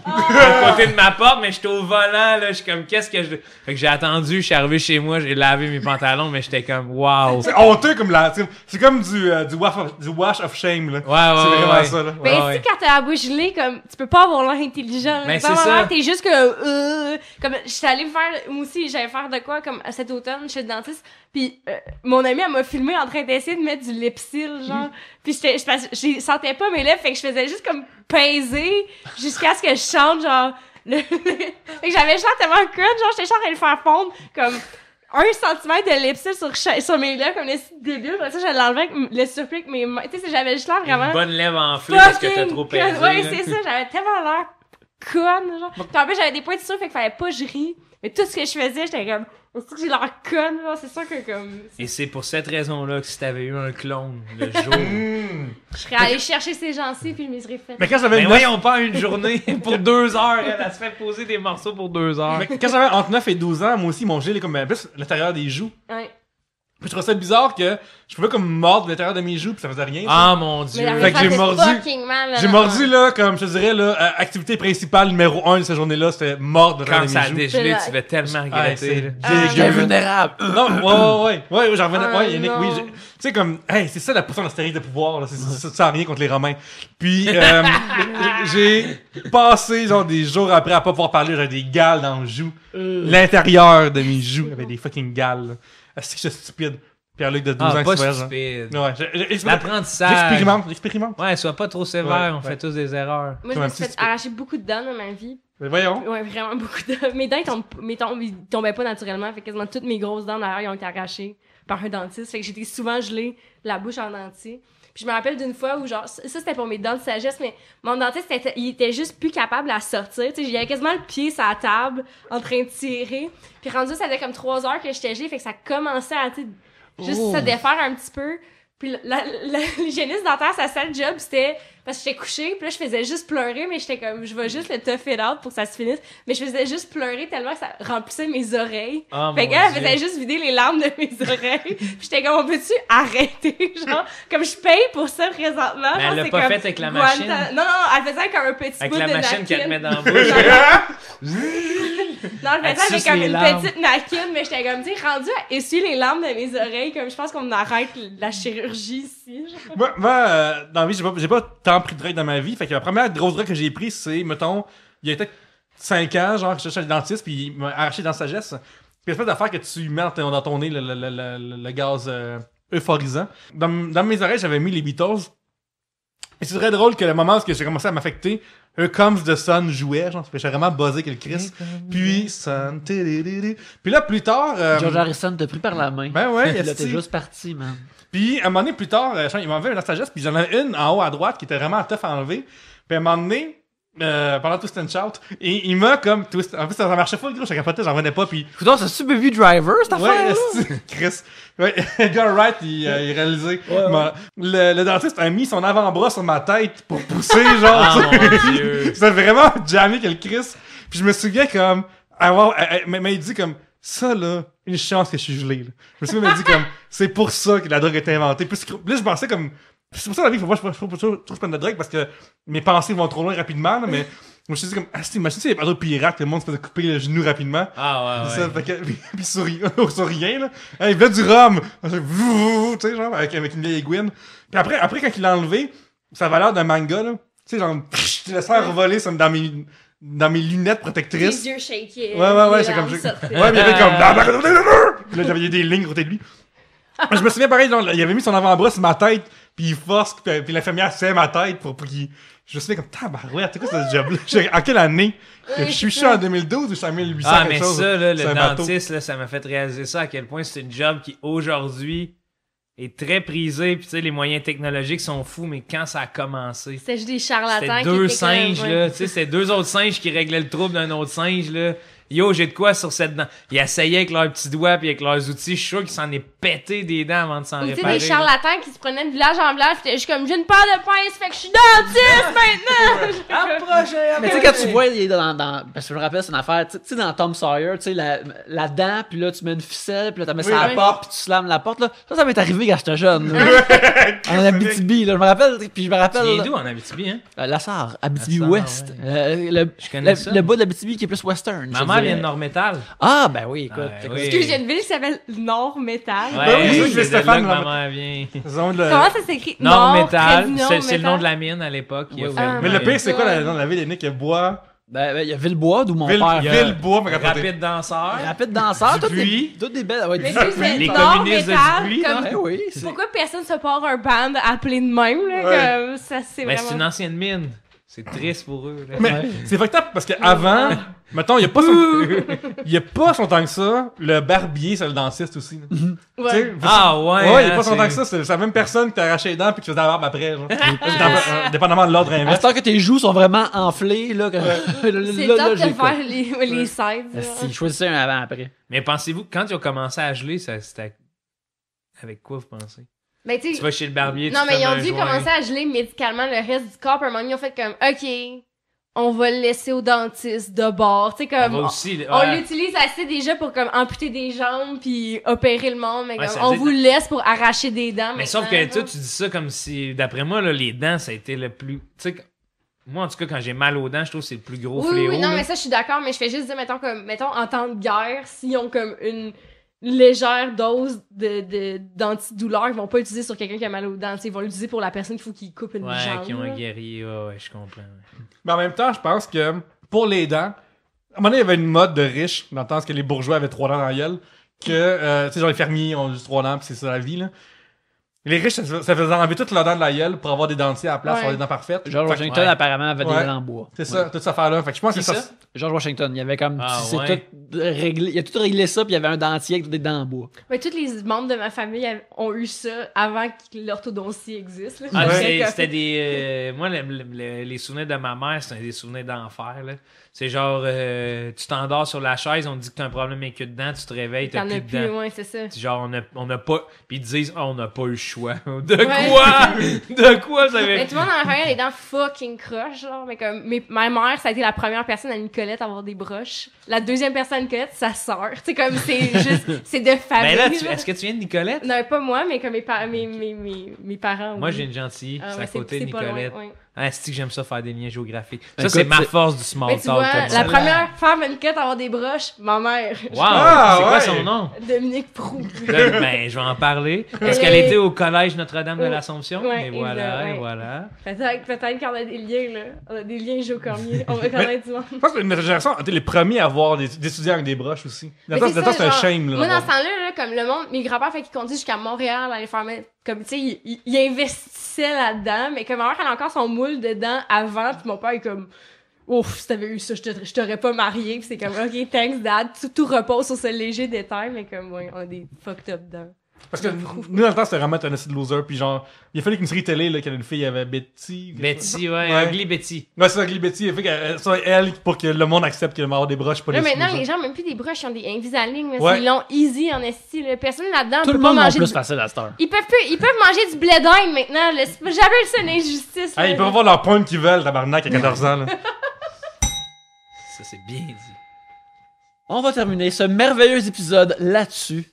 côté de ma porte, mais j'étais au volant, là, je suis comme, qu'est-ce que je... j'ai attendu, je suis arrivé chez moi, j'ai lavé mes pantalons, mais j'étais comme, wow. C'est honteux comme là C'est comme du, euh, du, wash of, shame, là. Ouais, ouais, C'est vraiment ça, là. Mais ben, si, quand t'as la bouche gelée, comme, tu peux pas avoir l'air intelligent. Mais ben, c'est ça. T'es juste que, euh, comme, j'étais allée faire, moi aussi, j'allais faire de quoi, comme, cet automne, chez le dentiste, puis euh, mon amie, elle m'a filmé en train d'essayer de mettre du lipsil, genre. Mhm. Puis je sentais pas mes lèvres, fait que je faisais juste comme peser jusqu'à ce que je chante, genre. Le... fait que j'avais chanté tellement cut, genre j'étais genre à le faire fondre, comme un centimètre de lipsil sur, sur mes lèvres comme les début Après ça, je l'enlevais avec le surplus mais Tu sais, j'avais juste l'air vraiment. bonne lèvre enflée parce que t'as trop pesé. Oui, c'est ça. J'avais tellement l'air conne, genre. en plus, j'avais des points de sûr, fait qu'il fallait pas que je ris. Mais tout ce que je faisais, j'étais comme, c'est ce que j'ai l'air conne, genre? C'est sûr que, comme. Et c'est pour cette raison-là que si t'avais eu un clone le jour. je serais allé chercher ces gens-ci, puis je m'y serais fait. Mais quand ça fait. Mais 9... voyons une journée pour deux heures, elle, se fait poser des morceaux pour deux heures. Mais quand j'avais entre 9 et 12 ans, moi aussi, mon gilet est comme, ben, plus l'intérieur des joues. Ouais. Puis je trouvais ça bizarre que je pouvais comme mordre l'intérieur de mes joues puis ça faisait rien. Ah mon dieu. Fait que j'ai mordu. J'ai mordu là comme je te dirais là euh, activité principale numéro un de cette journée-là, c'était mordre l'intérieur de mes joues. Quand ça a dégelé, tu vas tellement regretter. J'étais ah, vulnérable. Non, ouais ouais ouais, ouais, j'en revenais ouais, ah, Yannick, oui, tu sais comme hey, c'est ça la puissance de de pouvoir là, c'est ça rien contre les Romains. Puis euh, j'ai passé genre des jours après à pas pouvoir parler, j'avais des gales dans le joues, euh. L'intérieur de mes joues j'avais des fucking gales. Ah, c'est que je suis stupide. Pierre-Luc de 12 ah, ans, pas hein. stupide. L'apprentissage. J'expérimente, j'expérimente. Ouais, sois pas trop sévère, on fait tous des erreurs. Moi, je me fait arracher beaucoup de dents dans ma vie. Mais voyons. Ouais, vraiment beaucoup de. Mes dents, mes dents tombaient pas naturellement. Fait quasiment toutes mes grosses dents d'ailleurs, ils ont été arrachées par un dentiste. Fait que j'étais souvent gelée, la bouche en entier je me rappelle d'une fois où, genre, ça, c'était pour mes dents de sagesse, mais mon dentiste, était, il était juste plus capable à sortir. Tu sais, j'avais quasiment le pied sur la table en train de tirer. Puis rendu, ça faisait comme trois heures que j'étais gelée, fait que ça commençait à, tu juste se oh. défaire un petit peu. Puis l'hygiéniste dentaire, sa seule job, c'était parce que j'étais couchée, puis là, je faisais juste pleurer, mais j'étais comme, je vais juste le tough it out pour que ça se finisse. Mais je faisais juste pleurer tellement que ça remplissait mes oreilles. Oh, fait que elle faisait juste vider les larmes de mes oreilles. puis j'étais comme, on peut-tu arrêter? genre, comme je paye pour ça présentement. Ben, elle l'a pas fait avec la machine. Non, non, elle faisait avec un petit bout de Avec la machine qu'elle met dans le bouche. non, elle faisait avec comme une petite napkin, mais j'étais comme, tu à essuyer les larmes de mes oreilles, comme je pense qu'on arrête la chirurgie ici. Moi, euh, dans j'ai pas, pas tant pris de drogue dans ma vie. Fait que la première grosse drogue que j'ai pris c'est, mettons, il y a peut-être 5 ans, genre, je cherchais le dentiste, puis il m'a arraché dans sa sagesse. Puis l'espèce d'affaire que tu mets dans ton, nez, le, gaz euh, euphorisant. Dans, dans mes oreilles, j'avais mis les Beatles. Et c'est très drôle que le moment où j'ai commencé à m'affecter, Here Comes the Sun jouait, genre, ça fait vraiment buzzé que le Chris. Puis, Sun, Puis là, plus tard. Euh, George Harrison t'a pris par la main. Ben ouais, Il était juste parti, man. Puis, à un moment donné, plus tard, euh, il m'en avait une sagesse, puis j'en avais une en haut à droite qui était vraiment tough à enlever. Puis, à un moment donné, euh, pendant Twist and Shout, et il m'a comme twist. En fait, ça, marchait pas, gros, je capotais, j'en venais pas, puis. Putain, c'est super vu Driver, cette affaire. Ouais, Chris. Ouais, Edgar Wright, il, euh, il réalisait. Ouais, Le, le, dentiste a mis son avant-bras sur ma tête pour pousser, genre. oh, mon Dieu. C'est vraiment jamais quel Chris. Puis je me souviens comme avoir, ah, eh, eh, mais, il dit comme ça là, une chance que je suis gelé. Là. Je me suis même dit comme c'est pour ça que la drogue a été inventée. Puis là je pensais comme c'est pour ça la vie, moi je, je, je trouve pas de drague parce que mes pensées vont trop loin rapidement, là, mais je me suis dit comme, ah, imagine si les bateaux pirate, le monde se fait couper le genou rapidement. Ah ouais, ouais. Ça, fait que, puis souri, sourient, là. Hey, il veut du rhum! Tu sais, genre, avec, avec une vieille aiguine. Puis après, après, quand il l'a enlevé, ça a l'air d'un manga, là. Tu sais, genre, je te faire voler ça, dans mes, dans mes lunettes protectrices. Les yeux shaky. Ouais, ouais, ouais, c'est comme, ouais, mais il y avait comme, là, j'avais des lignes côté de lui. je me souviens pareil, genre, il avait mis son avant-bras sur ma tête, puis il force, puis, puis l'infirmière serre ma tête pour, pour qu'il. Je suis comme tabarouette, c'est quoi ce job-là? En quelle année? je suis sûr en 2012 ou c'est en 1800? Ah, mais ça, le dentiste, là, ça m'a fait réaliser ça à quel point c'est une job qui aujourd'hui est très prisée, Puis tu sais, les moyens technologiques sont fous, mais quand ça a commencé. C'était juste des charlatans. C'était deux singes, là. tu sais, c'est deux autres singes qui réglaient le trouble d'un autre singe, là. Yo, j'ai de quoi sur cette dent. Ils essayaient avec leurs petits doigts puis avec leurs outils. Je suis sûr qu'ils s'en est péter des dents avant de s'en réparer. Tu des charlatans qui se prenaient de village en village, pis je suis comme, j'ai une paire de pince fait que je suis dentiste maintenant! approchez, Mais tu sais, quand tu vois, il est dans, parce que je me rappelle, c'est une affaire, tu sais, dans Tom Sawyer, tu sais, la, la, dent, puis là, tu mets une ficelle, puis là, tu mets ça à la porte, puis tu slams la porte, là. Ça, ça m'est arrivé quand j'étais jeune. en Abitibi, là, je me rappelle, puis je me rappelle. Tu d'où en Abitibi, hein? Euh, la Sarre, Abitibi-Ouest. Euh, je connais ça. Le bas de l'Abitibi qui est plus western. Maman vient de Nord-Métal. Ah, ben oui, écoute. Excuse, j'ai une ville qui s'appelle Nord-Métal. Ouais, ben oui, je Stéphane. Maman vient. Comment ça s'écrit? Nord-Métal. C'est le nom de la mine à l'époque. Mais le pire, c'est quoi le nom de la ville, a Bois. Ben, ben, il y a Villebois, d'où mon père. Villebois, mais Rapide danseur. Rapide danseur, tout est toutes des belles. les communistes de Dupuis. Ben oui, Pourquoi personne se porte un band appelé de même? Là, comme... ça, c'est c'est une ancienne mine. C'est triste pour eux. Mais c'est factable parce qu'avant, mettons, il n'y a pas son... y a pas son temps que ça. Le barbier, c'est le dentiste aussi. Mhm. Ah ouais. Ouais, il n'y a hein, pas son temps que ça. C'est la même personne qui arraché les dents puis qui faisait la barbe après. Genre. Euh, dépendamment de l'ordre inverse. Tant que tes joues sont vraiment enflées, là. c'est top de faire les, les sides. Si, choisissez un avant après. Mais pensez-vous, quand ils ont commencé à geler, c'était avec quoi vous pensez? tu vas chez le barbier, Non, mais ils ont dû commencer à geler médicalement le reste du corps. ils ont fait comme, OK, on va le laisser au dentiste de bord. comme, on, l'utilise assez déjà pour comme amputer des jambes puis opérer le monde. on vous laisse pour arracher des dents. Mais sauf que tu dis ça comme si, d'après moi, les dents, ça a été le plus. moi, en tout cas, quand j'ai mal aux dents, je trouve que c'est le plus gros fléau. Oui, non, mais ça, je suis d'accord, mais je fais juste dire, mettons, comme, mettons, en temps de guerre, s'ils ont comme une légère dose de, d'antidouleur qu'ils vont pas utiliser sur quelqu'un qui a mal aux dents. Ils vont l'utiliser pour la personne qu'il faut qu'il coupe une jambe. Ouais, qui ont guéri. Oh, ouais, je comprends. Mais en même temps, je pense que pour les dents, à un moment donné, il y avait une mode de riche dans le parce que les bourgeois avaient trois dents dans la gueule, que, euh, tu sais, genre les fermiers ont juste trois dents, puis c'est ça la vie, là. Les riches, ça, faisait enlever toutes leurs dents de la gueule pour avoir des dentiers à la place, avoir des dents parfaites. George Washington, apparemment, avait des dents en bois. C'est ça, toute cette affaire-là. Fait je pense que ça. ça? George Washington, il avait comme. Ah, tout réglé, il a tout réglé ça, puis il y avait un dentier avec des dents en bois. Mais tous les membres de ma famille ont eu ça avant que l'orthodontie existe. Ah, c'était des. Euh, moi, les souvenirs de ma mère, c'est des souvenirs d'enfer. C'est genre, euh, tu t'endors sur la chaise, on te dit que t'as un problème avec que dedans tu te réveilles, t'as plus de dents. Genre, on n'a on a pas. Puis ils disent, ah, on n'a pas eu le choix De quoi? de quoi vous Mais tout le monde en arrière, est dans « fucking crush », Mais comme, ma mère, ça a été la première personne à Nicolette à avoir des broches. La deuxième personne à Nicolette, sa sœur. C'est comme, c'est juste, c'est de ben famille. Mais là, est-ce que tu viens de Nicolette? Non, pas moi, mais comme mes, mes, mes, parents. Moi, j'ai une gentille, ah c'est à côté de Nicolette. Ah, que j'aime ça faire des liens géographiques. Ça, c'est ma force du small talk. Tu vois, la première femme enquête à avoir des broches, ma mère. Wow! c'est quoi ah, son nom? Dominique Prou. ben, je vais en parler. Est-ce qu'elle était au collège Notre-Dame de l'Assomption? Mais voilà, voilà. Peut-être peut qu'on a des liens, là. On a des liens géocormiers. On va connaître du monde. Je pense que notre génération était les premiers à avoir des, étudiants avec des broches aussi. c'est un shame, là. Moi, dans ce temps-là, comme le monde, mes grands-pères, conduisent jusqu'à Montréal aller faire comme tu sais il, investissait là-dedans mais comme ma mère elle a encore son moule dedans avant puis mon père est comme ouf si t'avais eu ça je t'aurais pas marié puis c'est comme ok thanks dad tout, tout repose sur ce léger détail mais comme ouais, on est fucked up dedans parce que nous, dans le temps, c'était vraiment un de loser. Puis genre, il a fallu qu'une série télé, là, avait une fille avait Betty. Betty, ouais, un Ugly Betty. Ouais, c'est Ugly Betty. Il fait qu'elle soit elle pour que le monde accepte qu'elle va avoir des broches pas Là, maintenant, les gens, même plus des broches, ils ont des Invisalign. Mais ouais. Ils l'ont easy en esti. Personne là-dedans. Tout peut le monde pas plus facile à cette Ils peuvent, plus, ils peuvent manger du blé d'ail, maintenant. J'appelle ça une injustice. Hey, ils peuvent avoir leur pointes qu'ils veulent, tabarnak, à 14 ans. ça, c'est bien dit. On va terminer ce merveilleux épisode là-dessus.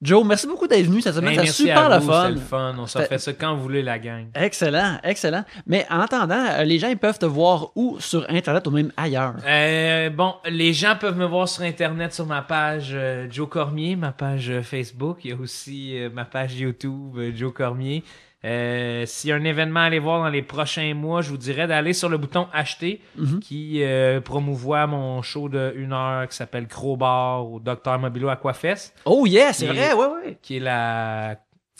Joe, merci beaucoup d'être venu cette semaine. Hey, super à la vous, le fun. On s'en fait ça quand vous voulez, la gang. Excellent, excellent. Mais en attendant, euh, les gens ils peuvent te voir où sur Internet ou même ailleurs? Euh, bon, les gens peuvent me voir sur Internet sur ma page euh, Joe Cormier, ma page Facebook. Il y a aussi ma page YouTube Joe Cormier. Euh, S'il y a un événement à aller voir dans les prochains mois, je vous dirais d'aller sur le bouton acheter mhm. qui euh, promouvoit mon show de une heure qui s'appelle Crowbar ou Docteur Mobilo Aquafest. Oh yeah, c'est vrai, oui, oui. Qui est la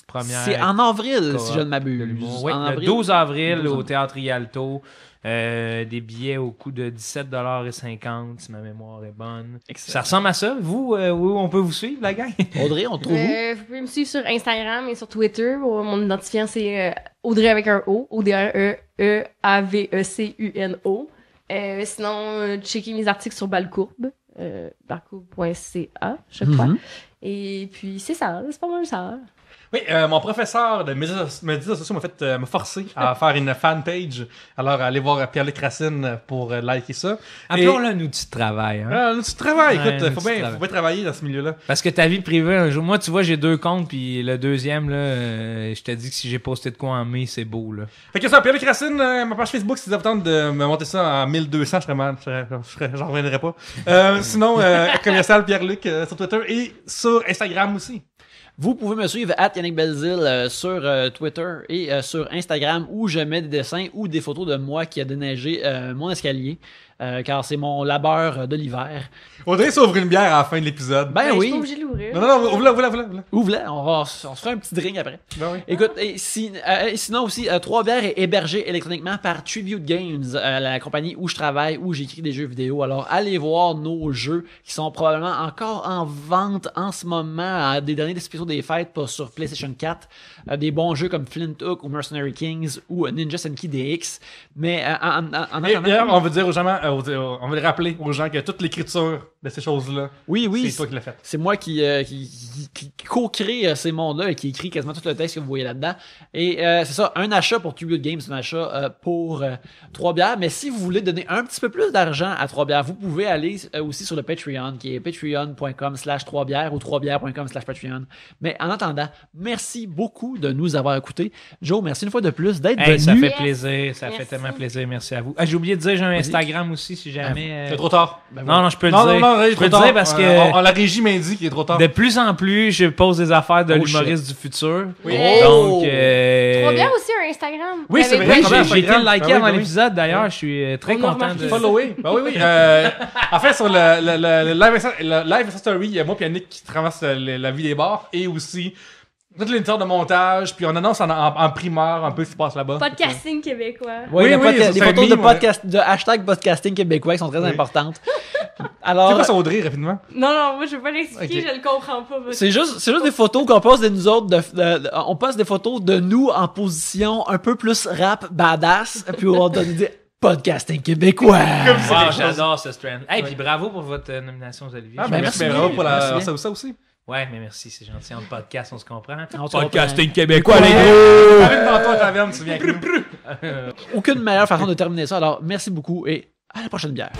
première. C'est en avril, si je ne m'abuse. Oui, le 12 avril, 12 avril au Théâtre Rialto. Euh, des billets au coût de 17,50 si ma mémoire est bonne. Ça ressemble à ça. Vous, euh, on peut vous suivre, la gang? Audrey, on trouve euh, vous? pouvez me suivre sur Instagram et sur Twitter. Mon identifiant, c'est Audrey avec un O. O-D-R-E-E-A-V-E-C-U-N-O. E e e sinon, checker mes articles sur Balcourbe. Balcourbe.ca, je crois. Mm-hmm. Et puis, c'est ça. C'est pas mal ça. Oui, euh, mon professeur de médias, sociaux m'a fait euh, me forcer à faire une fanpage. Alors, allez voir Pierre-Luc Racine pour euh, liker ça. Appelons-le un outil de travail. Hein? un outil de travail, écoute, faut bien, faut bien, travailler dans ce milieu-là. Parce que ta vie privée, un jour, moi, tu vois, j'ai deux comptes, puis le deuxième, là, je t'ai dit que si j'ai posté de quoi en mai, c'est beau. Là. Fait que ça, Pierre-Luc Racine, ma page Facebook, si vous avez de me monter ça en 1200, je serais mal, j'en reviendrai pas. sinon, commercial Pierre-Luc sur Twitter et sur Instagram aussi. Vous pouvez me suivre à Yannick Belzil euh, sur euh, Twitter et euh, sur Instagram où je mets des dessins ou des photos de moi qui a déneigé mon escalier. Euh, car c'est mon labeur de l'hiver. Audrey s'ouvrir une bière à la fin de l'épisode. Ben, ben oui. obligé de l'ouvrir. Non, non, non, ouvre-la, ouvre-la, on, se fera un petit drink après. Ben oui. Écoute, euh, sinon aussi, 3 euh, Trois Bières est hébergé électroniquement par Tribute Games, la compagnie où je travaille, où j'écris des jeux vidéo. Alors, allez voir nos jeux qui sont probablement encore en vente en ce moment, à des derniers spéciaux des fêtes pas sur PlayStation 4. des bons jeux comme Flint Hook ou Mercenary Kings ou Ninja Senki DX. Mais en, eh on veut dire aux gens euh, on va le rappeler aux gens que toute l'écriture de ces choses-là, c'est toi qui l'as faite. C'est moi qui, euh, co-crée euh, ces mondes-là et qui écrit quasiment tout le texte que vous voyez là-dedans. Et c'est ça, un achat pour Tribute Games, un achat pour Trois bières. Mais si vous voulez donner un petit peu plus d'argent à Trois bières, vous pouvez aller aussi sur le Patreon, qui est patreon.com slash 3 bières ou 3 bières.com slash Patreon. Mais en attendant, merci beaucoup de nous avoir écoutés. Joe, merci une fois de plus d'être venu. Ça fait plaisir, ça fait tellement plaisir. Merci à vous. Ah, j'ai oublié de dire, j'ai un Instagram aussi si ah, jamais. C'est euh, trop tard. Ben non, non, je peux le dire. Non, non, je peux le dire parce euh, que. la régie m'indique qu'il est trop tard. De plus en plus, je pose des affaires de oh, l'humoriste du futur. Oui. Oh! Donc. Euh, trop bien aussi un Instagram. Oui, c'est J'ai été liké ben avant ben l'épisode d'ailleurs. Je suis très content de. followé Ben oui, oui. En fait, sur le live Story, il y a moi et qui traverse la vie des bars et aussi toutes les sortes de montage, puis on annonce en, primeur un peu ce qui se passe là-bas. Podcasting québécois. Oui, oui, oui des les photos de, hashtag podcasting québécois qui sont très importantes. Alors. C'est quoi ça, Audrey, rapidement? Non, non, moi, je vais pas l'expliquer, je je le comprends pas. C'est juste, c'est juste des photos qu'on passe de nous autres, on passe des photos de nous en position un peu plus rap badass, puis on donne podcasting québécois. Comme ça, j'adore ce trend. Et puis bravo pour votre euh, nomination Olivier. Ah, ben, merci, bravo pour la, ça aussi. Ouais, mais merci, c'est gentil. En podcast, on se comprend. On Podcasting québécois, les gars! Même dans toi, taverne, tu viens. Aucune meilleure façon de terminer ça. Alors, merci beaucoup et à la prochaine bière.